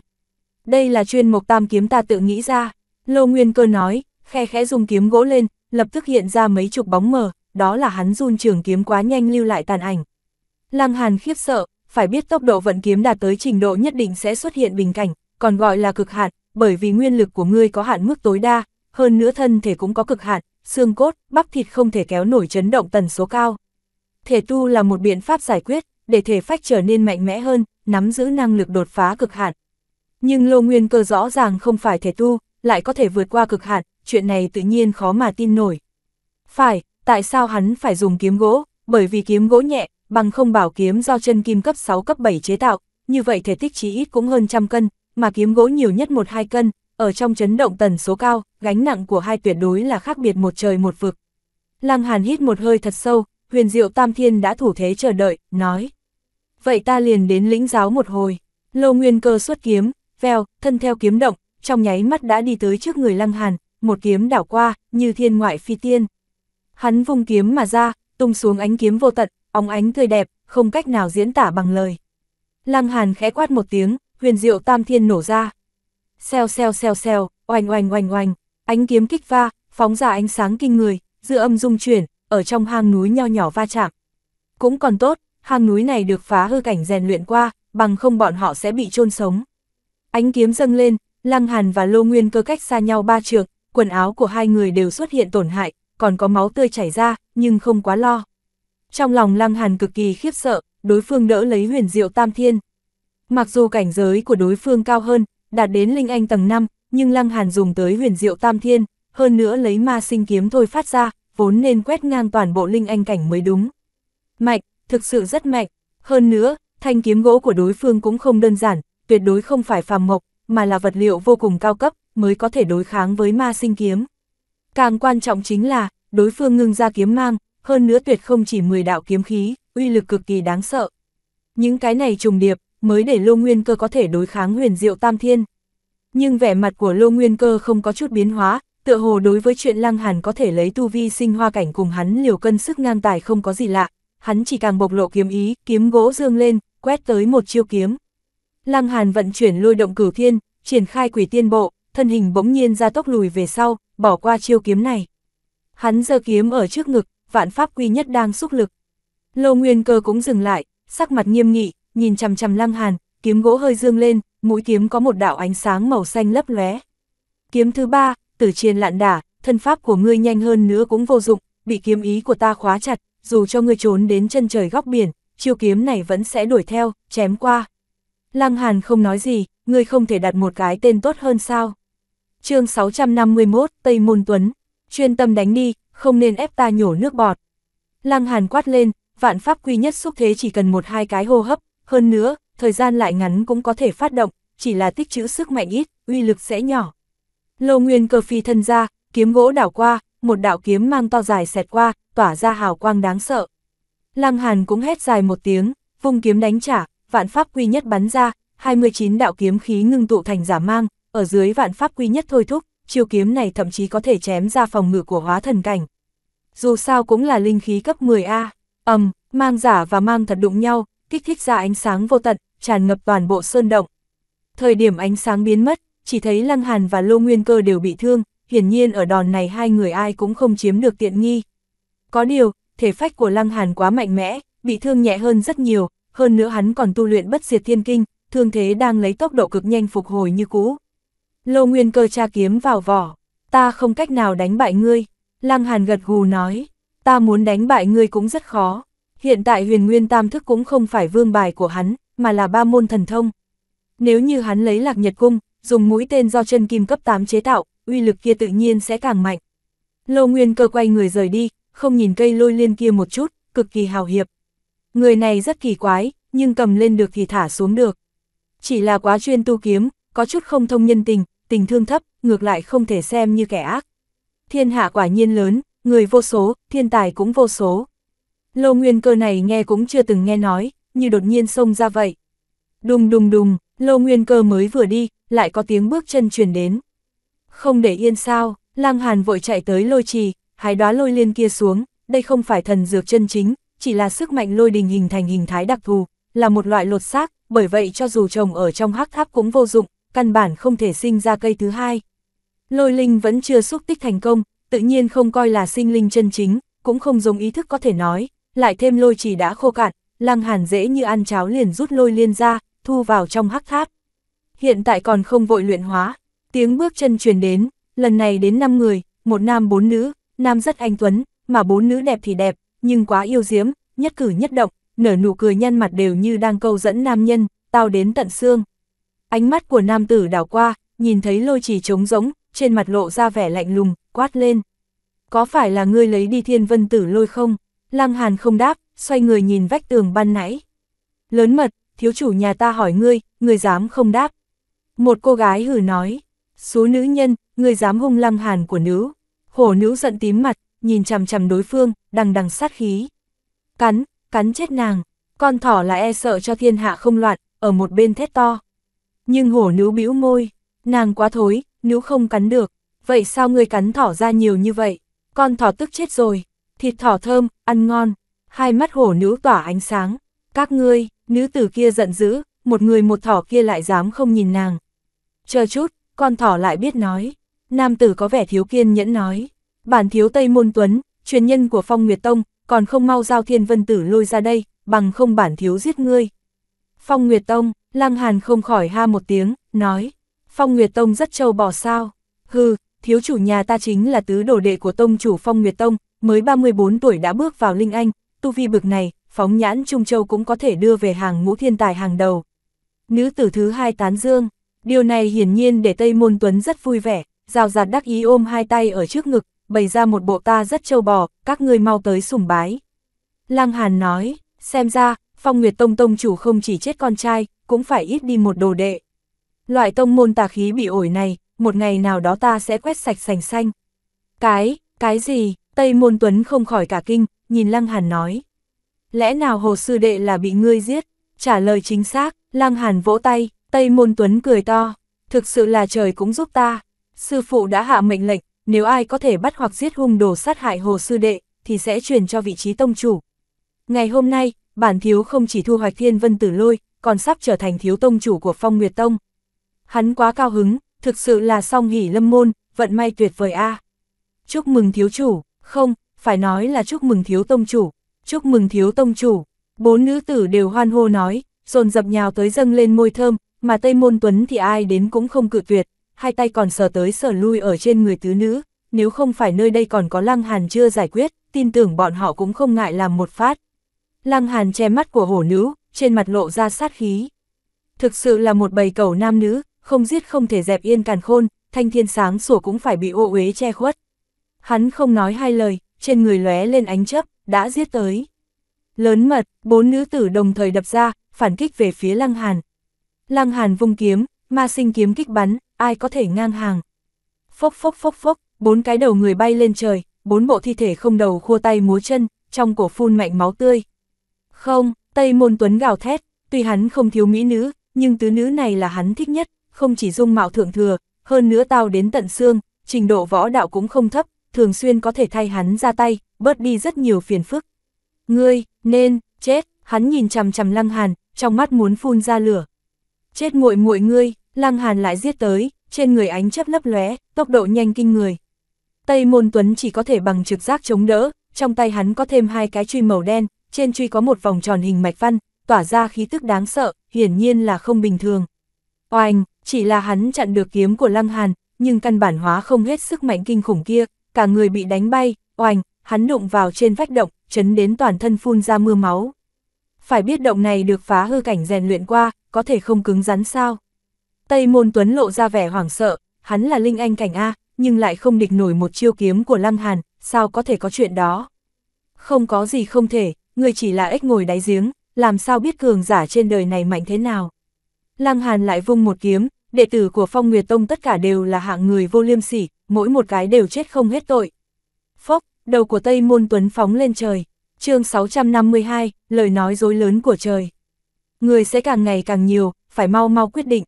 Speaker 1: Đây là chuyên mục tam kiếm ta tự nghĩ ra, Lô Nguyên Cơ nói, khe khẽ dùng kiếm gỗ lên, lập tức hiện ra mấy chục bóng mờ, đó là hắn run trường kiếm quá nhanh lưu lại tàn ảnh. Lăng Hàn khiếp sợ, phải biết tốc độ vận kiếm đạt tới trình độ nhất định sẽ xuất hiện bình cảnh, còn gọi là cực hạn, bởi vì nguyên lực của ngươi có hạn mức tối đa, hơn nữa thân thể cũng có cực hạn, xương cốt, bắp thịt không thể kéo nổi chấn động tần số cao. Thể tu là một biện pháp giải quyết, để thể phách trở nên mạnh mẽ hơn, nắm giữ năng lực đột phá cực hạn. Nhưng Lô Nguyên Cơ rõ ràng không phải thể tu, lại có thể vượt qua cực hạn, chuyện này tự nhiên khó mà tin nổi. Phải, tại sao hắn phải dùng kiếm gỗ, bởi vì kiếm gỗ nhẹ, bằng không bảo kiếm do chân kim cấp 6 cấp 7 chế tạo, như vậy thể tích chỉ ít cũng hơn trăm cân, mà kiếm gỗ nhiều nhất một hai cân, ở trong chấn động tần số cao, gánh nặng của hai tuyệt đối là khác biệt một trời một vực. Lăng Hàn hít một hơi thật sâu, huyền diệu tam thiên đã thủ thế chờ đợi, nói. Vậy ta liền đến lĩnh giáo một hồi, lô nguyên cơ xuất kiếm, veo, thân theo kiếm động, trong nháy mắt đã đi tới trước người Lăng Hàn, một kiếm đảo qua, như thiên ngoại phi tiên. Hắn vung kiếm mà ra, tung xuống ánh kiếm vô tận, óng ánh tươi đẹp, không cách nào diễn tả bằng lời. Lăng Hàn khẽ quát một tiếng, huyền diệu tam thiên nổ ra. Xèo xèo xèo xèo, oanh oanh oanh oanh, ánh kiếm kích va, phóng ra ánh sáng kinh người, dư âm rung chuyển, ở trong hang núi nho nhỏ va chạm. Cũng còn tốt, hang núi này được phá hư cảnh rèn luyện qua, bằng không bọn họ sẽ bị chôn sống. Ánh kiếm dâng lên, Lăng Hàn và Lô Nguyên cơ cách xa nhau ba trượng quần áo của hai người đều xuất hiện tổn hại, còn có máu tươi chảy ra, nhưng không quá lo. Trong lòng Lăng Hàn cực kỳ khiếp sợ, đối phương đỡ lấy huyền diệu tam thiên. Mặc dù cảnh giới của đối phương cao hơn, đạt đến linh anh tầng 5, nhưng Lăng Hàn dùng tới huyền diệu tam thiên, hơn nữa lấy ma sinh kiếm thôi phát ra, vốn nên quét ngang toàn bộ linh anh cảnh mới đúng. Mạnh, thực sự rất mạnh. Hơn nữa, thanh kiếm gỗ của đối phương cũng không đơn giản, tuyệt đối không phải phàm mộc, mà là vật liệu vô cùng cao cấp, mới có thể đối kháng với ma sinh kiếm. Càng quan trọng chính là, đối phương ngưng ra kiếm mang, hơn nữa tuyệt không chỉ 10 đạo kiếm khí, uy lực cực kỳ đáng sợ. Những cái này trùng điệp, mới để Lô Nguyên Cơ có thể đối kháng huyền diệu tam thiên. Nhưng vẻ mặt của Lô Nguyên Cơ không có chút biến hóa, tựa hồ đối với chuyện Lăng Hàn có thể lấy tu vi sinh hoa cảnh cùng hắn liều cân sức ngang tài không có gì lạ, hắn chỉ càng bộc lộ kiếm ý, kiếm gỗ dương lên, quét tới một chiêu kiếm. Lăng Hàn vận chuyển lôi động cửu thiên, triển khai quỷ tiên bộ, thân hình bỗng nhiên ra tốc lùi về sau, bỏ qua chiêu kiếm này. Hắn giơ kiếm ở trước ngực, vạn pháp quy nhất đang xúc lực. Lô Nguyên Cơ cũng dừng lại, sắc mặt nghiêm nghị, nhìn chằm chằm Lăng Hàn, kiếm gỗ hơi dương lên, mũi kiếm có một đạo ánh sáng màu xanh lấp lóe. Kiếm thứ ba, Tử Chiên lạn đả, thân pháp của ngươi nhanh hơn nữa cũng vô dụng, bị kiếm ý của ta khóa chặt, dù cho ngươi trốn đến chân trời góc biển, chiêu kiếm này vẫn sẽ đuổi theo, chém qua. Lăng Hàn không nói gì, ngươi không thể đặt một cái tên tốt hơn sao? chương 651, Tây Môn Tuấn, chuyên tâm đánh đi, không nên ép ta nhổ nước bọt. Lăng Hàn quát lên, vạn pháp quy nhất xúc thế chỉ cần một hai cái hô hấp, hơn nữa, thời gian lại ngắn cũng có thể phát động, chỉ là tích trữ sức mạnh ít, uy lực sẽ nhỏ. Lô Nguyên cơ phi thân ra, kiếm gỗ đảo qua, một đạo kiếm mang to dài xẹt qua, tỏa ra hào quang đáng sợ. Lăng Hàn cũng hét dài một tiếng, vung kiếm đánh trả, vạn pháp quy nhất bắn ra, 29 đạo kiếm khí ngưng tụ thành giả mang, ở dưới vạn pháp quy nhất thôi thúc, chiêu kiếm này thậm chí có thể chém ra phòng ngự của hóa thần cảnh. Dù sao cũng là linh khí cấp 10A, ầm, mang giả và mang thật đụng nhau, kích thích ra ánh sáng vô tận, tràn ngập toàn bộ sơn động. Thời điểm ánh sáng biến mất, chỉ thấy Lăng Hàn và Lô Nguyên Cơ đều bị thương, hiển nhiên ở đòn này hai người ai cũng không chiếm được tiện nghi. Có điều, thể phách của Lăng Hàn quá mạnh mẽ, bị thương nhẹ hơn rất nhiều, hơn nữa hắn còn tu luyện bất diệt thiên kinh, thương thế đang lấy tốc độ cực nhanh phục hồi như cũ. Lô Nguyên cơ tra kiếm vào vỏ, ta không cách nào đánh bại ngươi. Lăng Hàn gật gù nói, ta muốn đánh bại ngươi cũng rất khó. Hiện tại huyền nguyên tam thức cũng không phải vương bài của hắn, mà là ba môn thần thông. Nếu như hắn lấy lạc nhật cung, dùng mũi tên do chân kim cấp 8 chế tạo, uy lực kia tự nhiên sẽ càng mạnh. Lô Nguyên cơ quay người rời đi, không nhìn cây lôi liên kia một chút, cực kỳ hào hiệp. Người này rất kỳ quái, nhưng cầm lên được thì thả xuống được. Chỉ là quá chuyên tu kiếm, có chút không thông nhân tình, tình thương thấp, ngược lại không thể xem như kẻ ác. Thiên hạ quả nhiên lớn, người vô số, thiên tài cũng vô số. Lô Nguyên Cơ này nghe cũng chưa từng nghe nói, như đột nhiên xông ra vậy. Đùng đùng đùng, Lô Nguyên Cơ mới vừa đi, lại có tiếng bước chân truyền đến. Không để yên sao, Lang Hàn vội chạy tới lôi trì, hái đóa lôi liên kia xuống, đây không phải thần dược chân chính, chỉ là sức mạnh lôi đình hình thành hình thái đặc thù, là một loại lột xác, bởi vậy cho dù trồng ở trong hắc tháp cũng vô dụng, căn bản không thể sinh ra cây thứ hai. Lôi linh vẫn chưa xúc tích thành công, tự nhiên không coi là sinh linh chân chính, cũng không dùng ý thức có thể nói, lại thêm lôi chỉ đã khô cạn, lăng hàn dễ như ăn cháo liền rút lôi liên ra, thu vào trong hắc tháp. Hiện tại còn không vội luyện hóa, tiếng bước chân truyền đến, lần này đến 5 người, một nam bốn nữ, nam rất anh tuấn, mà bốn nữ đẹp thì đẹp, nhưng quá yêu diếm, nhất cử nhất động, nở nụ cười nhân mặt đều như đang câu dẫn nam nhân, tao đến tận xương. Ánh mắt của nam tử đảo qua, nhìn thấy lôi chỉ trống rỗng, trên mặt lộ ra vẻ lạnh lùng, quát lên. Có phải là ngươi lấy đi thiên vân tử lôi không? Lăng Hàn không đáp, xoay người nhìn vách tường ban nãy. Lớn mật, thiếu chủ nhà ta hỏi ngươi, ngươi dám không đáp. Một cô gái hử nói, số nữ nhân, ngươi dám hung Lăng Hàn của nữ. Hổ nữ giận tím mặt, nhìn chằm chằm đối phương, đằng đằng sát khí. Cắn, cắn chết nàng, con thỏ là e sợ cho thiên hạ không loạn, ở một bên thét to. Nhưng hổ nữ bĩu môi, nàng quá thối, nữ không cắn được, vậy sao người cắn thỏ ra nhiều như vậy? Con thỏ tức chết rồi, thịt thỏ thơm, ăn ngon. Hai mắt hổ nữ tỏa ánh sáng, các ngươi, nữ tử kia giận dữ, một người một thỏ kia lại dám không nhìn nàng. Chờ chút, con thỏ lại biết nói, nam tử có vẻ thiếu kiên nhẫn nói, bản thiếu Tây Môn Tuấn, truyền nhân của Phong Nguyệt Tông, còn không mau giao thiên vân tử lôi ra đây, bằng không bản thiếu giết ngươi. Phong Nguyệt Tông, Lăng Hàn không khỏi ha một tiếng, nói, Phong Nguyệt Tông rất trâu bỏ sao, hừ, thiếu chủ nhà ta chính là tứ đồ đệ của tông chủ Phong Nguyệt Tông, mới 34 tuổi đã bước vào Linh Anh, tu vi bực này, phóng nhãn Trung Châu cũng có thể đưa về hàng ngũ thiên tài hàng đầu. Nữ tử thứ hai tán dương, điều này hiển nhiên để Tây Môn Tuấn rất vui vẻ, rào rạt đắc ý ôm hai tay ở trước ngực, bày ra một bộ ta rất trâu bò, các ngươi mau tới sùng bái. Lăng Hàn nói, xem ra, Phong Nguyệt Tông Tông chủ không chỉ chết con trai, cũng phải ít đi một đồ đệ. Loại tông môn tà khí bị ổi này, một ngày nào đó ta sẽ quét sạch sành xanh. Cái, cái gì, Tây Môn Tuấn không khỏi cả kinh, nhìn Lăng Hàn nói. Lẽ nào hồ sư đệ là bị ngươi giết? Trả lời chính xác, Lăng Hàn vỗ tay, Tây Môn Tuấn cười to. Thực sự là trời cũng giúp ta. Sư phụ đã hạ mệnh lệnh, nếu ai có thể bắt hoặc giết hung đồ sát hại hồ sư đệ, thì sẽ truyền cho vị trí tông chủ. Ngày hôm nay, bản thiếu không chỉ thu hoạch thiên vân tử lôi, còn sắp trở thành thiếu tông chủ của phong nguyệt tông. Hắn quá cao hứng, thực sự là song hỷ lâm môn, vận may tuyệt vời a. Chúc mừng thiếu chủ, không, phải nói là chúc mừng thiếu tông chủ, chúc mừng thiếu tông chủ. Bốn nữ tử đều hoan hô nói, dồn dập nhào tới dâng lên môi thơm, mà Tây Môn Tuấn thì ai đến cũng không cự tuyệt, hai tay còn sờ tới sờ lui ở trên người tứ nữ, nếu không phải nơi đây còn có Lăng Hàn chưa giải quyết, tin tưởng bọn họ cũng không ngại làm một phát. Lăng Hàn che mắt của hổ nữ, trên mặt lộ ra sát khí. Thực sự là một bầy cầu nam nữ, không giết không thể dẹp yên càn khôn, thanh thiên sáng sủa cũng phải bị ô uế che khuất. Hắn không nói hai lời, trên người lóe lên ánh chấp, đã giết tới. Lớn mật, bốn nữ tử đồng thời đập ra, phản kích về phía Lăng Hàn. Lăng Hàn vung kiếm, ma sinh kiếm kích bắn, ai có thể ngang hàng. Phốc phốc phốc phốc, bốn cái đầu người bay lên trời, bốn bộ thi thể không đầu khua tay múa chân, trong cổ phun mạnh máu tươi. Không, Tây môn tuấn gào thét, tuy hắn không thiếu mỹ nữ, nhưng tứ nữ này là hắn thích nhất, không chỉ dung mạo thượng thừa, hơn nữa tao đến tận xương, trình độ võ đạo cũng không thấp, thường xuyên có thể thay hắn ra tay, bớt đi rất nhiều phiền phức. Ngươi, nên, chết, hắn nhìn chằm chằm lăng hàn, trong mắt muốn phun ra lửa. Chết muội muội ngươi, lăng hàn lại giết tới, trên người ánh chấp lấp lóe, tốc độ nhanh kinh người. Tây môn tuấn chỉ có thể bằng trực giác chống đỡ, trong tay hắn có thêm hai cái truy màu đen, trên truy có một vòng tròn hình mạch văn, tỏa ra khí tức đáng sợ, hiển nhiên là không bình thường. Oanh, chỉ là hắn chặn được kiếm của Lăng Hàn, nhưng căn bản hóa không hết sức mạnh kinh khủng kia, cả người bị đánh bay, oanh, hắn đụng vào trên vách động, chấn đến toàn thân phun ra mưa máu. Phải biết động này được phá hư cảnh rèn luyện qua, có thể không cứng rắn sao. Tây môn tuấn lộ ra vẻ hoảng sợ, hắn là linh anh cảnh A, nhưng lại không địch nổi một chiêu kiếm của Lăng Hàn, sao có thể có chuyện đó. Không có gì không thể, người chỉ là ếch ngồi đáy giếng, làm sao biết cường giả trên đời này mạnh thế nào. Lăng Hàn lại vung một kiếm, đệ tử của Phong Nguyệt Tông tất cả đều là hạng người vô liêm sỉ, mỗi một cái đều chết không hết tội. Phốc, đầu của Tây Môn Tuấn phóng lên trời, chương 652, lời nói dối lớn của trời. Người sẽ càng ngày càng nhiều, phải mau mau quyết định.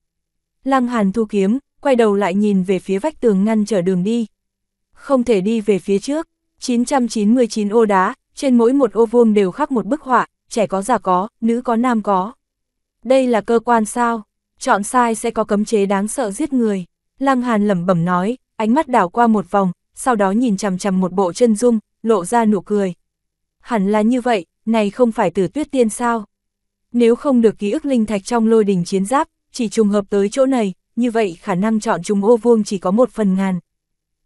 Speaker 1: Lăng Hàn thu kiếm, quay đầu lại nhìn về phía vách tường ngăn trở đường đi. Không thể đi về phía trước, 999 ô đá, trên mỗi một ô vuông đều khắc một bức họa, trẻ có già có, nữ có nam có. Đây là cơ quan sao, chọn sai sẽ có cấm chế đáng sợ giết người. Lăng Hàn lẩm bẩm nói, ánh mắt đảo qua một vòng, sau đó nhìn chằm chằm một bộ chân dung, lộ ra nụ cười. Hẳn là như vậy, này không phải tử tuyết tiên sao? Nếu không được ký ức linh thạch trong lôi đình chiến giáp, chỉ trùng hợp tới chỗ này, như vậy khả năng chọn trùng ô vuông chỉ có một phần ngàn.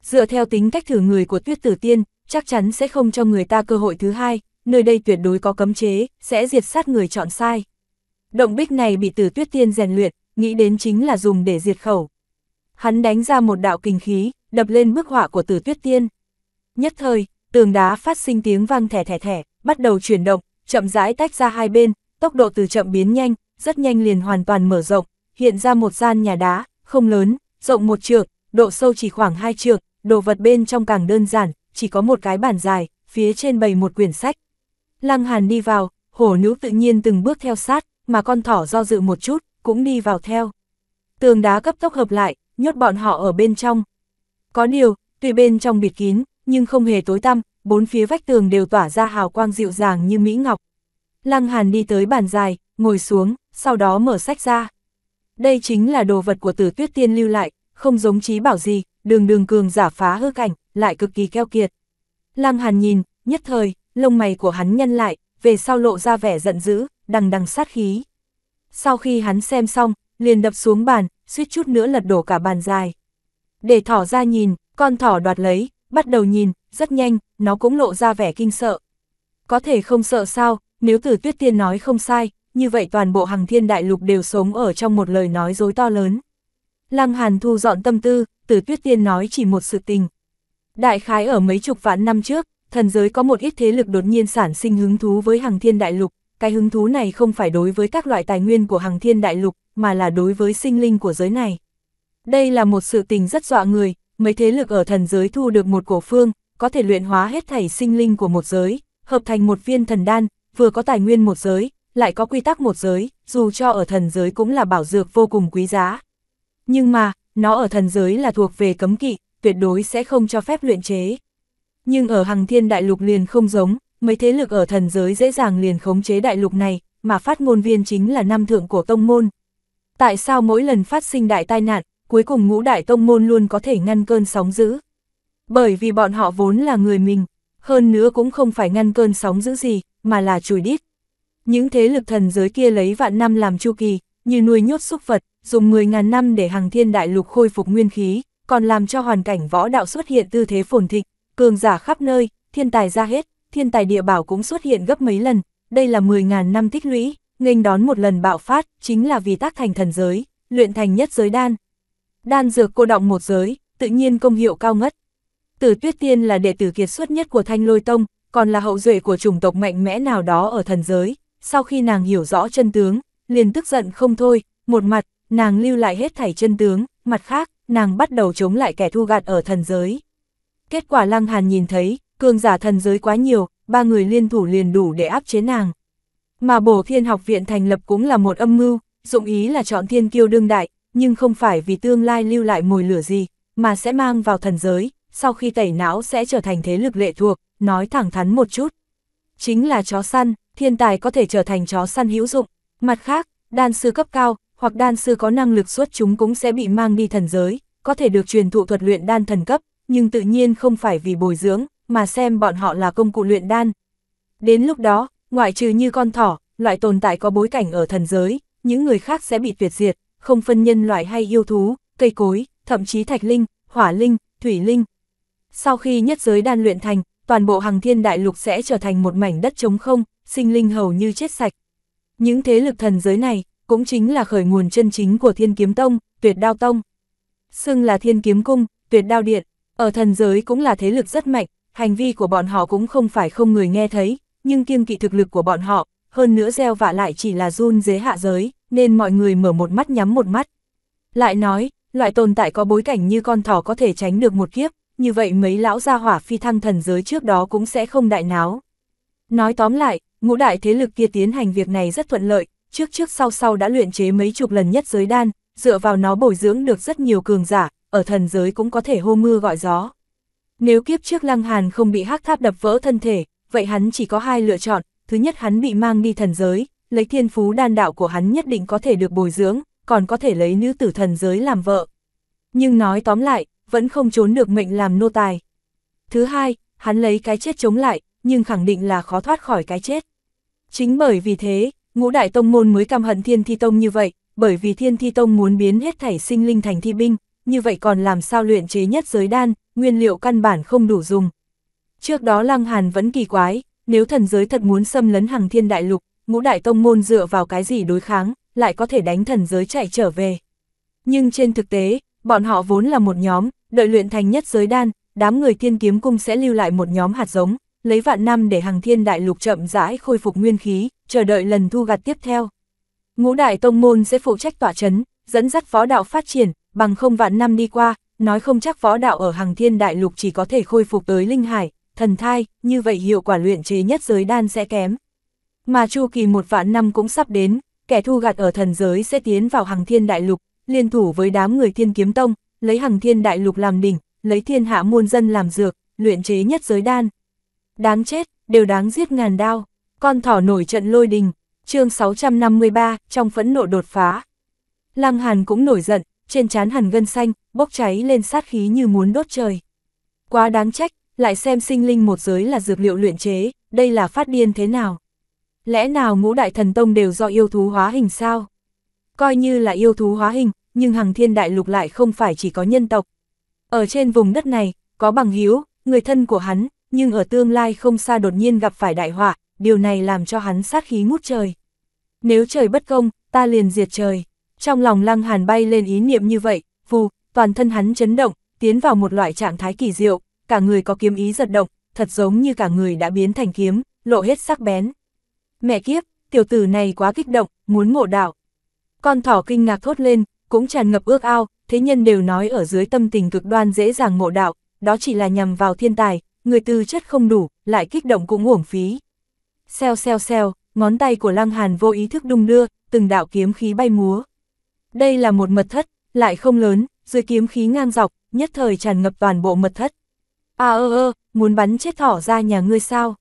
Speaker 1: Dựa theo tính cách thử người của tuyết tử tiên, chắc chắn sẽ không cho người ta cơ hội thứ hai, nơi đây tuyệt đối có cấm chế, sẽ diệt sát người chọn sai. Động bích này bị tử tuyết tiên rèn luyện, nghĩ đến chính là dùng để diệt khẩu. Hắn đánh ra một đạo kinh khí, đập lên bức họa của tử tuyết tiên. Nhất thời, tường đá phát sinh tiếng vang thẻ thẻ thẻ, bắt đầu chuyển động, chậm rãi tách ra hai bên, tốc độ từ chậm biến nhanh, rất nhanh liền hoàn toàn mở rộng, hiện ra một gian nhà đá, không lớn, rộng một trượng, độ sâu chỉ khoảng hai trượng, đồ vật bên trong càng đơn giản, chỉ có một cái bàn dài, phía trên bày một quyển sách. Lăng Hàn đi vào, hổ nữ tự nhiên từng bước theo sát, mà con thỏ do dự một chút, cũng đi vào theo. Tường đá cấp tốc hợp lại, nhốt bọn họ ở bên trong. Có điều, tuy bên trong bịt kín, nhưng không hề tối tăm, bốn phía vách tường đều tỏa ra hào quang dịu dàng như mỹ ngọc. Lăng Hàn đi tới bàn dài, ngồi xuống, sau đó mở sách ra. Đây chính là đồ vật của tử tuyết tiên lưu lại, không giống trí bảo gì, đường đường cường giả phá hư cảnh, lại cực kỳ keo kiệt. Lăng Hàn nhìn, nhất thời, lông mày của hắn nhân lại, về sau lộ ra vẻ giận dữ, đằng đằng sát khí. Sau khi hắn xem xong, liền đập xuống bàn, suýt chút nữa lật đổ cả bàn dài. Để thỏ ra nhìn, con thỏ đoạt lấy, bắt đầu nhìn, rất nhanh, nó cũng lộ ra vẻ kinh sợ. Có thể không sợ sao, nếu tử tuyết tiên nói không sai, như vậy toàn bộ hàng thiên đại lục đều sống ở trong một lời nói dối to lớn. Lăng Hàn thu dọn tâm tư, tử tuyết tiên nói chỉ một sự tình, Đại khái ở mấy chục vạn năm trước, thần giới có một ít thế lực đột nhiên sản sinh hứng thú với hàng thiên đại lục, cái hứng thú này không phải đối với các loại tài nguyên của hàng thiên đại lục, mà là đối với sinh linh của giới này. Đây là một sự tình rất dọa người, mấy thế lực ở thần giới thu được một cổ phương, có thể luyện hóa hết thảy sinh linh của một giới, hợp thành một viên thần đan, vừa có tài nguyên một giới, lại có quy tắc một giới, dù cho ở thần giới cũng là bảo dược vô cùng quý giá. Nhưng mà, nó ở thần giới là thuộc về cấm kỵ, tuyệt đối sẽ không cho phép luyện chế. Nhưng ở hằng thiên đại lục liền không giống, mấy thế lực ở thần giới dễ dàng liền khống chế đại lục này, mà phát ngôn viên chính là năm thượng của tông môn. Tại sao mỗi lần phát sinh đại tai nạn, cuối cùng ngũ đại tông môn luôn có thể ngăn cơn sóng dữ? Bởi vì bọn họ vốn là người mình, hơn nữa cũng không phải ngăn cơn sóng dữ gì, mà là chùi đít. Những thế lực thần giới kia lấy vạn năm làm chu kỳ, như nuôi nhốt súc vật, dùng 10.000 năm để hàng thiên đại lục khôi phục nguyên khí, còn làm cho hoàn cảnh võ đạo xuất hiện tư thế phồn thịnh, cường giả khắp nơi, thiên tài ra hết, thiên tài địa bảo cũng xuất hiện gấp mấy lần, đây là 10.000 năm tích lũy, nghênh đón một lần bạo phát, chính là vì tác thành thần giới, luyện thành nhất giới đan. Đan dược cô động một giới, tự nhiên công hiệu cao ngất. Tử Tuyết Tiên là đệ tử kiệt xuất nhất của Thanh Lôi Tông, còn là hậu duệ của chủng tộc mạnh mẽ nào đó ở thần giới, sau khi nàng hiểu rõ chân tướng, liền tức giận không thôi, một mặt, nàng lưu lại hết thảy chân tướng, mặt khác, nàng bắt đầu chống lại kẻ thu gạt ở thần giới. Kết quả Lăng Hàn nhìn thấy, cường giả thần giới quá nhiều, ba người liên thủ liền đủ để áp chế nàng. Mà bổ thiên học viện thành lập cũng là một âm mưu, dụng ý là chọn thiên kiêu đương đại, nhưng không phải vì tương lai lưu lại mồi lửa gì, mà sẽ mang vào thần giới, sau khi tẩy não sẽ trở thành thế lực lệ thuộc, nói thẳng thắn một chút. Chính là chó săn, thiên tài có thể trở thành chó săn hữu dụng. Mặt khác, đan sư cấp cao, hoặc đan sư có năng lực xuất chúng cũng sẽ bị mang đi thần giới, có thể được truyền thụ thuật luyện đan thần cấp, nhưng tự nhiên không phải vì bồi dưỡng, mà xem bọn họ là công cụ luyện đan. Đến lúc đó, ngoại trừ như con thỏ, loại tồn tại có bối cảnh ở thần giới, những người khác sẽ bị tuyệt diệt, không phân nhân loại hay yêu thú, cây cối, thậm chí thạch linh, hỏa linh, thủy linh. Sau khi nhất giới đan luyện thành, toàn bộ hàng thiên đại lục sẽ trở thành một mảnh đất trống không, sinh linh hầu như chết sạch. Những thế lực thần giới này, cũng chính là khởi nguồn chân chính của thiên kiếm tông, tuyệt đao tông. Xưng là thiên kiếm cung, tuyệt đao điện, ở thần giới cũng là thế lực rất mạnh, hành vi của bọn họ cũng không phải không người nghe thấy, nhưng kiêng kỵ thực lực của bọn họ, hơn nữa gieo vạ lại chỉ là run dế hạ giới, nên mọi người mở một mắt nhắm một mắt. Lại nói, loại tồn tại có bối cảnh như con thỏ có thể tránh được một kiếp, như vậy mấy lão gia hỏa phi thăng thần giới trước đó cũng sẽ không đại náo. Nói tóm lại, ngũ đại thế lực kia tiến hành việc này rất thuận lợi, trước trước sau sau đã luyện chế mấy chục lần nhất giới đan, dựa vào nó bồi dưỡng được rất nhiều cường giả, ở thần giới cũng có thể hô mưa gọi gió. Nếu kiếp trước Lăng Hàn không bị hắc tháp đập vỡ thân thể, vậy hắn chỉ có hai lựa chọn, thứ nhất hắn bị mang đi thần giới, lấy thiên phú đan đạo của hắn nhất định có thể được bồi dưỡng, còn có thể lấy nữ tử thần giới làm vợ. Nhưng nói tóm lại, vẫn không trốn được mệnh làm nô tài. Thứ hai, hắn lấy cái chết chống lại, nhưng khẳng định là khó thoát khỏi cái chết. Chính bởi vì thế, ngũ đại tông môn mới căm hận thiên thi tông như vậy, bởi vì thiên thi tông muốn biến hết thảy sinh linh thành thi binh, như vậy còn làm sao luyện chế nhất giới đan, nguyên liệu căn bản không đủ dùng. Trước đó Lăng Hàn vẫn kỳ quái, nếu thần giới thật muốn xâm lấn hàng thiên đại lục, ngũ đại tông môn dựa vào cái gì đối kháng, lại có thể đánh thần giới chạy trở về. Nhưng trên thực tế, bọn họ vốn là một nhóm, đợi luyện thành nhất giới đan, đám người thiên kiếm cung sẽ lưu lại một nhóm hạt giống, lấy vạn năm để hàng thiên đại lục chậm rãi khôi phục nguyên khí, chờ đợi lần thu gặt tiếp theo. Ngũ đại tông môn sẽ phụ trách tỏa chấn, dẫn dắt võ đạo phát triển, bằng không vạn năm đi qua, nói không chắc võ đạo ở hàng thiên đại lục chỉ có thể khôi phục tới linh hải, thần thai, như vậy hiệu quả luyện chế nhất giới đan sẽ kém. Mà chu kỳ một vạn năm cũng sắp đến, kẻ thu gặt ở thần giới sẽ tiến vào hàng thiên đại lục, liên thủ với đám người thiên kiếm tông, lấy hàng thiên đại lục làm đỉnh, lấy thiên hạ muôn dân làm dược, luyện chế nhất giới đan đáng chết, đều đáng giết ngàn đao, con thỏ nổi trận lôi đình, chương 653, trong phẫn nộ đột phá. Lăng Hàn cũng nổi giận, trên trán hàn gân xanh, bốc cháy lên sát khí như muốn đốt trời. Quá đáng trách, lại xem sinh linh một giới là dược liệu luyện chế, đây là phát điên thế nào? Lẽ nào ngũ đại thần tông đều do yêu thú hóa hình sao? Coi như là yêu thú hóa hình, nhưng hằng thiên đại lục lại không phải chỉ có nhân tộc. Ở trên vùng đất này, có bằng hữu người thân của hắn, nhưng ở tương lai không xa đột nhiên gặp phải đại họa, điều này làm cho hắn sát khí ngút trời. Nếu trời bất công, ta liền diệt trời. Trong lòng Lăng Hàn bay lên ý niệm như vậy, vù, toàn thân hắn chấn động, tiến vào một loại trạng thái kỳ diệu, cả người có kiếm ý giật động, thật giống như cả người đã biến thành kiếm, lộ hết sắc bén. Mẹ kiếp, tiểu tử này quá kích động, muốn ngộ đạo. Con thỏ kinh ngạc thốt lên, cũng tràn ngập ước ao, thế nhân đều nói ở dưới tâm tình cực đoan dễ dàng ngộ đạo, đó chỉ là nhằm vào thiên tài, người tư chất không đủ, lại kích động cũng uổng phí. Xèo xèo xèo, ngón tay của Lăng Hàn vô ý thức đung đưa, từng đạo kiếm khí bay múa. Đây là một mật thất, lại không lớn, dưới kiếm khí ngang dọc, nhất thời tràn ngập toàn bộ mật thất. À ơ ơ, muốn bắn chết thỏ ra nhà ngươi sao?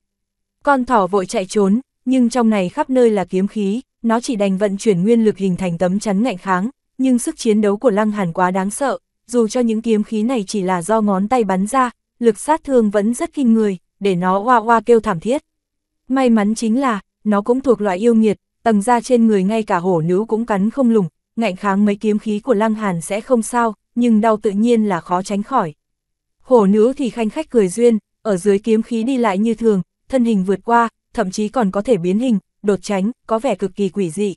Speaker 1: Con thỏ vội chạy trốn, nhưng trong này khắp nơi là kiếm khí, nó chỉ đành vận chuyển nguyên lực hình thành tấm chắn ngạnh kháng, nhưng sức chiến đấu của Lăng Hàn quá đáng sợ, dù cho những kiếm khí này chỉ là do ngón tay bắn ra, lực sát thương vẫn rất kinh người, để nó hoa hoa kêu thảm thiết. May mắn chính là, nó cũng thuộc loại yêu nghiệt, tầng da trên người ngay cả hổ nữ cũng cắn không lủng, ngạnh kháng mấy kiếm khí của Lăng Hàn sẽ không sao, nhưng đau tự nhiên là khó tránh khỏi. Hổ nữ thì khanh khách cười duyên, ở dưới kiếm khí đi lại như thường, thân hình vượt qua, thậm chí còn có thể biến hình, đột tránh, có vẻ cực kỳ quỷ dị.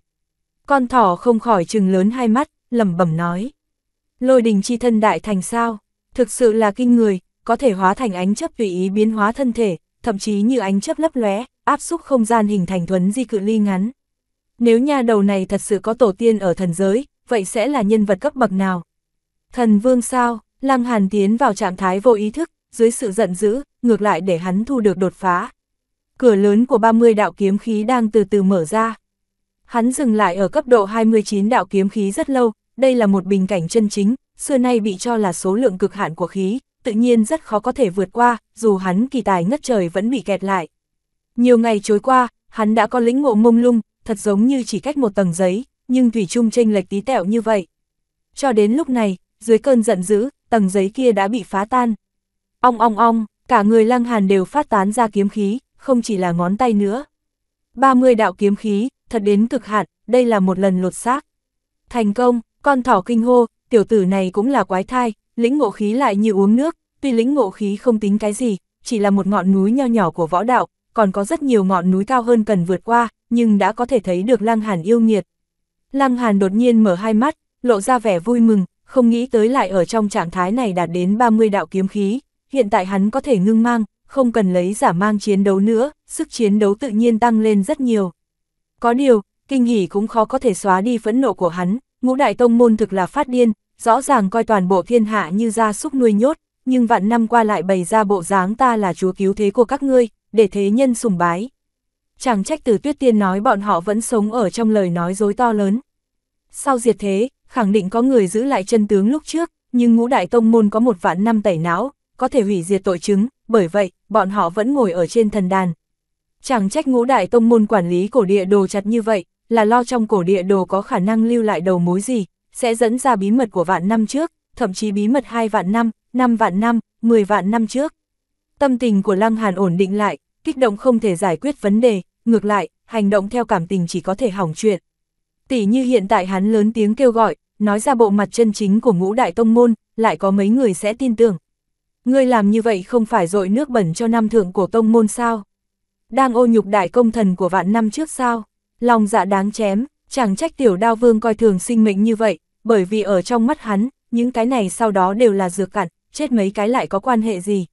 Speaker 1: Con thỏ không khỏi trừng lớn hai mắt, lẩm bẩm nói. Lôi đình chi thân đại thành sao, thực sự là kinh người, có thể hóa thành ánh chấp tùy ý biến hóa thân thể, thậm chí như ánh chấp lấp lóe, áp xúc không gian hình thành thuấn di cự ly ngắn. Nếu nha đầu này thật sự có tổ tiên ở thần giới, vậy sẽ là nhân vật cấp bậc nào? Thần vương sao, Lăng Hàn tiến vào trạng thái vô ý thức, dưới sự giận dữ, ngược lại để hắn thu được đột phá. Cửa lớn của 30 đạo kiếm khí đang từ từ mở ra. Hắn dừng lại ở cấp độ 29 đạo kiếm khí rất lâu, đây là một bình cảnh chân chính, xưa nay bị cho là số lượng cực hạn của khí, tự nhiên rất khó có thể vượt qua, dù hắn kỳ tài ngất trời vẫn bị kẹt lại. Nhiều ngày trôi qua, hắn đã có lĩnh ngộ mông lung, thật giống như chỉ cách một tầng giấy, nhưng Thủy Trung chênh lệch tí tẹo như vậy. Cho đến lúc này, dưới cơn giận dữ, tầng giấy kia đã bị phá tan. Ong ong ong, cả người lăng hàn đều phát tán ra kiếm khí, không chỉ là ngón tay nữa. 30 đạo kiếm khí, thật đến cực hạn, đây là một lần lột xác. Thành công, con thỏ kinh hô, tiểu tử này cũng là quái thai, Lĩnh ngộ khí lại như uống nước, tuy lĩnh ngộ khí không tính cái gì, chỉ là một ngọn núi nho nhỏ của võ đạo, còn có rất nhiều ngọn núi cao hơn cần vượt qua, nhưng đã có thể thấy được Lăng Hàn yêu nghiệt. Lăng Hàn đột nhiên mở hai mắt, lộ ra vẻ vui mừng, không nghĩ tới lại ở trong trạng thái này đạt đến 30 đạo kiếm khí, hiện tại hắn có thể ngưng mang, không cần lấy giả mang chiến đấu nữa, sức chiến đấu tự nhiên tăng lên rất nhiều. Có điều, kinh hỉ cũng khó có thể xóa đi phẫn nộ của hắn, ngũ đại tông môn thực là phát điên, rõ ràng coi toàn bộ thiên hạ như gia súc nuôi nhốt, nhưng vạn năm qua lại bày ra bộ dáng ta là chúa cứu thế của các ngươi, để thế nhân sùng bái. Chẳng trách từ tuyết tiên nói bọn họ vẫn sống ở trong lời nói dối to lớn. Sau diệt thế, khẳng định có người giữ lại chân tướng lúc trước, nhưng ngũ đại tông môn có một vạn năm tẩy não, có thể hủy diệt tội chứng, bởi vậy, bọn họ vẫn ngồi ở trên thần đàn. Chẳng trách ngũ đại tông môn quản lý cổ địa đồ chặt như vậy, là lo trong cổ địa đồ có khả năng lưu lại đầu mối gì, sẽ dẫn ra bí mật của vạn năm trước, thậm chí bí mật hai vạn năm, năm vạn năm, 10 vạn năm trước. Tâm tình của Lăng Hàn ổn định lại, kích động không thể giải quyết vấn đề, ngược lại, hành động theo cảm tình chỉ có thể hỏng chuyện. Tỷ như hiện tại hắn lớn tiếng kêu gọi, nói ra bộ mặt chân chính của ngũ đại tông môn, lại có mấy người sẽ tin tưởng. Ngươi làm như vậy không phải dội nước bẩn cho năm thượng của tông môn sao? Đang ô nhục đại công thần của vạn năm trước sao? Lòng dạ đáng chém, Chẳng trách tiểu đao vương coi thường sinh mệnh như vậy, bởi vì ở trong mắt hắn, những cái này sau đó đều là dược cặn, chết mấy cái lại có quan hệ gì.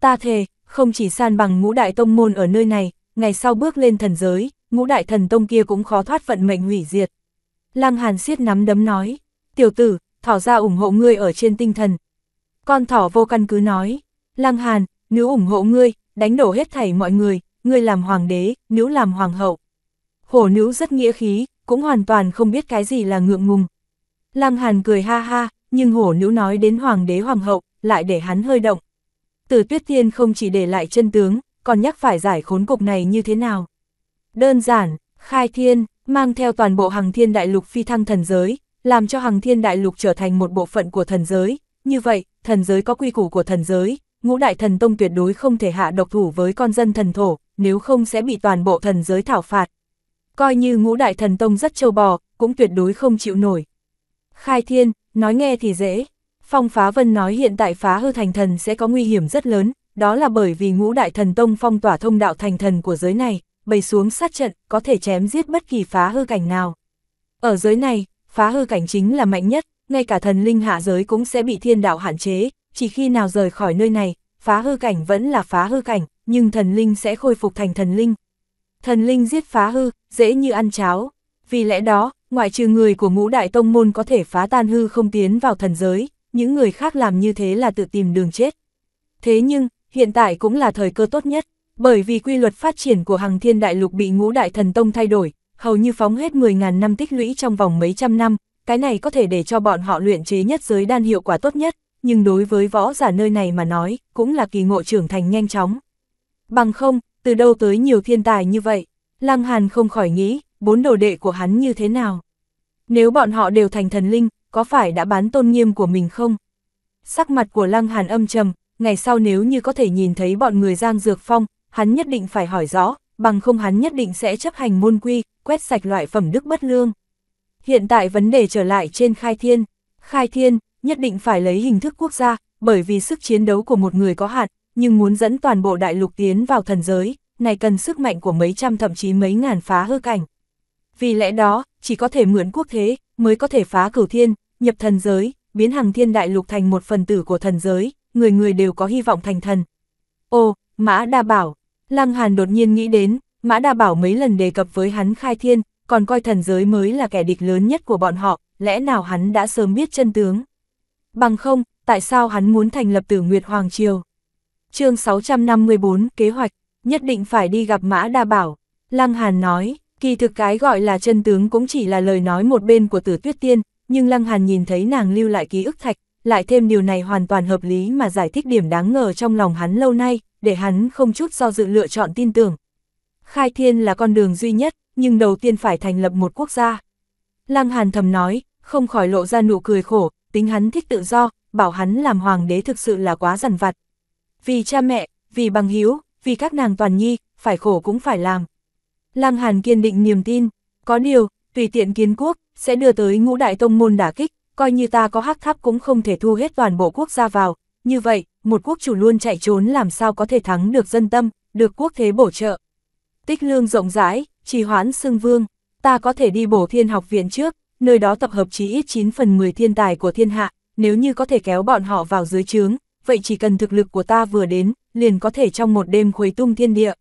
Speaker 1: Ta thề, không chỉ san bằng ngũ đại tông môn ở nơi này, ngày sau bước lên thần giới, ngũ đại thần tông kia cũng khó thoát vận mệnh hủy diệt. Lăng Hàn siết nắm đấm nói, tiểu tử, thỏ ra ủng hộ ngươi ở trên tinh thần. Con thỏ vô căn cứ nói, Lăng Hàn, nữ ủng hộ ngươi, đánh đổ hết thảy mọi người, ngươi làm hoàng đế, nữ làm hoàng hậu. Hổ nữ rất nghĩa khí, cũng hoàn toàn không biết cái gì là ngượng ngùng. Lăng Hàn cười ha ha, nhưng hổ nữ nói đến hoàng đế hoàng hậu, lại để hắn hơi động. Từ tuyết thiên không chỉ để lại chân tướng, còn nhắc phải giải khốn cục này như thế nào. Đơn giản, khai thiên, mang theo toàn bộ hằng thiên đại lục phi thăng thần giới, làm cho hằng thiên đại lục trở thành một bộ phận của thần giới. Như vậy, thần giới có quy củ của thần giới, ngũ đại thần tông tuyệt đối không thể hạ độc thủ với con dân thần thổ, nếu không sẽ bị toàn bộ thần giới thảo phạt, coi như ngũ đại thần tông rất châu bò, cũng tuyệt đối không chịu nổi. Khai thiên, nói nghe thì dễ. Phong phá vân nói hiện tại phá hư thành thần sẽ có nguy hiểm rất lớn, đó là bởi vì ngũ đại thần tông phong tỏa thông đạo thành thần của giới này, bày xuống sát trận, có thể chém giết bất kỳ phá hư cảnh nào. Ở giới này, phá hư cảnh chính là mạnh nhất, ngay cả thần linh hạ giới cũng sẽ bị thiên đạo hạn chế, chỉ khi nào rời khỏi nơi này, phá hư cảnh vẫn là phá hư cảnh, nhưng thần linh sẽ khôi phục thành thần linh, thần linh giết phá hư, dễ như ăn cháo. Vì lẽ đó, ngoại trừ người của ngũ đại tông môn có thể phá tan hư không tiến vào thần giới, những người khác làm như thế là tự tìm đường chết. Thế nhưng, hiện tại cũng là thời cơ tốt nhất, bởi vì quy luật phát triển của hàng thiên đại lục bị ngũ đại thần tông thay đổi, hầu như phóng hết 10.000 năm tích lũy trong vòng mấy trăm năm, cái này có thể để cho bọn họ luyện chế nhất giới đan hiệu quả tốt nhất, nhưng đối với võ giả nơi này mà nói, cũng là kỳ ngộ trưởng thành nhanh chóng. Bằng không, từ đâu tới nhiều thiên tài như vậy, Lăng Hàn không khỏi nghĩ, bốn đồ đệ của hắn như thế nào. Nếu bọn họ đều thành thần linh, có phải đã bán tôn nghiêm của mình không? Sắc mặt của Lăng Hàn âm trầm, ngày sau nếu như có thể nhìn thấy bọn người Giang Dược Phong, hắn nhất định phải hỏi rõ, bằng không hắn nhất định sẽ chấp hành môn quy, quét sạch loại phẩm đức bất lương. Hiện tại vấn đề trở lại trên khai thiên. Khai thiên, nhất định phải lấy hình thức quốc gia, bởi vì sức chiến đấu của một người có hạn, nhưng muốn dẫn toàn bộ đại lục tiến vào thần giới, này cần sức mạnh của mấy trăm thậm chí mấy ngàn phá hư cảnh. Vì lẽ đó, chỉ có thể mượn quốc thế, mới có thể phá cửu thiên, nhập thần giới, biến hàng thiên đại lục thành một phần tử của thần giới, người người đều có hy vọng thành thần. Ô, Mã Đa Bảo, Lăng Hàn đột nhiên nghĩ đến, Mã Đa Bảo mấy lần đề cập với hắn khai thiên, còn coi thần giới mới là kẻ địch lớn nhất của bọn họ, lẽ nào hắn đã sớm biết chân tướng. Bằng không, tại sao hắn muốn thành lập tử Nguyệt Hoàng Triều? chương 654, kế hoạch, nhất định phải đi gặp Mã Đa Bảo. Lăng Hàn nói, kỳ thực cái gọi là chân tướng cũng chỉ là lời nói một bên của tử tuyết tiên, nhưng Lăng Hàn nhìn thấy nàng lưu lại ký ức thạch, lại thêm điều này hoàn toàn hợp lý mà giải thích điểm đáng ngờ trong lòng hắn lâu nay, để hắn không chút do dự lựa chọn tin tưởng. Khai thiên là con đường duy nhất, nhưng đầu tiên phải thành lập một quốc gia. Lăng Hàn thầm nói, không khỏi lộ ra nụ cười khổ, tính hắn thích tự do, bảo hắn làm hoàng đế thực sự là quá rằn vặt, vì cha mẹ, vì bằng hiếu, vì các nàng toàn nhi, phải khổ cũng phải làm. Lăng Hàn kiên định niềm tin, có điều, tùy tiện kiến quốc, sẽ đưa tới ngũ đại tông môn đả kích, coi như ta có hắc tháp cũng không thể thu hết toàn bộ quốc gia vào, như vậy, một quốc chủ luôn chạy trốn làm sao có thể thắng được dân tâm, được quốc thế bổ trợ. Tích lương rộng rãi, trì hoãn xưng vương, ta có thể đi bổ thiên học viện trước, nơi đó tập hợp chí ít 9 phần 10 thiên tài của thiên hạ, nếu như có thể kéo bọn họ vào dưới trướng, vậy chỉ cần thực lực của ta vừa đến, liền có thể trong một đêm khuấy tung thiên địa.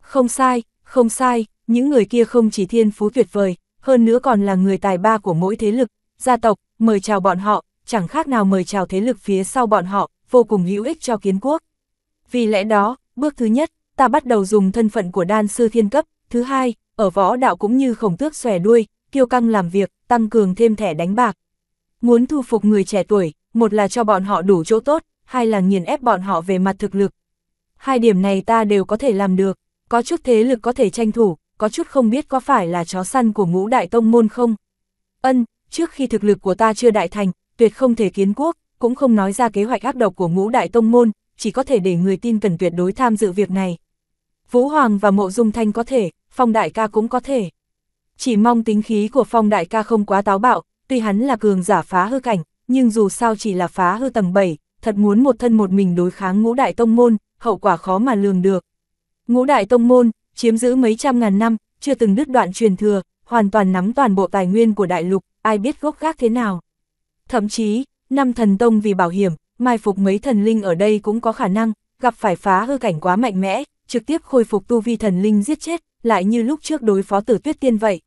Speaker 1: Không sai, không sai, những người kia không chỉ thiên phú tuyệt vời, hơn nữa còn là người tài ba của mỗi thế lực, gia tộc, mời chào bọn họ, chẳng khác nào mời chào thế lực phía sau bọn họ, vô cùng hữu ích cho kiến quốc. Vì lẽ đó, bước thứ nhất, ta bắt đầu dùng thân phận của đan sư thiên cấp, thứ hai, ở võ đạo cũng như khổng tước xòe đuôi, kiêu căng làm việc, tăng cường thêm thẻ đánh bạc. Muốn thu phục người trẻ tuổi, một là cho bọn họ đủ chỗ tốt, hai là nghiền ép bọn họ về mặt thực lực. Hai điểm này ta đều có thể làm được, có chút thế lực có thể tranh thủ, có chút không biết có phải là chó săn của ngũ đại tông môn không. Ân, trước khi thực lực của ta chưa đại thành, tuyệt không thể kiến quốc, cũng không nói ra kế hoạch ác độc của ngũ đại tông môn, chỉ có thể để người tin cần tuyệt đối tham dự việc này. Vũ Hoàng và Mộ Dung Thanh có thể, Phong Đại ca cũng có thể. Chỉ mong tính khí của Phong Đại ca không quá táo bạo, tuy hắn là cường giả phá hư cảnh, nhưng dù sao chỉ là phá hư tầng 7, thật muốn một thân một mình đối kháng ngũ đại tông môn, hậu quả khó mà lường được. Ngũ đại tông môn, chiếm giữ mấy trăm ngàn năm, chưa từng đứt đoạn truyền thừa, hoàn toàn nắm toàn bộ tài nguyên của đại lục, ai biết gốc gác thế nào. Thậm chí, năm thần tông vì bảo hiểm, mai phục mấy thần linh ở đây cũng có khả năng, gặp phải phá hư cảnh quá mạnh mẽ, trực tiếp khôi phục tu vi thần linh giết chết, lại như lúc trước đối phó tử tuyết tiên vậy.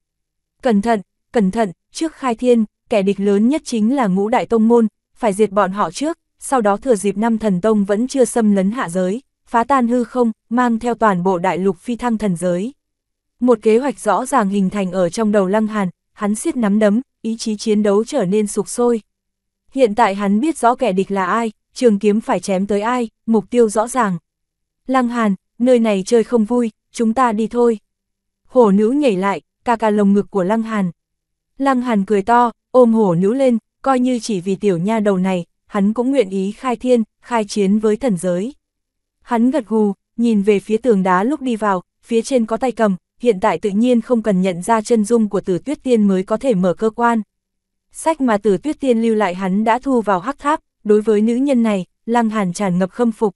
Speaker 1: Cẩn thận, cẩn thận, trước khai thiên, kẻ địch lớn nhất chính là ngũ đại tông môn, phải diệt bọn họ trước, sau đó thừa dịp năm thần tông vẫn chưa xâm lấn hạ giới, phá tan hư không, mang theo toàn bộ đại lục phi thăng thần giới. Một kế hoạch rõ ràng hình thành ở trong đầu Lăng Hàn, hắn siết nắm đấm, ý chí chiến đấu trở nên sục sôi. Hiện tại hắn biết rõ kẻ địch là ai, trường kiếm phải chém tới ai, mục tiêu rõ ràng. Lăng Hàn, nơi này chơi không vui, chúng ta đi thôi. Hổ nữ nhảy lại, ca ca lồng ngực của Lăng Hàn. Lăng Hàn cười to, ôm hổ nữ lên, coi như chỉ vì tiểu nha đầu này, hắn cũng nguyện ý khai thiên, khai chiến với thần giới. Hắn gật gù, nhìn về phía tường đá lúc đi vào, phía trên có tay cầm, hiện tại tự nhiên không cần nhận ra chân dung của tử tuyết tiên mới có thể mở cơ quan. Sách mà tử tuyết tiên lưu lại hắn đã thu vào hắc tháp, đối với nữ nhân này, lăng hàn tràn ngập khâm phục.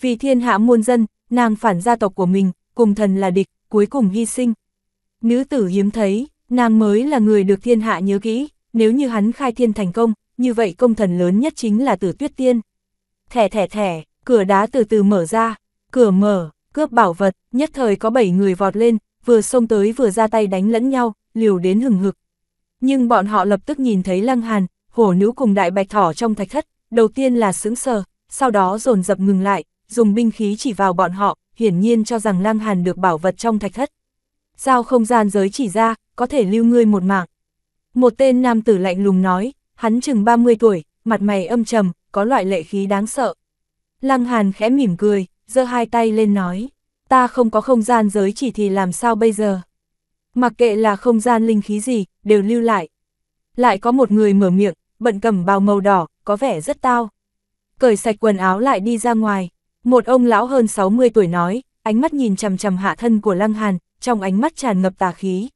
Speaker 1: Vì thiên hạ muôn dân, nàng phản gia tộc của mình, cùng thần là địch, cuối cùng hy sinh. Nữ tử hiếm thấy, nàng mới là người được thiên hạ nhớ kỹ, nếu như hắn khai thiên thành công, như vậy công thần lớn nhất chính là tử tuyết tiên. Thẻ thẻ thẻ, cửa đá từ từ mở ra, cửa mở, cướp bảo vật, nhất thời có 7 người vọt lên, vừa xông tới vừa ra tay đánh lẫn nhau, liều đến hừng hực. Nhưng bọn họ lập tức nhìn thấy lăng hàn, hổ nữ cùng đại bạch thỏ trong thạch thất, đầu tiên là sững sờ, sau đó dồn dập ngừng lại, dùng binh khí chỉ vào bọn họ, hiển nhiên cho rằng lăng hàn được bảo vật trong thạch thất. Giao không gian giới chỉ ra, có thể lưu ngươi một mạng. Một tên nam tử lạnh lùng nói, hắn chừng 30 tuổi, mặt mày âm trầm, có loại lệ khí đáng sợ. Lăng Hàn khẽ mỉm cười, giơ hai tay lên nói, ta không có không gian giới chỉ thì làm sao bây giờ? Mặc kệ là không gian linh khí gì, đều lưu lại. Lại có một người mở miệng, bận cầm bào màu đỏ, có vẻ rất tao. Cởi sạch quần áo lại đi ra ngoài, một ông lão hơn 60 tuổi nói, ánh mắt nhìn chằm chằm hạ thân của Lăng Hàn, trong ánh mắt tràn ngập tà khí.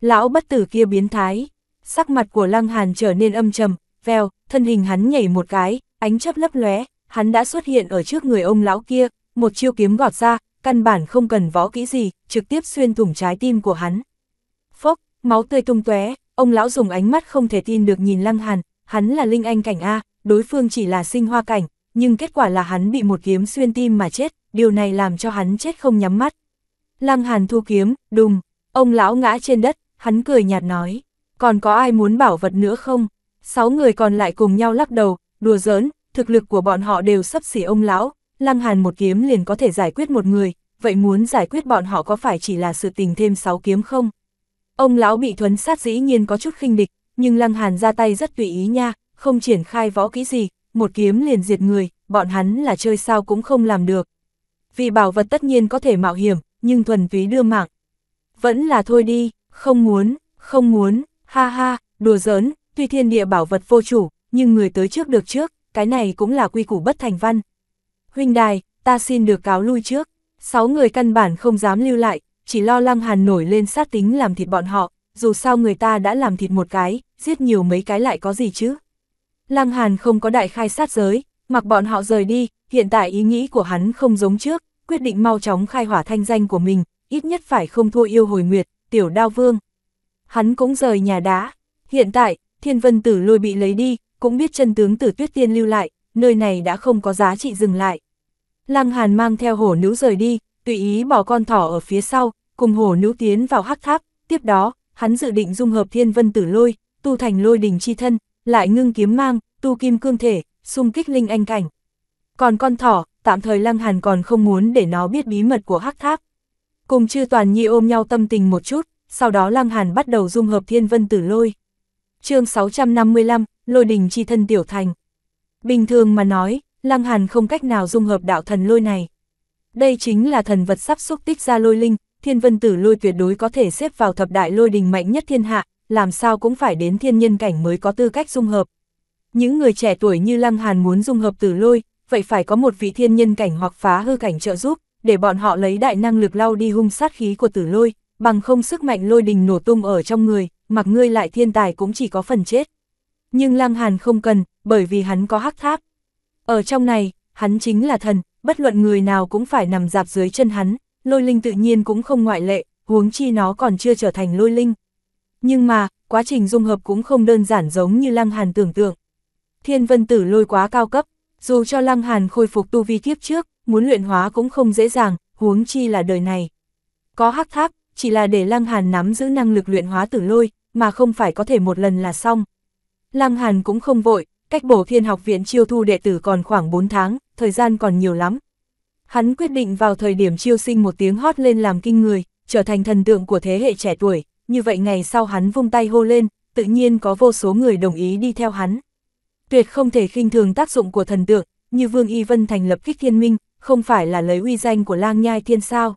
Speaker 1: Lão bất tử kia biến thái, sắc mặt của Lăng Hàn trở nên âm trầm, veo, thân hình hắn nhảy một cái, ánh chấp lấp lóe, hắn đã xuất hiện ở trước người ông lão kia, một chiêu kiếm gọt ra, căn bản không cần võ kỹ gì, trực tiếp xuyên thủng trái tim của hắn. Phốc, máu tươi tung tóe, ông lão dùng ánh mắt không thể tin được nhìn Lăng Hàn, hắn là linh anh cảnh a, đối phương chỉ là sinh hoa cảnh, nhưng kết quả là hắn bị một kiếm xuyên tim mà chết, điều này làm cho hắn chết không nhắm mắt. Lăng Hàn thu kiếm, đùng, ông lão ngã trên đất, hắn cười nhạt nói còn có ai muốn bảo vật nữa không? Sáu người còn lại cùng nhau lắc đầu, đùa giỡn, thực lực của bọn họ đều sắp xỉ ông lão, Lăng Hàn một kiếm liền có thể giải quyết một người, vậy muốn giải quyết bọn họ có phải chỉ là sự tình thêm sáu kiếm không? Ông lão bị thuấn sát dĩ nhiên có chút khinh địch, nhưng Lăng Hàn ra tay rất tùy ý nha, không triển khai võ kỹ gì, một kiếm liền diệt người, bọn hắn là chơi sao cũng không làm được. Vì bảo vật tất nhiên có thể mạo hiểm, nhưng thuần túy đưa mạng. Vẫn là thôi đi, không muốn, không muốn, Ha ha, đùa giỡn, tuy thiên địa bảo vật vô chủ, nhưng người tới trước được trước, cái này cũng là quy củ bất thành văn. Huynh đài, ta xin được cáo lui trước. Sáu người căn bản không dám lưu lại, chỉ lo lăng hàn nổi lên sát tính làm thịt bọn họ, dù sao người ta đã làm thịt một cái, giết nhiều mấy cái lại có gì chứ. Lăng hàn không có đại khai sát giới, mặc bọn họ rời đi, hiện tại ý nghĩ của hắn không giống trước, quyết định mau chóng khai hỏa thanh danh của mình, ít nhất phải không thua yêu hồi nguyệt, tiểu đao vương hắn cũng rời nhà đá. Hiện tại, thiên vân tử lôi bị lấy đi, cũng biết chân tướng tử tuyết tiên lưu lại, nơi này đã không có giá trị dừng lại. Lăng Hàn mang theo hổ nữ rời đi, tùy ý bỏ con thỏ ở phía sau, cùng hổ nữ tiến vào hắc tháp, tiếp đó, hắn dự định dung hợp thiên vân tử lôi, tu thành lôi đình chi thân, lại ngưng kiếm mang, tu kim cương thể, xung kích linh anh cảnh. Còn con thỏ, tạm thời Lăng Hàn còn không muốn để nó biết bí mật của hắc tháp. Cùng chư toàn nhi ôm nhau tâm tình một chút, sau đó Lăng Hàn bắt đầu dung hợp thiên vân tử lôi. chương 655, lôi đình chi thân tiểu thành. Bình thường mà nói, Lăng Hàn không cách nào dung hợp đạo thần lôi này. Đây chính là thần vật sắp xúc tích ra lôi linh, thiên vân tử lôi tuyệt đối có thể xếp vào thập đại lôi đình mạnh nhất thiên hạ, làm sao cũng phải đến thiên nhân cảnh mới có tư cách dung hợp. Những người trẻ tuổi như Lăng Hàn muốn dung hợp tử lôi, vậy phải có một vị thiên nhân cảnh hoặc phá hư cảnh trợ giúp, để bọn họ lấy đại năng lực lau đi hung sát khí của tử lôi, bằng không sức mạnh lôi đình nổ tung ở trong người, mặc ngươi lại thiên tài cũng chỉ có phần chết. Nhưng Lăng Hàn không cần, bởi vì hắn có hắc tháp. Ở trong này, hắn chính là thần, bất luận người nào cũng phải nằm dạp dưới chân hắn, lôi linh tự nhiên cũng không ngoại lệ, huống chi nó còn chưa trở thành lôi linh. Nhưng mà, quá trình dung hợp cũng không đơn giản giống như Lăng Hàn tưởng tượng. Thiên vân tử lôi quá cao cấp, dù cho Lăng Hàn khôi phục tu vi kiếp trước, muốn luyện hóa cũng không dễ dàng, huống chi là đời này. Có hắc tháp, chỉ là để Lăng Hàn nắm giữ năng lực luyện hóa tử lôi, mà không phải có thể một lần là xong. Lăng Hàn cũng không vội, cách bổ thiên học viện chiêu thu đệ tử còn khoảng 4 tháng, thời gian còn nhiều lắm. Hắn quyết định vào thời điểm chiêu sinh một tiếng hót lên làm kinh người, trở thành thần tượng của thế hệ trẻ tuổi, như vậy ngày sau hắn vung tay hô lên, tự nhiên có vô số người đồng ý đi theo hắn. Tuyệt không thể khinh thường tác dụng của thần tượng, như Vương Y Vân thành lập kích thiên minh, không phải là lấy uy danh của lang nhai thiên sao.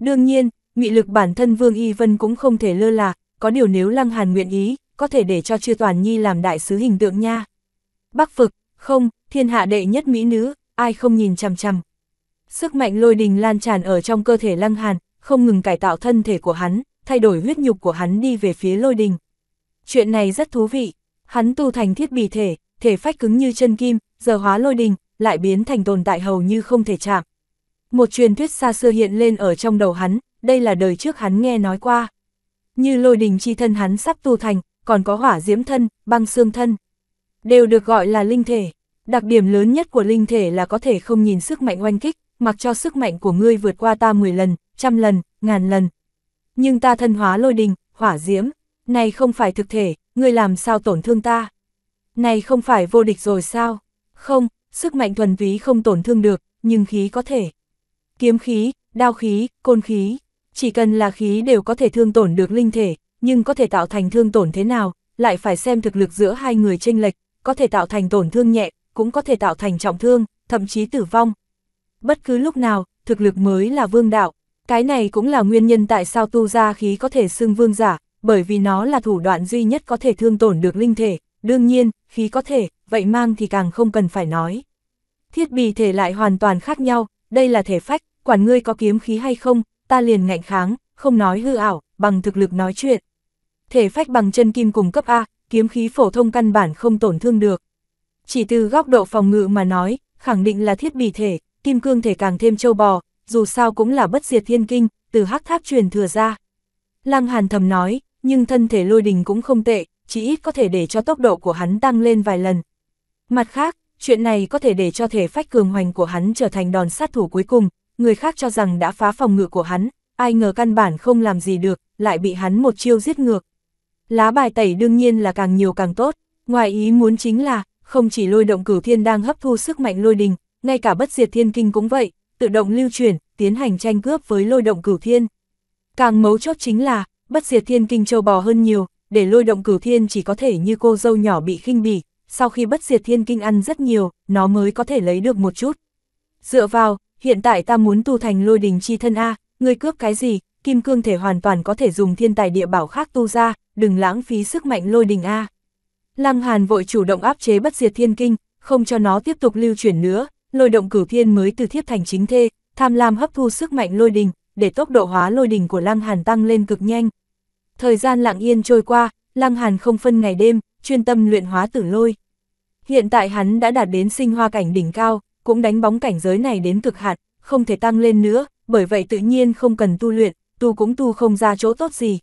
Speaker 1: Đương nhiên, nghị lực bản thân Vương Y Vân cũng không thể lơ là, có điều nếu Lăng Hàn nguyện ý, có thể để cho Chư Toàn Nhi làm đại sứ hình tượng nha. Bắc vực, không, thiên hạ đệ nhất mỹ nữ, ai không nhìn chằm chằm. Sức mạnh lôi đình lan tràn ở trong cơ thể Lăng Hàn, không ngừng cải tạo thân thể của hắn, thay đổi huyết nhục của hắn đi về phía lôi đình. Chuyện này rất thú vị, hắn tu thành thiết bị thể, thể phách cứng như chân kim, giờ hóa lôi đình, lại biến thành tồn tại hầu như không thể chạm. Một truyền thuyết xa xưa hiện lên ở trong đầu hắn, đây là đời trước hắn nghe nói qua. Như lôi đình chi thân hắn sắp tu thành, còn có hỏa diễm thân, băng xương thân. Đều được gọi là linh thể. Đặc điểm lớn nhất của linh thể là có thể không nhìn sức mạnh oanh kích, mặc cho sức mạnh của ngươi vượt qua ta 10 lần, trăm lần, ngàn lần. Nhưng ta thân hóa lôi đình, hỏa diễm, này không phải thực thể, ngươi làm sao tổn thương ta? Này không phải vô địch rồi sao? Không, sức mạnh thuần ví không tổn thương được, nhưng khí có thể. Kiếm khí, đao khí, côn khí. Chỉ cần là khí đều có thể thương tổn được linh thể, nhưng có thể tạo thành thương tổn thế nào, lại phải xem thực lực giữa hai người chênh lệch, có thể tạo thành tổn thương nhẹ, cũng có thể tạo thành trọng thương, thậm chí tử vong. Bất cứ lúc nào, thực lực mới là vương đạo. Cái này cũng là nguyên nhân tại sao tu ra khí có thể xưng vương giả, bởi vì nó là thủ đoạn duy nhất có thể thương tổn được linh thể. Đương nhiên, khí có thể, vậy mang thì càng không cần phải nói. Thiết bị thể lại hoàn toàn khác nhau, đây là thể phách, quản ngươi có kiếm khí hay không, ta liền ngạnh kháng, không nói hư ảo, bằng thực lực nói chuyện. Thể phách bằng chân kim cùng cấp A, kiếm khí phổ thông căn bản không tổn thương được. Chỉ từ góc độ phòng ngự mà nói, khẳng định là thiết bị thể, kim cương thể càng thêm châu bò, dù sao cũng là bất diệt thiên kinh, từ hắc tháp truyền thừa ra. Lăng Hàn thầm nói, nhưng thân thể lôi đình cũng không tệ, chỉ ít có thể để cho tốc độ của hắn tăng lên vài lần. Mặt khác, chuyện này có thể để cho thể phách cường hoành của hắn trở thành đòn sát thủ cuối cùng, người khác cho rằng đã phá phòng ngự của hắn, ai ngờ căn bản không làm gì được, lại bị hắn một chiêu giết ngược. Lá bài tẩy đương nhiên là càng nhiều càng tốt, ngoài ý muốn chính là, không chỉ lôi động cửu thiên đang hấp thu sức mạnh lôi đình, ngay cả bất diệt thiên kinh cũng vậy, tự động lưu chuyển, tiến hành tranh cướp với lôi động cửu thiên. Càng mấu chốt chính là, bất diệt thiên kinh châu bò hơn nhiều, để lôi động cửu thiên chỉ có thể như cô dâu nhỏ bị khinh bỉ, sau khi bất diệt thiên kinh ăn rất nhiều, nó mới có thể lấy được một chút. Dựa vào, hiện tại ta muốn tu thành lôi đình chi thân A, ngươi cướp cái gì, kim cương thể hoàn toàn có thể dùng thiên tài địa bảo khác tu ra, đừng lãng phí sức mạnh lôi đình A. Lăng Hàn vội chủ động áp chế bất diệt thiên kinh, không cho nó tiếp tục lưu chuyển nữa, lôi động cửu thiên mới từ thiếp thành chính thê, tham lam hấp thu sức mạnh lôi đình, để tốc độ hóa lôi đình của Lăng Hàn tăng lên cực nhanh. Thời gian lặng yên trôi qua, Lăng Hàn không phân ngày đêm, chuyên tâm luyện hóa tử lôi. Hiện tại hắn đã đạt đến sinh hoa cảnh đỉnh cao, cũng đánh bóng cảnh giới này đến cực hạn, không thể tăng lên nữa, bởi vậy tự nhiên không cần tu luyện, tu cũng tu không ra chỗ tốt gì.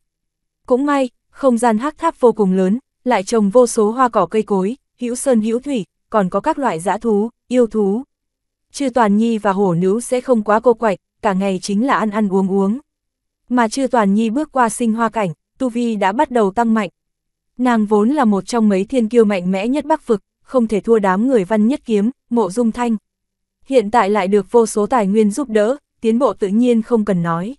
Speaker 1: Cũng may, không gian hắc tháp vô cùng lớn, lại trồng vô số hoa cỏ cây cối, hữu sơn hữu thủy, còn có các loại dã thú, yêu thú. Chư Toàn Nhi và hổ nữ sẽ không quá cô quạch, cả ngày chính là ăn ăn uống uống. Mà chư Toàn Nhi bước qua sinh hoa cảnh, Tu Vi đã bắt đầu tăng mạnh. Nàng vốn là một trong mấy thiên kiêu mạnh mẽ nhất Bắc Vực, không thể thua đám người văn nhất kiếm, mộ dung thanh hiện tại lại được vô số tài nguyên giúp đỡ, tiến bộ tự nhiên không cần nói.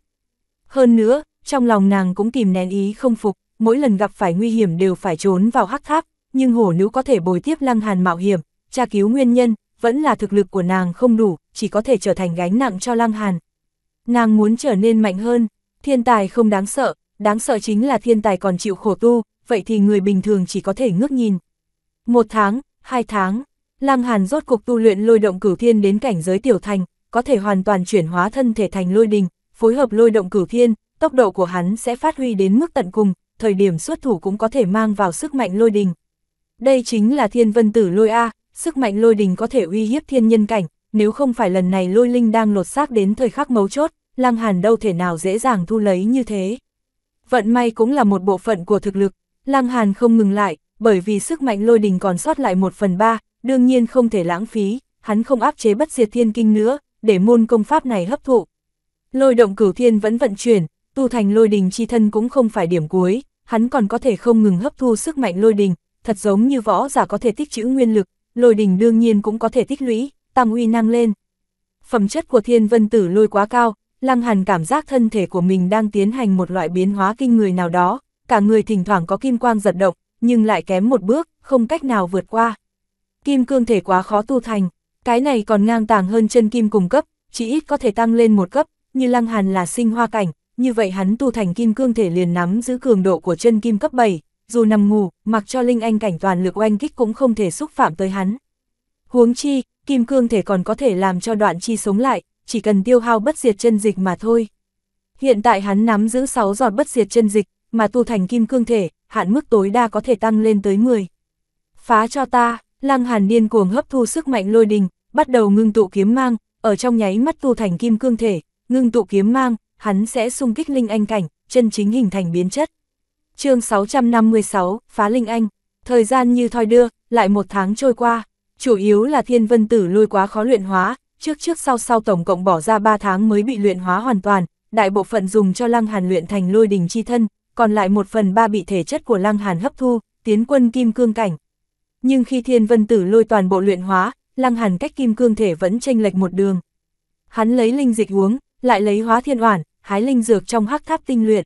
Speaker 1: Hơn nữa, trong lòng nàng cũng kìm nén ý không phục, mỗi lần gặp phải nguy hiểm đều phải trốn vào hắc tháp, nhưng hổ nữ có thể bồi tiếp lăng hàn mạo hiểm, tra cứu nguyên nhân, vẫn là thực lực của nàng không đủ, chỉ có thể trở thành gánh nặng cho lăng hàn. Nàng muốn trở nên mạnh hơn, thiên tài không đáng sợ, đáng sợ chính là thiên tài còn chịu khổ tu, vậy thì người bình thường chỉ có thể ngước nhìn. Một tháng, hai tháng, Lăng Hàn rốt cuộc tu luyện lôi động cửu thiên đến cảnh giới tiểu thành, có thể hoàn toàn chuyển hóa thân thể thành lôi đình, phối hợp lôi động cửu thiên, tốc độ của hắn sẽ phát huy đến mức tận cùng, thời điểm xuất thủ cũng có thể mang vào sức mạnh lôi đình. Đây chính là thiên vân tử lôi A, sức mạnh lôi đình có thể uy hiếp thiên nhân cảnh, nếu không phải lần này lôi linh đang lột xác đến thời khắc mấu chốt, Lăng Hàn đâu thể nào dễ dàng thu lấy như thế. Vận may cũng là một bộ phận của thực lực, Lăng Hàn không ngừng lại, bởi vì sức mạnh lôi đình còn sót lại một phần ba, đương nhiên không thể lãng phí, hắn không áp chế bất diệt thiên kinh nữa, để môn công pháp này hấp thụ. Lôi động cửu thiên vẫn vận chuyển, tu thành lôi đình chi thân cũng không phải điểm cuối, hắn còn có thể không ngừng hấp thu sức mạnh lôi đình, thật giống như võ giả có thể tích trữ nguyên lực, lôi đình đương nhiên cũng có thể tích lũy, tăng uy năng lên. Phẩm chất của thiên vân tử lôi quá cao, lăng hàn cảm giác thân thể của mình đang tiến hành một loại biến hóa kinh người nào đó, cả người thỉnh thoảng có kim quang giật động, nhưng lại kém một bước, không cách nào vượt qua. Kim cương thể quá khó tu thành, cái này còn ngang tàng hơn chân kim cùng cấp, chỉ ít có thể tăng lên một cấp, như Lăng Hàn là sinh hoa cảnh, như vậy hắn tu thành kim cương thể liền nắm giữ cường độ của chân kim cấp 7, dù nằm ngủ, mặc cho linh anh cảnh toàn lực oanh kích cũng không thể xúc phạm tới hắn. Huống chi, kim cương thể còn có thể làm cho đoạn chi sống lại, chỉ cần tiêu hao bất diệt chân dịch mà thôi. Hiện tại hắn nắm giữ 6 giọt bất diệt chân dịch, mà tu thành kim cương thể, hạn mức tối đa có thể tăng lên tới 10. Phá cho ta, Lăng Hàn điên cuồng hấp thu sức mạnh lôi đình, bắt đầu ngưng tụ kiếm mang, ở trong nháy mắt tu thành kim cương thể, ngưng tụ kiếm mang, hắn sẽ xung kích linh anh cảnh, chân chính hình thành biến chất. Chương 656, phá linh anh. Thời gian như thoi đưa, lại một tháng trôi qua, chủ yếu là Thiên Vân Tử lôi quá khó luyện hóa, trước trước sau sau tổng cộng bỏ ra 3 tháng mới bị luyện hóa hoàn toàn, đại bộ phận dùng cho Lăng Hàn luyện thành lôi đình chi thân, còn lại một phần ba bị thể chất của Lăng Hàn hấp thu, tiến quân kim cương cảnh. Nhưng khi thiên vân tử lôi toàn bộ luyện hóa, lăng hàn cách kim cương thể vẫn chênh lệch một đường. Hắn lấy linh dịch uống, lại lấy hóa thiên oản, hái linh dược trong hắc tháp tinh luyện.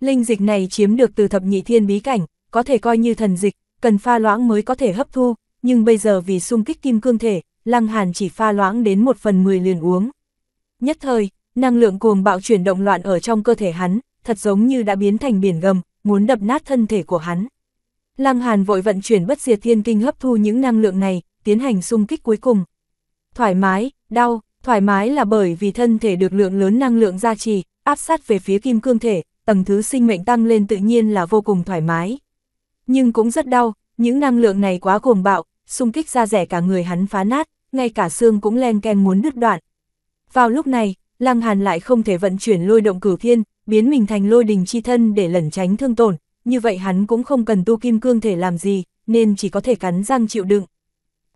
Speaker 1: Linh dịch này chiếm được từ thập nhị thiên bí cảnh, có thể coi như thần dịch, cần pha loãng mới có thể hấp thu, nhưng bây giờ vì xung kích kim cương thể, lăng hàn chỉ pha loãng đến một phần mười liền uống. Nhất thời, năng lượng cuồng bạo chuyển động loạn ở trong cơ thể hắn, thật giống như đã biến thành biển gầm, muốn đập nát thân thể của hắn. Lăng Hàn vội vận chuyển bất diệt thiên kinh hấp thu những năng lượng này, tiến hành xung kích cuối cùng. Thoải mái, đau, thoải mái là bởi vì thân thể được lượng lớn năng lượng gia trì, áp sát về phía kim cương thể, tầng thứ sinh mệnh tăng lên tự nhiên là vô cùng thoải mái. Nhưng cũng rất đau, những năng lượng này quá cuồng bạo, xung kích ra rẻ cả người hắn phá nát, ngay cả xương cũng len ken muốn đứt đoạn. Vào lúc này, Lăng Hàn lại không thể vận chuyển lôi động cửu thiên, biến mình thành lôi đình chi thân để lẩn tránh thương tổn, như vậy hắn cũng không cần tu kim cương thể làm gì, nên chỉ có thể cắn răng chịu đựng.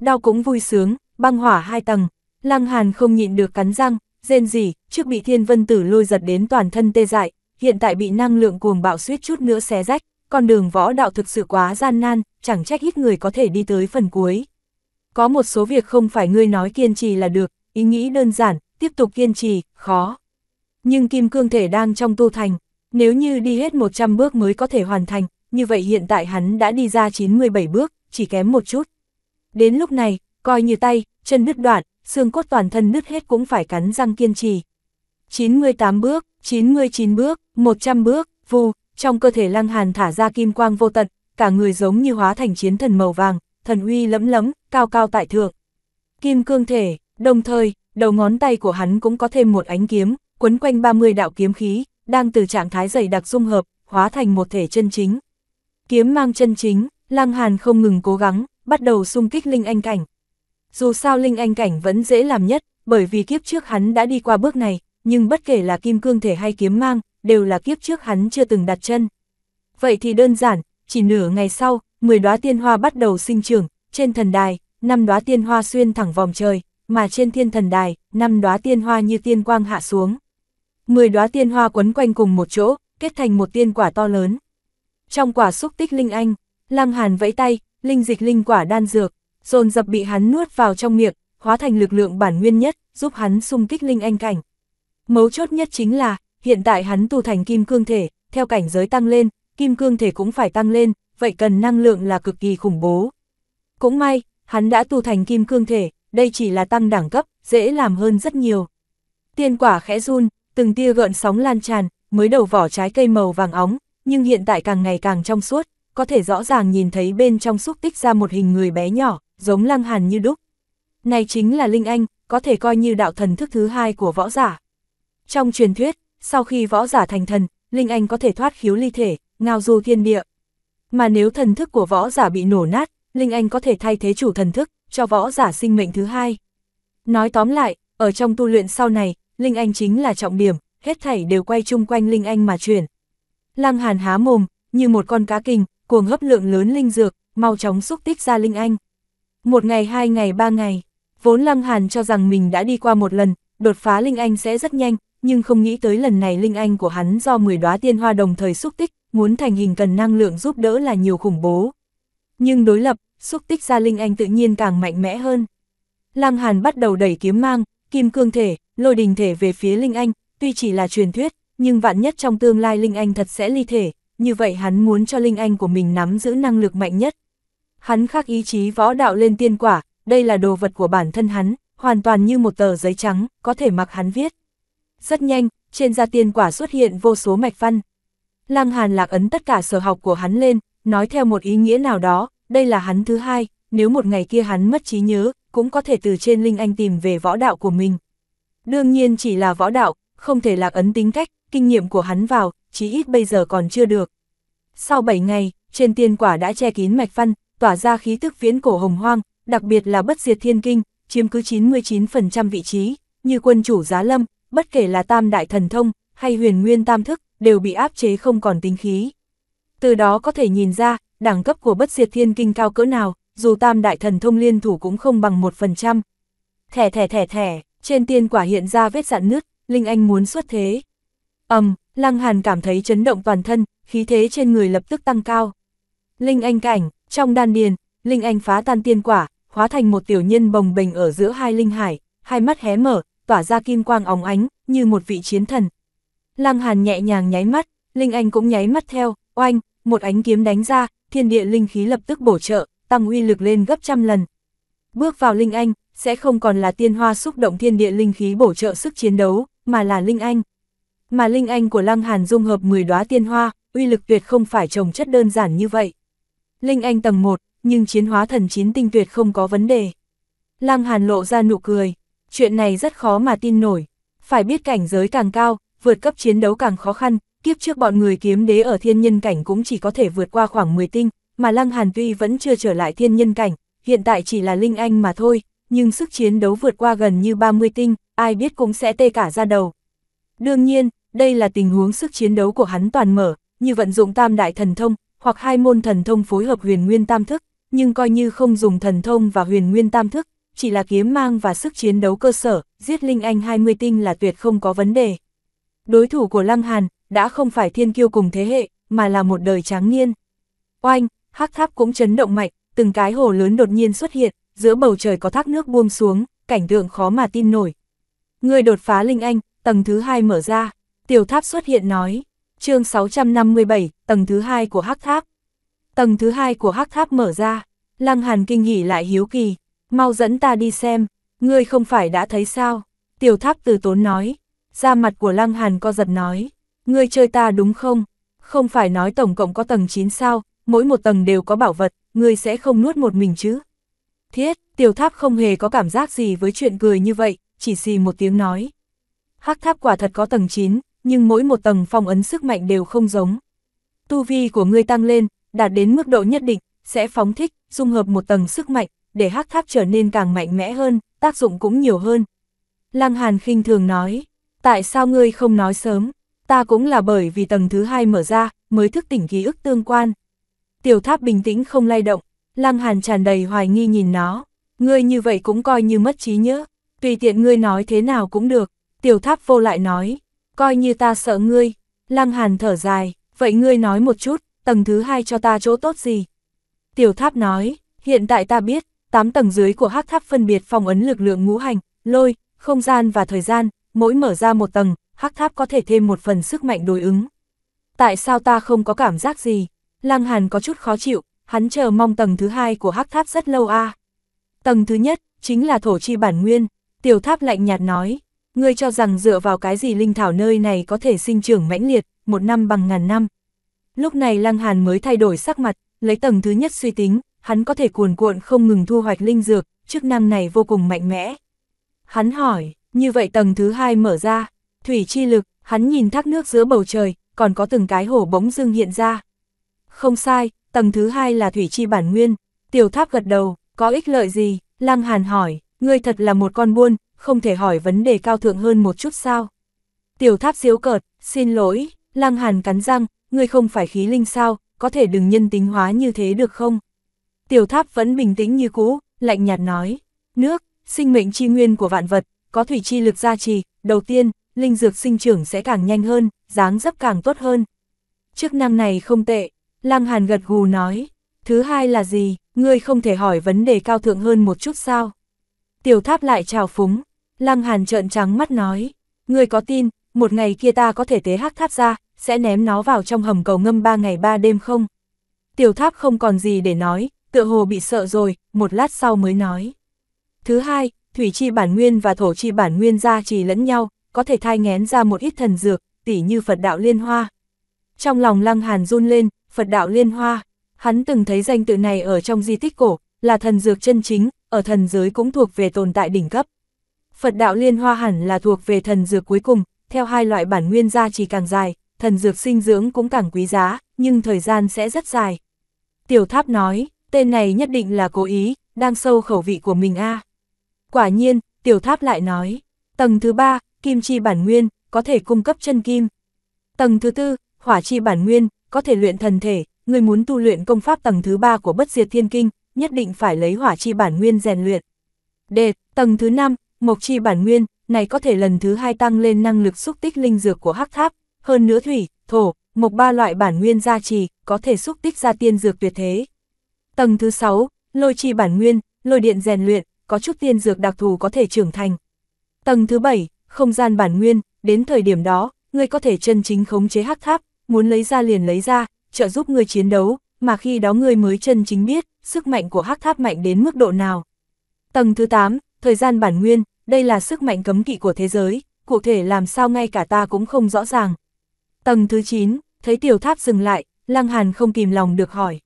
Speaker 1: đau cũng vui sướng, băng hỏa hai tầng, lăng hàn không nhịn được cắn răng, rên gì, trước bị thiên vân tử lôi giật đến toàn thân tê dại, hiện tại bị năng lượng cuồng bạo suýt chút nữa xé rách, con đường võ đạo thực sự quá gian nan, chẳng trách ít người có thể đi tới phần cuối. Có một số việc không phải ngươi nói kiên trì là được, ý nghĩ đơn giản, tiếp tục kiên trì, khó. Nhưng kim cương thể đang trong tu thành, nếu như đi hết 100 bước mới có thể hoàn thành, như vậy hiện tại hắn đã đi ra 97 bước, chỉ kém một chút. Đến lúc này, coi như tay, chân nứt đoạn, xương cốt toàn thân nứt hết cũng phải cắn răng kiên trì. 98 bước, 99 bước, 100 bước, vù, trong cơ thể lăng hàn thả ra kim quang vô tận, cả người giống như hóa thành chiến thần màu vàng, thần uy lẫm lẫm, cao cao tại thượng. Kim cương thể, đồng thời, đầu ngón tay của hắn cũng có thêm một ánh kiếm, quấn quanh 30 đạo kiếm khí, đang từ trạng thái dày đặc dung hợp, hóa thành một thể chân chính. Kiếm mang chân chính, Lăng Hàn không ngừng cố gắng, bắt đầu xung kích Linh Anh Cảnh. Dù sao Linh Anh Cảnh vẫn dễ làm nhất, bởi vì kiếp trước hắn đã đi qua bước này, nhưng bất kể là kim cương thể hay kiếm mang, đều là kiếp trước hắn chưa từng đặt chân. Vậy thì đơn giản, chỉ nửa ngày sau, 10 đóa tiên hoa bắt đầu sinh trưởng, trên thần đài, năm đóa tiên hoa xuyên thẳng vòng trời, mà trên thiên thần đài, năm đóa tiên hoa như tiên quang hạ xuống. Mười đóa tiên hoa quấn quanh cùng một chỗ, kết thành một tiên quả to lớn. Trong quả xúc tích linh anh, Lăng Hàn vẫy tay, linh dịch linh quả đan dược, dồn dập bị hắn nuốt vào trong miệng, hóa thành lực lượng bản nguyên nhất, giúp hắn xung kích linh anh cảnh. Mấu chốt nhất chính là, hiện tại hắn tu thành kim cương thể, theo cảnh giới tăng lên, kim cương thể cũng phải tăng lên, vậy cần năng lượng là cực kỳ khủng bố. Cũng may, hắn đã tu thành kim cương thể, đây chỉ là tăng đẳng cấp, dễ làm hơn rất nhiều. Tiên quả khẽ run, từng tia gợn sóng lan tràn, mới đầu vỏ trái cây màu vàng óng, nhưng hiện tại càng ngày càng trong suốt, có thể rõ ràng nhìn thấy bên trong xúc tích ra một hình người bé nhỏ, giống lăng hàn như đúc. Này chính là Linh Anh, có thể coi như đạo thần thức thứ hai của võ giả. Trong truyền thuyết, sau khi võ giả thành thần, Linh Anh có thể thoát khiếu ly thể, ngao du thiên địa. Mà nếu thần thức của võ giả bị nổ nát, Linh Anh có thể thay thế chủ thần thức, cho võ giả sinh mệnh thứ hai. Nói tóm lại, ở trong tu luyện sau này, Linh Anh chính là trọng điểm, hết thảy đều quay chung quanh Linh Anh mà chuyển. Lăng Hàn há mồm, như một con cá kinh, cuồng hấp lượng lớn linh dược, mau chóng xúc tích ra Linh Anh. Một ngày hai ngày ba ngày, vốn Lăng Hàn cho rằng mình đã đi qua một lần, đột phá Linh Anh sẽ rất nhanh, nhưng không nghĩ tới lần này Linh Anh của hắn do 10 đóa tiên hoa đồng thời xúc tích, muốn thành hình cần năng lượng giúp đỡ là nhiều khủng bố. Nhưng đối lập, xúc tích ra Linh Anh tự nhiên càng mạnh mẽ hơn. Lăng Hàn bắt đầu đẩy kiếm mang, kim cương thể, lôi đình thể về phía Linh Anh, tuy chỉ là truyền thuyết, nhưng vạn nhất trong tương lai Linh Anh thật sẽ ly thể, như vậy hắn muốn cho Linh Anh của mình nắm giữ năng lực mạnh nhất. Hắn khắc ý chí võ đạo lên tiên quả, đây là đồ vật của bản thân hắn, hoàn toàn như một tờ giấy trắng, có thể mặc hắn viết. Rất nhanh, trên da tiên quả xuất hiện vô số mạch văn. Lăng Hàn lạc ấn tất cả sở học của hắn lên, nói theo một ý nghĩa nào đó, đây là hắn thứ hai, nếu một ngày kia hắn mất trí nhớ, cũng có thể từ trên Linh Anh tìm về võ đạo của mình. Đương nhiên chỉ là võ đạo, không thể lạc ấn tính cách, kinh nghiệm của hắn vào, chí ít bây giờ còn chưa được. Sau 7 ngày, trên tiên quả đã che kín mạch văn, tỏa ra khí tức viễn cổ hồng hoang, đặc biệt là bất diệt thiên kinh, chiếm cứ 99% vị trí, như quân chủ giá lâm, bất kể là tam đại thần thông, hay huyền nguyên tam thức, đều bị áp chế không còn tính khí. Từ đó có thể nhìn ra, đẳng cấp của bất diệt thiên kinh cao cỡ nào, dù tam đại thần thông liên thủ cũng không bằng 1%. Thẻ thẻ thẻ thẻ, trên tiên quả hiện ra vết dạn nứt, Linh Anh muốn xuất thế. ầm, um, Lăng Hàn cảm thấy chấn động toàn thân, khí thế trên người lập tức tăng cao. Linh Anh cảnh, trong đan điền, Linh Anh phá tan tiên quả, hóa thành một tiểu nhân bồng bềnh ở giữa hai linh hải, hai mắt hé mở, tỏa ra kim quang óng ánh, như một vị chiến thần. Lăng Hàn nhẹ nhàng nháy mắt, Linh Anh cũng nháy mắt theo, oanh, một ánh kiếm đánh ra, thiên địa linh khí lập tức bổ trợ, tăng uy lực lên gấp trăm lần, Bước vào Linh Anh, sẽ không còn là tiên hoa xúc động thiên địa linh khí bổ trợ sức chiến đấu, mà là Linh Anh. Mà Linh Anh của Lăng Hàn dung hợp 10 đóa tiên hoa, uy lực tuyệt không phải trồng chất đơn giản như vậy. Linh Anh tầng 1, nhưng chiến hóa thần chín tinh tuyệt không có vấn đề. Lăng Hàn lộ ra nụ cười, chuyện này rất khó mà tin nổi. Phải biết cảnh giới càng cao, vượt cấp chiến đấu càng khó khăn, kiếp trước bọn người kiếm đế ở thiên nhân cảnh cũng chỉ có thể vượt qua khoảng 10 tinh, mà Lăng Hàn tuy vẫn chưa trở lại thiên nhân cảnh, hiện tại chỉ là linh anh mà thôi, nhưng sức chiến đấu vượt qua gần như 30 tinh, ai biết cũng sẽ tê cả ra đầu. Đương nhiên, đây là tình huống sức chiến đấu của hắn toàn mở, như vận dụng tam đại thần thông, hoặc hai môn thần thông phối hợp huyền nguyên tam thức, nhưng coi như không dùng thần thông và huyền nguyên tam thức, chỉ là kiếm mang và sức chiến đấu cơ sở, giết Linh Anh 20 tinh là tuyệt không có vấn đề. Đối thủ của Lăng Hàn đã không phải thiên kiêu cùng thế hệ, mà là một đời tráng niên. Oanh, hắc tháp cũng chấn động mạnh, từng cái hồ lớn đột nhiên xuất hiện, giữa bầu trời có thác nước buông xuống, cảnh tượng khó mà tin nổi. Người đột phá Linh Anh, tầng thứ hai mở ra, tiểu tháp xuất hiện nói, chương 657, tầng thứ hai của hắc tháp. Tầng thứ hai của hắc tháp mở ra, Lăng Hàn kinh hỉ lại hiếu kỳ, mau dẫn ta đi xem, ngươi không phải đã thấy sao, tiểu tháp từ tốn nói, ra mặt của Lăng Hàn co giật nói, ngươi chơi ta đúng không, không phải nói tổng cộng có tầng 9 sao, mỗi một tầng đều có bảo vật, ngươi sẽ không nuốt một mình chứ? Thiết, tiểu tháp không hề có cảm giác gì với chuyện cười như vậy, chỉ xì một tiếng nói. Hắc tháp quả thật có tầng 9, nhưng mỗi một tầng phong ấn sức mạnh đều không giống. Tu vi của ngươi tăng lên, đạt đến mức độ nhất định, sẽ phóng thích, dung hợp một tầng sức mạnh, để hắc tháp trở nên càng mạnh mẽ hơn, tác dụng cũng nhiều hơn. Lăng Hàn khinh thường nói, tại sao ngươi không nói sớm, ta cũng là bởi vì tầng thứ hai mở ra, mới thức tỉnh ký ức tương quan, tiểu tháp bình tĩnh không lay động, Lăng Hàn tràn đầy hoài nghi nhìn nó, ngươi như vậy cũng coi như mất trí nhớ, tùy tiện ngươi nói thế nào cũng được, tiểu tháp vô lại nói, coi như ta sợ ngươi, Lăng Hàn thở dài, vậy ngươi nói một chút, tầng thứ hai cho ta chỗ tốt gì? Tiểu tháp nói, hiện tại ta biết, 8 tầng dưới của hắc tháp phân biệt phong ấn lực lượng ngũ hành, lôi, không gian và thời gian, mỗi mở ra một tầng, hắc tháp có thể thêm một phần sức mạnh đối ứng. Tại sao ta không có cảm giác gì? Lăng Hàn có chút khó chịu, hắn chờ mong tầng thứ hai của hắc tháp rất lâu a. À. Tầng thứ nhất, chính là thổ chi bản nguyên, tiểu tháp lạnh nhạt nói, ngươi cho rằng dựa vào cái gì linh thảo nơi này có thể sinh trưởng mãnh liệt, một năm bằng ngàn năm. Lúc này Lăng Hàn mới thay đổi sắc mặt, lấy tầng thứ nhất suy tính, hắn có thể cuồn cuộn không ngừng thu hoạch linh dược, chức năng này vô cùng mạnh mẽ. Hắn hỏi, như vậy tầng thứ hai mở ra, thủy chi lực, hắn nhìn thác nước giữa bầu trời, còn có từng cái hồ bỗng dưng hiện ra, không sai, tầng thứ hai là thủy chi bản nguyên. Tiểu tháp gật đầu, có ích lợi gì? Lăng Hàn hỏi, ngươi thật là một con buôn, không thể hỏi vấn đề cao thượng hơn một chút sao? Tiểu tháp diếu cợt, xin lỗi, Lăng Hàn cắn răng, ngươi không phải khí linh sao, có thể đừng nhân tính hóa như thế được không? Tiểu tháp vẫn bình tĩnh như cũ, lạnh nhạt nói, nước, sinh mệnh chi nguyên của vạn vật, có thủy chi lực gia trì, đầu tiên, linh dược sinh trưởng sẽ càng nhanh hơn, dáng dấp càng tốt hơn. Chức năng này không tệ, Lăng Hàn gật gù nói, thứ hai là gì, ngươi không thể hỏi vấn đề cao thượng hơn một chút sao? Tiểu tháp lại chào phúng, Lăng Hàn trợn trắng mắt nói, ngươi có tin, một ngày kia ta có thể tế hắc tháp ra, sẽ ném nó vào trong hầm cầu ngâm ba ngày ba đêm không? Tiểu tháp không còn gì để nói, tựa hồ bị sợ rồi, một lát sau mới nói. Thứ hai, thủy chi bản nguyên và thổ chi bản nguyên ra trì lẫn nhau, có thể thai ngén ra một ít thần dược, tỉ như Phật đạo liên hoa. Trong lòng Lăng Hàn run lên, Phật đạo Liên Hoa, hắn từng thấy danh tự này ở trong di tích cổ, là thần dược chân chính, ở thần giới cũng thuộc về tồn tại đỉnh cấp. Phật đạo Liên Hoa hẳn là thuộc về thần dược cuối cùng, theo hai loại bản nguyên gia chỉ càng dài, thần dược sinh dưỡng cũng càng quý giá, nhưng thời gian sẽ rất dài. Tiểu Tháp nói, tên này nhất định là cố ý, đang sâu khẩu vị của mình a. Quả nhiên, Tiểu Tháp lại nói, tầng thứ ba, kim chi bản nguyên, có thể cung cấp chân kim. Tầng thứ tư, hỏa chi bản nguyên, có thể luyện thần thể, người muốn tu luyện công pháp tầng thứ ba của bất diệt thiên kinh, nhất định phải lấy hỏa chi bản nguyên rèn luyện. D. Tầng thứ 5, mộc chi bản nguyên, này có thể lần thứ hai tăng lên năng lực xúc tích linh dược của hắc tháp, hơn nữa thủy, thổ, mộc ba loại bản nguyên gia trì, có thể xúc tích ra tiên dược tuyệt thế. Tầng thứ 6, lôi chi bản nguyên, lôi điện rèn luyện, có chút tiên dược đặc thù có thể trưởng thành. Tầng thứ 7, không gian bản nguyên, đến thời điểm đó, ngươi có thể chân chính khống chế hắc tháp, muốn lấy ra liền lấy ra, trợ giúp người chiến đấu, mà khi đó người mới chân chính biết, sức mạnh của hắc tháp mạnh đến mức độ nào. Tầng thứ 8, thời gian bản nguyên, đây là sức mạnh cấm kỵ của thế giới, cụ thể làm sao ngay cả ta cũng không rõ ràng. Tầng thứ 9, thấy tiểu tháp dừng lại, Lăng Hàn không kìm lòng được hỏi.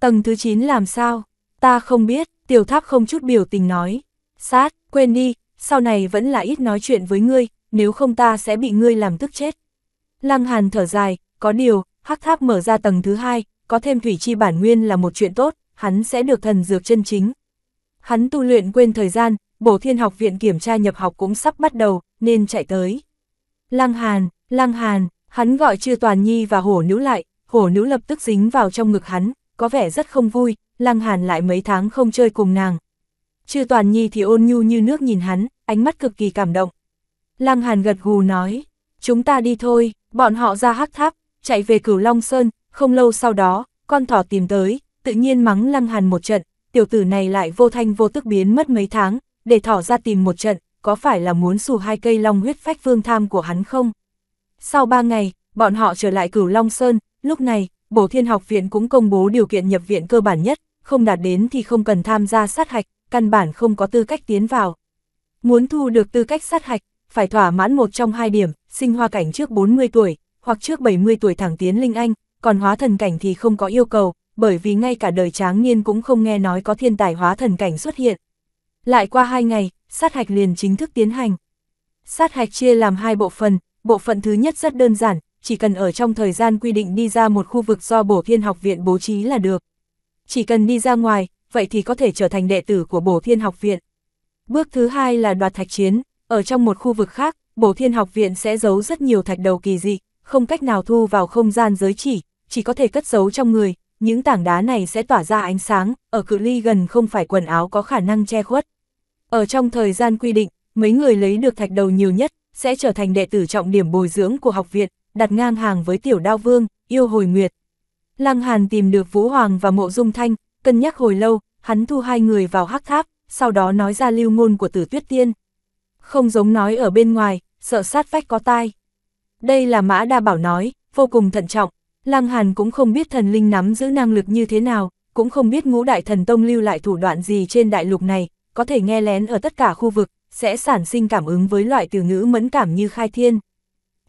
Speaker 1: Tầng thứ 9 làm sao? Ta không biết, tiểu tháp không chút biểu tình nói. Sát, quên đi, sau này vẫn là ít nói chuyện với ngươi, nếu không ta sẽ bị ngươi làm tức chết. Lăng Hàn thở dài, có điều, hắc tháp mở ra tầng thứ hai, có thêm thủy chi bản nguyên là một chuyện tốt, hắn sẽ được thần dược chân chính. Hắn tu luyện quên thời gian, bổ thiên học viện kiểm tra nhập học cũng sắp bắt đầu, nên chạy tới. Lăng Hàn, Lăng Hàn, hắn gọi chư Toàn Nhi và hổ nữ lại, hổ nữ lập tức dính vào trong ngực hắn, có vẻ rất không vui, Lăng Hàn lại mấy tháng không chơi cùng nàng. Chư Toàn Nhi thì ôn nhu như nước nhìn hắn, ánh mắt cực kỳ cảm động. Lăng Hàn gật gù nói, chúng ta đi thôi, bọn họ ra hắc tháp, chạy về cửu Long Sơn, không lâu sau đó, con thỏ tìm tới, tự nhiên mắng Lăng Hàn một trận, tiểu tử này lại vô thanh vô tức biến mất mấy tháng, để thỏ ra tìm một trận, có phải là muốn xù hai cây long huyết phách vương tham của hắn không? Sau ba ngày, bọn họ trở lại cửu Long Sơn, lúc này, Bổ Thiên Học Viện cũng công bố điều kiện nhập viện cơ bản nhất, không đạt đến thì không cần tham gia sát hạch, căn bản không có tư cách tiến vào. Muốn thu được tư cách sát hạch, phải thỏa mãn một trong hai điểm, sinh hoa cảnh trước 40 tuổi, hoặc trước 70 tuổi thẳng tiến linh anh, còn hóa thần cảnh thì không có yêu cầu, bởi vì ngay cả đời tráng niên cũng không nghe nói có thiên tài hóa thần cảnh xuất hiện. Lại qua hai ngày, sát hạch liền chính thức tiến hành. Sát hạch chia làm hai bộ phận, bộ phận thứ nhất rất đơn giản, chỉ cần ở trong thời gian quy định đi ra một khu vực do bổ thiên học viện bố trí là được. Chỉ cần đi ra ngoài, vậy thì có thể trở thành đệ tử của bổ thiên học viện. Bước thứ hai là đoạt thạch chiến, ở trong một khu vực khác, bổ thiên học viện sẽ giấu rất nhiều thạch đầu kỳ dị, không cách nào thu vào không gian giới chỉ, chỉ có thể cất giấu trong người, những tảng đá này sẽ tỏa ra ánh sáng, ở cự ly gần không phải quần áo có khả năng che khuất. Ở trong thời gian quy định, mấy người lấy được thạch đầu nhiều nhất, sẽ trở thành đệ tử trọng điểm bồi dưỡng của học viện, đặt ngang hàng với tiểu đao vương, yêu hồi nguyệt. Lăng Hàn tìm được Vũ Hoàng và Mộ Dung Thanh, cân nhắc hồi lâu, hắn thu hai người vào hắc tháp, sau đó nói ra lưu ngôn của tử tuyết tiên. Không giống nói ở bên ngoài, sợ sát vách có tai. Đây là Mã Đa Bảo nói, vô cùng thận trọng. Lăng Hàn cũng không biết thần linh nắm giữ năng lực như thế nào, cũng không biết ngũ đại thần tông lưu lại thủ đoạn gì trên đại lục này, có thể nghe lén ở tất cả khu vực, sẽ sản sinh cảm ứng với loại từ ngữ mẫn cảm như khai thiên.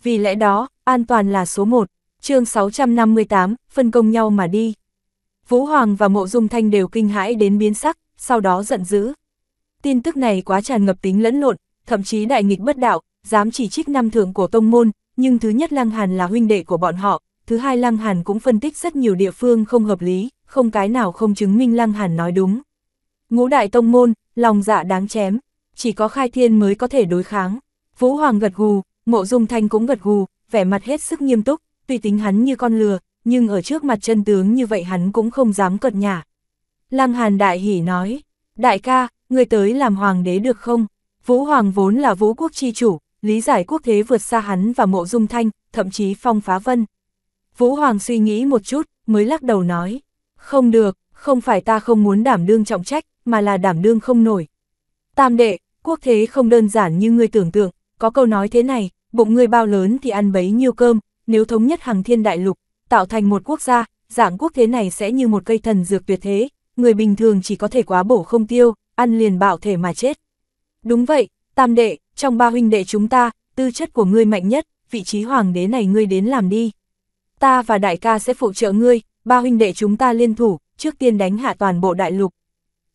Speaker 1: Vì lẽ đó, an toàn là số 1, chương 658, phân công nhau mà đi. Vũ Hoàng và Mộ Dung Thanh đều kinh hãi đến biến sắc, sau đó giận dữ. Tin tức này quá tràn ngập tính lẫn lộn, thậm chí đại nghịch bất đạo, dám chỉ trích năm thượng của tông môn, nhưng thứ nhất Lăng Hàn là huynh đệ của bọn họ, thứ hai Lăng Hàn cũng phân tích rất nhiều địa phương không hợp lý, không cái nào không chứng minh Lăng Hàn nói đúng. Ngũ đại tông môn, lòng dạ đáng chém, chỉ có khai thiên mới có thể đối kháng. Vũ Hoàng gật gù, mộ dung thanh cũng gật gù, vẻ mặt hết sức nghiêm túc, tuy tính hắn như con lừa, nhưng ở trước mặt chân tướng như vậy hắn cũng không dám cợt nhả. Lăng Hàn đại hỉ nói, đại ca, người tới làm hoàng đế được không? Vũ Hoàng vốn là vũ quốc chi chủ, lý giải quốc thế vượt xa hắn và mộ dung thanh, thậm chí phong phá vân. Vũ Hoàng suy nghĩ một chút, mới lắc đầu nói, không được, không phải ta không muốn đảm đương trọng trách, mà là đảm đương không nổi. Tam đệ, quốc thế không đơn giản như ngươi tưởng tượng, có câu nói thế này, bụng ngươi bao lớn thì ăn bấy nhiêu cơm, nếu thống nhất hàng thiên đại lục, tạo thành một quốc gia, dạng quốc thế này sẽ như một cây thần dược tuyệt thế, người bình thường chỉ có thể quá bổ không tiêu, ăn liền bạo thể mà chết. Đúng vậy, Tam đệ, trong ba huynh đệ chúng ta, tư chất của ngươi mạnh nhất, vị trí hoàng đế này ngươi đến làm đi. Ta và đại ca sẽ phụ trợ ngươi, ba huynh đệ chúng ta liên thủ, trước tiên đánh hạ toàn bộ đại lục.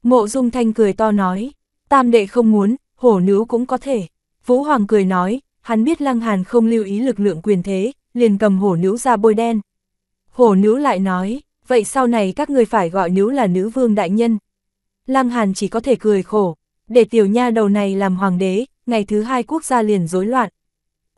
Speaker 1: Mộ Dung Thanh cười to nói, tam đệ không muốn, hổ nữ cũng có thể. Vũ Hoàng cười nói, hắn biết Lăng Hàn không lưu ý lực lượng quyền thế, liền cầm hổ nữ ra bôi đen. Hổ nữ lại nói, vậy sau này các người phải gọi nữ là nữ vương đại nhân. Lăng Hàn chỉ có thể cười khổ, để tiểu nha đầu này làm hoàng đế, ngày thứ hai quốc gia liền rối loạn.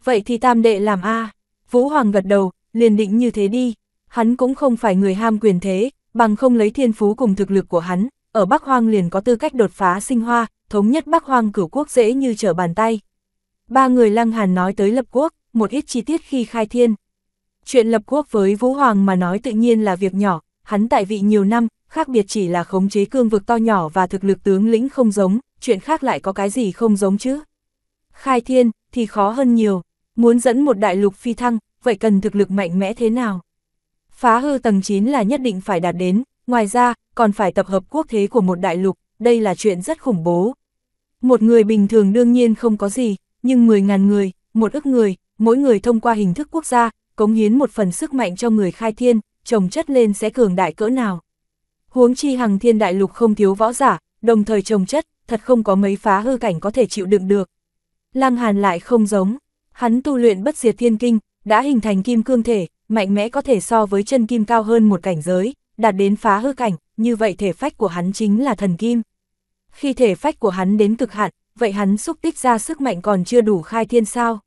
Speaker 1: Vậy thì tam đệ làm a Vũ Hoàng gật đầu, liền định như thế đi. Hắn cũng không phải người ham quyền thế, bằng không lấy thiên phú cùng thực lực của hắn, ở Bắc Hoang liền có tư cách đột phá sinh hoa, thống nhất Bắc Hoang cửu quốc dễ như trở bàn tay. Ba người Lăng Hàn nói tới lập quốc, một ít chi tiết khi khai thiên. Chuyện lập quốc với Vũ Hoàng mà nói tự nhiên là việc nhỏ, hắn tại vị nhiều năm, khác biệt chỉ là khống chế cương vực to nhỏ và thực lực tướng lĩnh không giống, chuyện khác lại có cái gì không giống chứ? Khai thiên, thì khó hơn nhiều, muốn dẫn một đại lục phi thăng, vậy cần thực lực mạnh mẽ thế nào? Phá hư tầng 9 là nhất định phải đạt đến, ngoài ra, còn phải tập hợp quốc thế của một đại lục, đây là chuyện rất khủng bố. Một người bình thường đương nhiên không có gì, nhưng 10.000 người, một ức người, mỗi người thông qua hình thức quốc gia, cống hiến một phần sức mạnh cho người khai thiên, trồng chất lên sẽ cường đại cỡ nào. Huống chi hằng thiên đại lục không thiếu võ giả, đồng thời trồng chất, thật không có mấy phá hư cảnh có thể chịu đựng được. Lăng Hàn lại không giống, hắn tu luyện bất diệt thiên kinh, đã hình thành kim cương thể, mạnh mẽ có thể so với chân kim cao hơn một cảnh giới, đạt đến phá hư cảnh, như vậy thể phách của hắn chính là thần kim. Khi thể phách của hắn đến cực hạn, vậy hắn xúc tích ra sức mạnh còn chưa đủ khai thiên sao.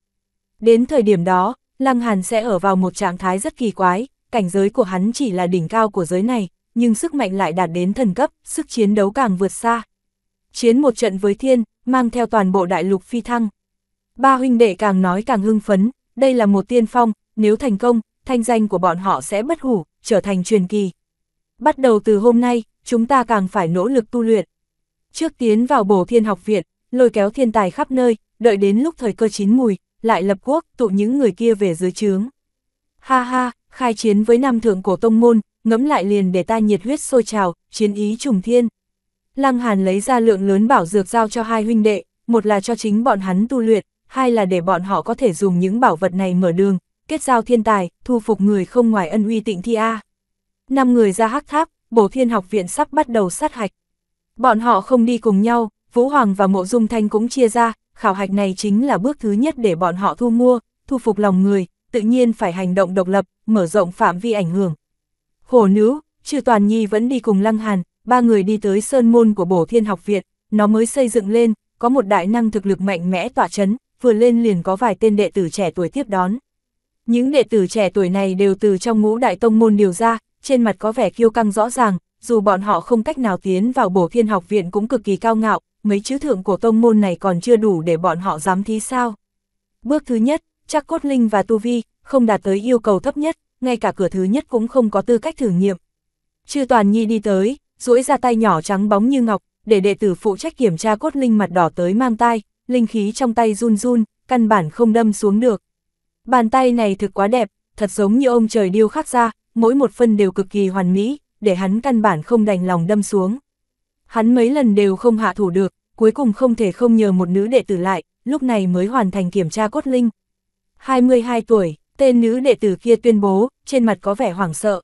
Speaker 1: Đến thời điểm đó, Lăng Hàn sẽ ở vào một trạng thái rất kỳ quái, cảnh giới của hắn chỉ là đỉnh cao của giới này, nhưng sức mạnh lại đạt đến thần cấp, sức chiến đấu càng vượt xa, chiến một trận với thiên, mang theo toàn bộ đại lục phi thăng. Ba huynh đệ càng nói càng hưng phấn, đây là một tiên phong, nếu thành công, thanh danh của bọn họ sẽ bất hủ, trở thành truyền kỳ. Bắt đầu từ hôm nay, chúng ta càng phải nỗ lực tu luyện. Trước tiến vào bổ thiên học viện, lôi kéo thiên tài khắp nơi, đợi đến lúc thời cơ chín mùi, lại lập quốc, tụ những người kia về dưới trướng. Ha ha, khai chiến với nam thượng cổ tông môn, ngẫm lại liền để ta nhiệt huyết sôi trào, chiến ý trùng thiên. Lăng Hàn lấy ra lượng lớn bảo dược giao cho hai huynh đệ, một là cho chính bọn hắn tu luyện, hai là để bọn họ có thể dùng những bảo vật này mở đường, kết giao thiên tài, thu phục người không ngoài ân uy tịnh thi A. Năm người ra hắc tháp, bổ thiên học viện sắp bắt đầu sát hạch. Bọn họ không đi cùng nhau, Vũ Hoàng và Mộ Dung Thanh cũng chia ra, khảo hạch này chính là bước thứ nhất để bọn họ thu mua, thu phục lòng người, tự nhiên phải hành động độc lập, mở rộng phạm vi ảnh hưởng. Hồ nữ, trừ Toàn Nhi vẫn đi cùng Lăng Hàn, ba người đi tới sơn môn của bổ thiên học viện nó mới xây dựng lên, có một đại năng thực lực mạnh mẽ tỏa chấn, vừa lên liền có vài tên đệ tử trẻ tuổi tiếp đón. Những đệ tử trẻ tuổi này đều từ trong ngũ đại tông môn điều ra, trên mặt có vẻ kiêu căng rõ ràng, dù bọn họ không cách nào tiến vào bổ thiên học viện cũng cực kỳ cao ngạo, mấy chữ thượng của tông môn này còn chưa đủ để bọn họ dám thí sao. Bước thứ nhất, chắc cốt linh và tu vi, không đạt tới yêu cầu thấp nhất, ngay cả cửa thứ nhất cũng không có tư cách thử nghiệm. Chư Toàn Nhi đi tới, duỗi ra tay nhỏ trắng bóng như ngọc, để đệ tử phụ trách kiểm tra cốt linh mặt đỏ tới mang tay linh khí trong tay run run, căn bản không đâm xuống được. Bàn tay này thực quá đẹp, thật giống như ông trời điêu khắc ra, mỗi một phân đều cực kỳ hoàn mỹ, để hắn căn bản không đành lòng đâm xuống. Hắn mấy lần đều không hạ thủ được, cuối cùng không thể không nhờ một nữ đệ tử lại, lúc này mới hoàn thành kiểm tra cốt linh. 22 tuổi, tên nữ đệ tử kia tuyên bố, trên mặt có vẻ hoảng sợ.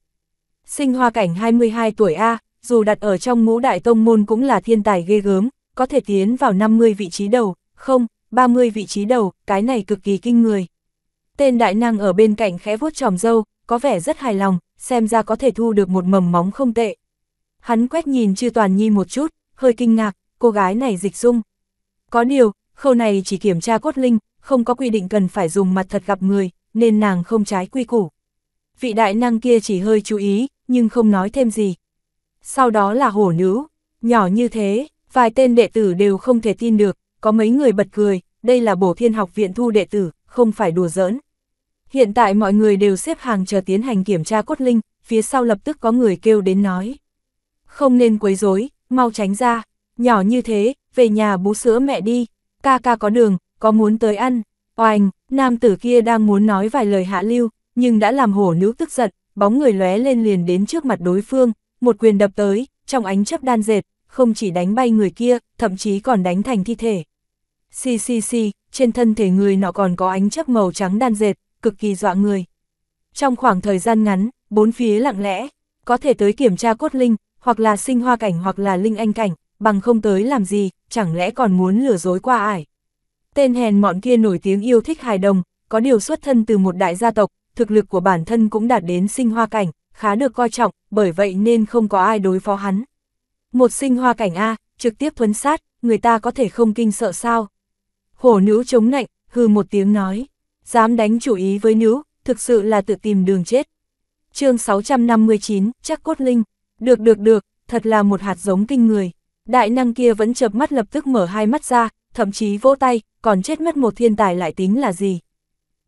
Speaker 1: Sinh hoa cảnh 22 tuổi A, dù đặt ở trong ngũ đại tông môn cũng là thiên tài ghê gớm, có thể tiến vào 50 vị trí đầu, không, 30 vị trí đầu, cái này cực kỳ kinh người. Tên đại năng ở bên cạnh khẽ vuốt tròm dâu, có vẻ rất hài lòng, xem ra có thể thu được một mầm móng không tệ. Hắn quét nhìn chư toàn nhi một chút, hơi kinh ngạc, cô gái này dịch dung. Có điều, khâu này chỉ kiểm tra cốt linh, không có quy định cần phải dùng mặt thật gặp người, nên nàng không trái quy củ. Vị đại năng kia chỉ hơi chú ý, nhưng không nói thêm gì sau đó là hổ nữ. Nhỏ như thế, vài tên đệ tử đều không thể tin được, có mấy người bật cười, đây là bổ thiên học viện thu đệ tử, không phải đùa giỡn. Hiện tại mọi người đều xếp hàng chờ tiến hành kiểm tra cốt linh, phía sau lập tức có người kêu đến nói. Không nên quấy rối, mau tránh ra, nhỏ như thế, về nhà bú sữa mẹ đi, ca ca có đường, có muốn tới ăn. Oanh, nam tử kia đang muốn nói vài lời hạ lưu, nhưng đã làm hổ nữ tức giận, bóng người lóe lên liền đến trước mặt đối phương, một quyền đập tới, trong ánh chấp đan dệt, không chỉ đánh bay người kia, thậm chí còn đánh thành thi thể. Xì xì xì, trên thân thể người nọ còn có ánh chấp màu trắng đan dệt, cực kỳ dọa người. Trong khoảng thời gian ngắn, bốn phía lặng lẽ, có thể tới kiểm tra cốt linh, hoặc là sinh hoa cảnh hoặc là linh anh cảnh, bằng không tới làm gì, chẳng lẽ còn muốn lừa dối qua ải. Tên hèn mọn kia nổi tiếng yêu thích hài đồng, có điều xuất thân từ một đại gia tộc, thực lực của bản thân cũng đạt đến sinh hoa cảnh, khá được coi trọng, bởi vậy nên không có ai đối phó hắn. Một sinh hoa cảnh A, trực tiếp thuấn sát, người ta có thể không kinh sợ sao. Hổ nữ chống nạnh, hư một tiếng nói, dám đánh chủ ý với nữ, thực sự là tự tìm đường chết. chương 659, chắc cốt linh, được được được, thật là một hạt giống kinh người. Đại năng kia vẫn chập mắt lập tức mở hai mắt ra, thậm chí vỗ tay, còn chết mất một thiên tài lại tính là gì.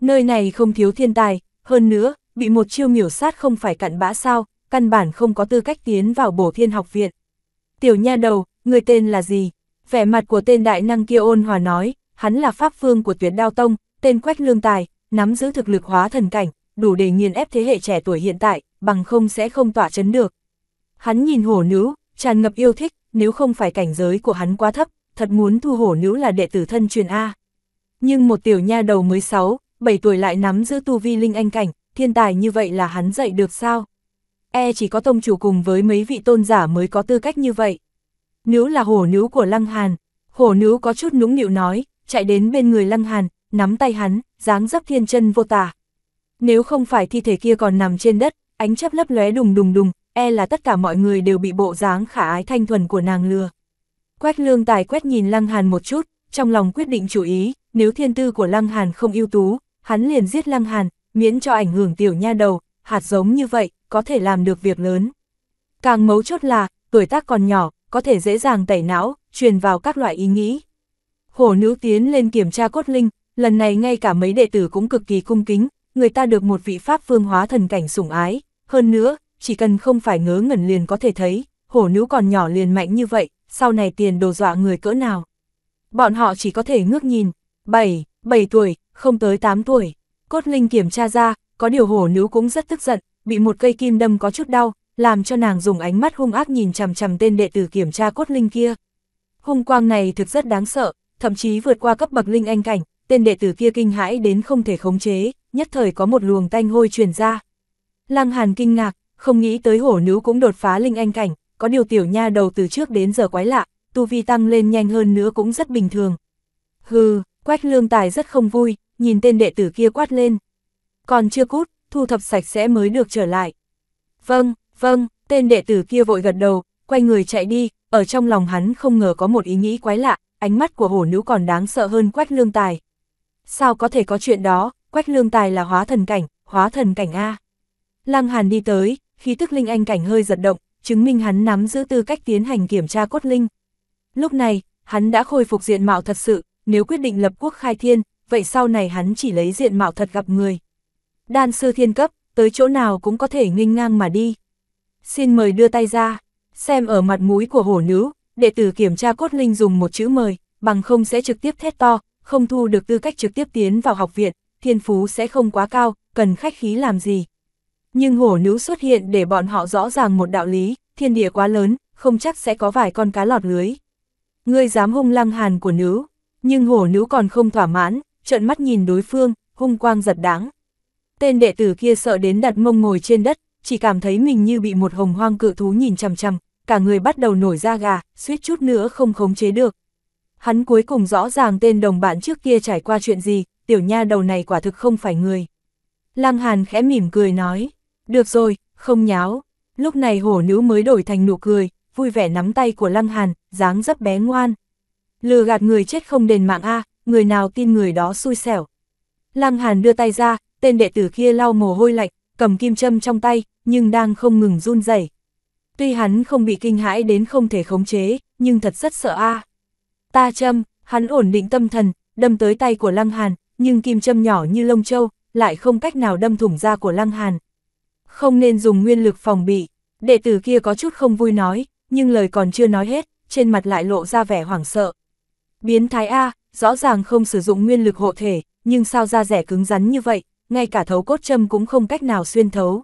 Speaker 1: Nơi này không thiếu thiên tài, hơn nữa, bị một chiêu miểu sát không phải cặn bã sao, căn bản không có tư cách tiến vào bổ thiên học viện. Tiểu nha đầu, người tên là gì? Vẻ mặt của tên đại năng kia ôn hòa nói, hắn là pháp phương của tuyệt đao tông, tên quách lương tài, nắm giữ thực lực hóa thần cảnh, đủ để nghiền ép thế hệ trẻ tuổi hiện tại, bằng không sẽ không tỏa chấn được. Hắn nhìn hổ nữ, tràn ngập yêu thích, nếu không phải cảnh giới của hắn quá thấp, thật muốn thu hổ nữ là đệ tử thân truyền A. Nhưng một tiểu nha đầu mới 6, 7 tuổi lại nắm giữ tu vi linh anh cảnh, thiên tài như vậy là hắn dạy được sao? E chỉ có tông chủ cùng với mấy vị tôn giả mới có tư cách như vậy. Nữ là hổ nữ của Lăng Hàn, hổ nữ có chút nũng nịu nói, chạy đến bên người Lăng Hàn, nắm tay hắn, dáng dấp thiên chân vô tả. Nếu không phải thi thể kia còn nằm trên đất, ánh chấp lấp lóe đùng đùng đùng, e là tất cả mọi người đều bị bộ dáng khả ái thanh thuần của nàng lừa. Quách lương tài quét nhìn Lăng Hàn một chút, trong lòng quyết định chủ ý, nếu thiên tư của Lăng Hàn không ưu tú, hắn liền giết Lăng Hàn, miễn cho ảnh hưởng tiểu nha đầu, hạt giống như vậy, có thể làm được việc lớn. Càng mấu chốt là, tuổi tác còn nhỏ, có thể dễ dàng tẩy não, truyền vào các loại ý nghĩ. Hổ nữ tiến lên kiểm tra cốt linh, lần này ngay cả mấy đệ tử cũng cực kỳ cung kính, người ta được một vị pháp phương hóa thần cảnh sủng ái, hơn nữa, chỉ cần không phải ngớ ngẩn liền có thể thấy, hổ nữ còn nhỏ liền mạnh như vậy, sau này tiền đồ dọa người cỡ nào. Bọn họ chỉ có thể ngước nhìn, 7, 7 tuổi, không tới 8 tuổi. Cốt linh kiểm tra ra, có điều hổ nữ cũng rất tức giận, bị một cây kim đâm có chút đau, làm cho nàng dùng ánh mắt hung ác nhìn chằm chằm tên đệ tử kiểm tra cốt linh kia. Hung quang này thực rất đáng sợ, thậm chí vượt qua cấp bậc linh anh cảnh, tên đệ tử kia kinh hãi đến không thể khống chế, nhất thời có một luồng tanh hôi truyền ra. Lăng Hàn kinh ngạc, không nghĩ tới hổ nữ cũng đột phá linh anh cảnh, có điều tiểu nha đầu từ trước đến giờ quái lạ, tu vi tăng lên nhanh hơn nữa cũng rất bình thường. Hừ, Quách Lương Tài rất không vui, nhìn tên đệ tử kia quát lên. Còn chưa cút, thu thập sạch sẽ mới được trở lại. Vâng, vâng, tên đệ tử kia vội gật đầu, quay người chạy đi, ở trong lòng hắn không ngờ có một ý nghĩ quái lạ, ánh mắt của hổ nữ còn đáng sợ hơn quách lương tài. Sao có thể có chuyện đó, quách lương tài là hóa thần cảnh, hóa thần cảnh A. Lăng Hàn đi tới, khí tức linh anh cảnh hơi giật động, chứng minh hắn nắm giữ tư cách tiến hành kiểm tra cốt linh. Lúc này, hắn đã khôi phục diện mạo thật sự, nếu quyết định lập quốc khai thiên, vậy sau này hắn chỉ lấy diện mạo thật gặp người. Đan sư thiên cấp, tới chỗ nào cũng có thể nghênh ngang mà đi. Xin mời đưa tay ra, xem ở mặt mũi của hổ nữ, đệ tử kiểm tra cốt linh dùng một chữ mời, bằng không sẽ trực tiếp thét to, không thu được tư cách trực tiếp tiến vào học viện, thiên phú sẽ không quá cao, cần khách khí làm gì. Nhưng hổ nữ xuất hiện để bọn họ rõ ràng một đạo lý, thiên địa quá lớn, không chắc sẽ có vài con cá lọt lưới. Ngươi dám hung lăng hàn của nữ, nhưng hổ nữ còn không thỏa mãn, trợn mắt nhìn đối phương, hung quang giật đáng. Tên đệ tử kia sợ đến đặt mông ngồi trên đất, chỉ cảm thấy mình như bị một hồng hoang cự thú nhìn chằm chằm, cả người bắt đầu nổi da gà, suýt chút nữa không khống chế được. Hắn cuối cùng rõ ràng tên đồng bạn trước kia trải qua chuyện gì, tiểu nha đầu này quả thực không phải người. Lăng Hàn khẽ mỉm cười nói, được rồi, không nháo. Lúc này hổ nữ mới đổi thành nụ cười, vui vẻ nắm tay của Lăng Hàn, dáng dấp bé ngoan. Lừa gạt người chết không đền mạng a, người nào tin người đó xui xẻo. Lăng Hàn đưa tay ra, tên đệ tử kia lau mồ hôi lạnh, cầm kim châm trong tay, nhưng đang không ngừng run rẩy. Tuy hắn không bị kinh hãi đến không thể khống chế, nhưng thật rất sợ a. Ta châm, hắn ổn định tâm thần, đâm tới tay của Lăng Hàn, nhưng kim châm nhỏ như lông trâu, lại không cách nào đâm thủng da của Lăng Hàn. Không nên dùng nguyên lực phòng bị, đệ tử kia có chút không vui nói, nhưng lời còn chưa nói hết, trên mặt lại lộ ra vẻ hoảng sợ. Biến thái A, rõ ràng không sử dụng nguyên lực hộ thể, nhưng sao da rẻ cứng rắn như vậy, ngay cả thấu cốt châm cũng không cách nào xuyên thấu.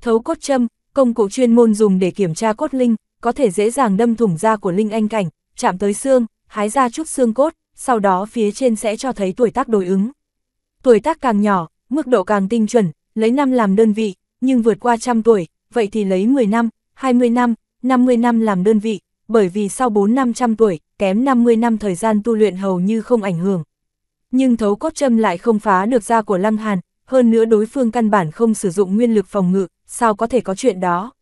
Speaker 1: Thấu cốt châm, công cụ chuyên môn dùng để kiểm tra cốt linh, có thể dễ dàng đâm thủng da của linh anh cảnh, chạm tới xương, hái ra chút xương cốt, sau đó phía trên sẽ cho thấy tuổi tác đối ứng. Tuổi tác càng nhỏ, mức độ càng tinh chuẩn, lấy năm làm đơn vị, nhưng vượt qua trăm tuổi, vậy thì lấy 10 năm, 20 năm, 50 năm làm đơn vị, bởi vì sau 4-500 tuổi, kém 50 năm thời gian tu luyện hầu như không ảnh hưởng. Nhưng thấu cốt châm lại không phá được da của Lăng Hàn, hơn nữa đối phương căn bản không sử dụng nguyên lực phòng ngự, sao có thể có chuyện đó.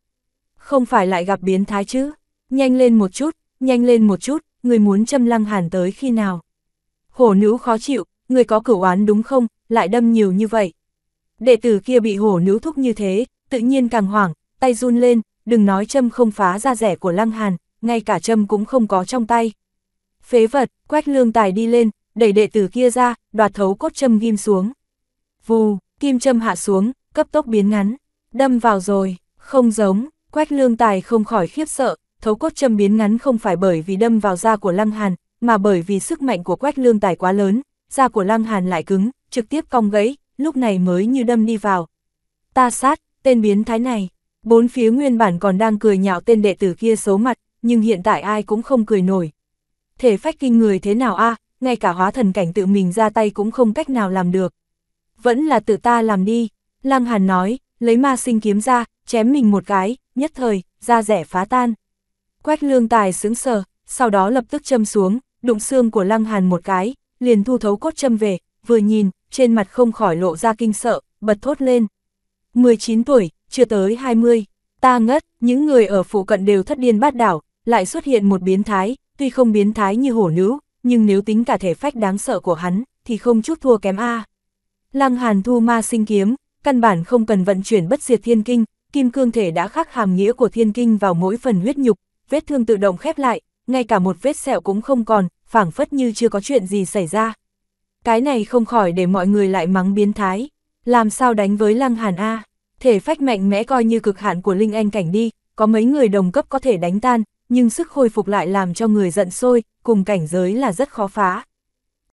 Speaker 1: Không phải lại gặp biến thái chứ, nhanh lên một chút, nhanh lên một chút, người muốn châm Lăng Hàn tới khi nào. Hổ nữ khó chịu, người có cửu oán đúng không, lại đâm nhiều như vậy. Đệ tử kia bị hổ nữ thúc như thế, tự nhiên càng hoảng, tay run lên, đừng nói châm không phá da rẻ của Lăng Hàn, ngay cả châm cũng không có trong tay. Phế vật, quách lương tài đi lên, đẩy đệ tử kia ra, đoạt thấu cốt châm ghim xuống. Vù, kim châm hạ xuống, cấp tốc biến ngắn, đâm vào rồi, không giống, quách lương tài không khỏi khiếp sợ, thấu cốt châm biến ngắn không phải bởi vì đâm vào da của Lăng Hàn, mà bởi vì sức mạnh của quách lương tài quá lớn, da của Lăng Hàn lại cứng, trực tiếp cong gãy, lúc này mới như đâm đi vào. Ta sát, tên biến thái này, bốn phía nguyên bản còn đang cười nhạo tên đệ tử kia xấu mặt, nhưng hiện tại ai cũng không cười nổi. Thể phách kinh người thế nào a ngay cả hóa thần cảnh tự mình ra tay cũng không cách nào làm được. Vẫn là tự ta làm đi, Lăng Hàn nói, lấy ma sinh kiếm ra, chém mình một cái, nhất thời, da rẻ phá tan. Quách lương tài sững sờ, sau đó lập tức châm xuống, đụng xương của Lăng Hàn một cái, liền thu thấu cốt châm về, vừa nhìn, trên mặt không khỏi lộ ra kinh sợ, bật thốt lên. 19 tuổi, chưa tới 20, ta ngất, những người ở phụ cận đều thất điên bát đảo, lại xuất hiện một biến thái, tuy không biến thái như hổ nữ, nhưng nếu tính cả thể phách đáng sợ của hắn, thì không chút thua kém A. Lăng Hàn thu ma sinh kiếm, căn bản không cần vận chuyển bất diệt thiên kinh, kim cương thể đã khắc hàm nghĩa của thiên kinh vào mỗi phần huyết nhục, vết thương tự động khép lại, ngay cả một vết sẹo cũng không còn, phảng phất như chưa có chuyện gì xảy ra. Cái này không khỏi để mọi người lại mắng biến thái, làm sao đánh với Lăng Hàn A, thể phách mạnh mẽ coi như cực hạn của Linh Anh cảnh đi, có mấy người đồng cấp có thể đánh tan, nhưng sức khôi phục lại làm cho người giận sôi, cùng cảnh giới là rất khó phá.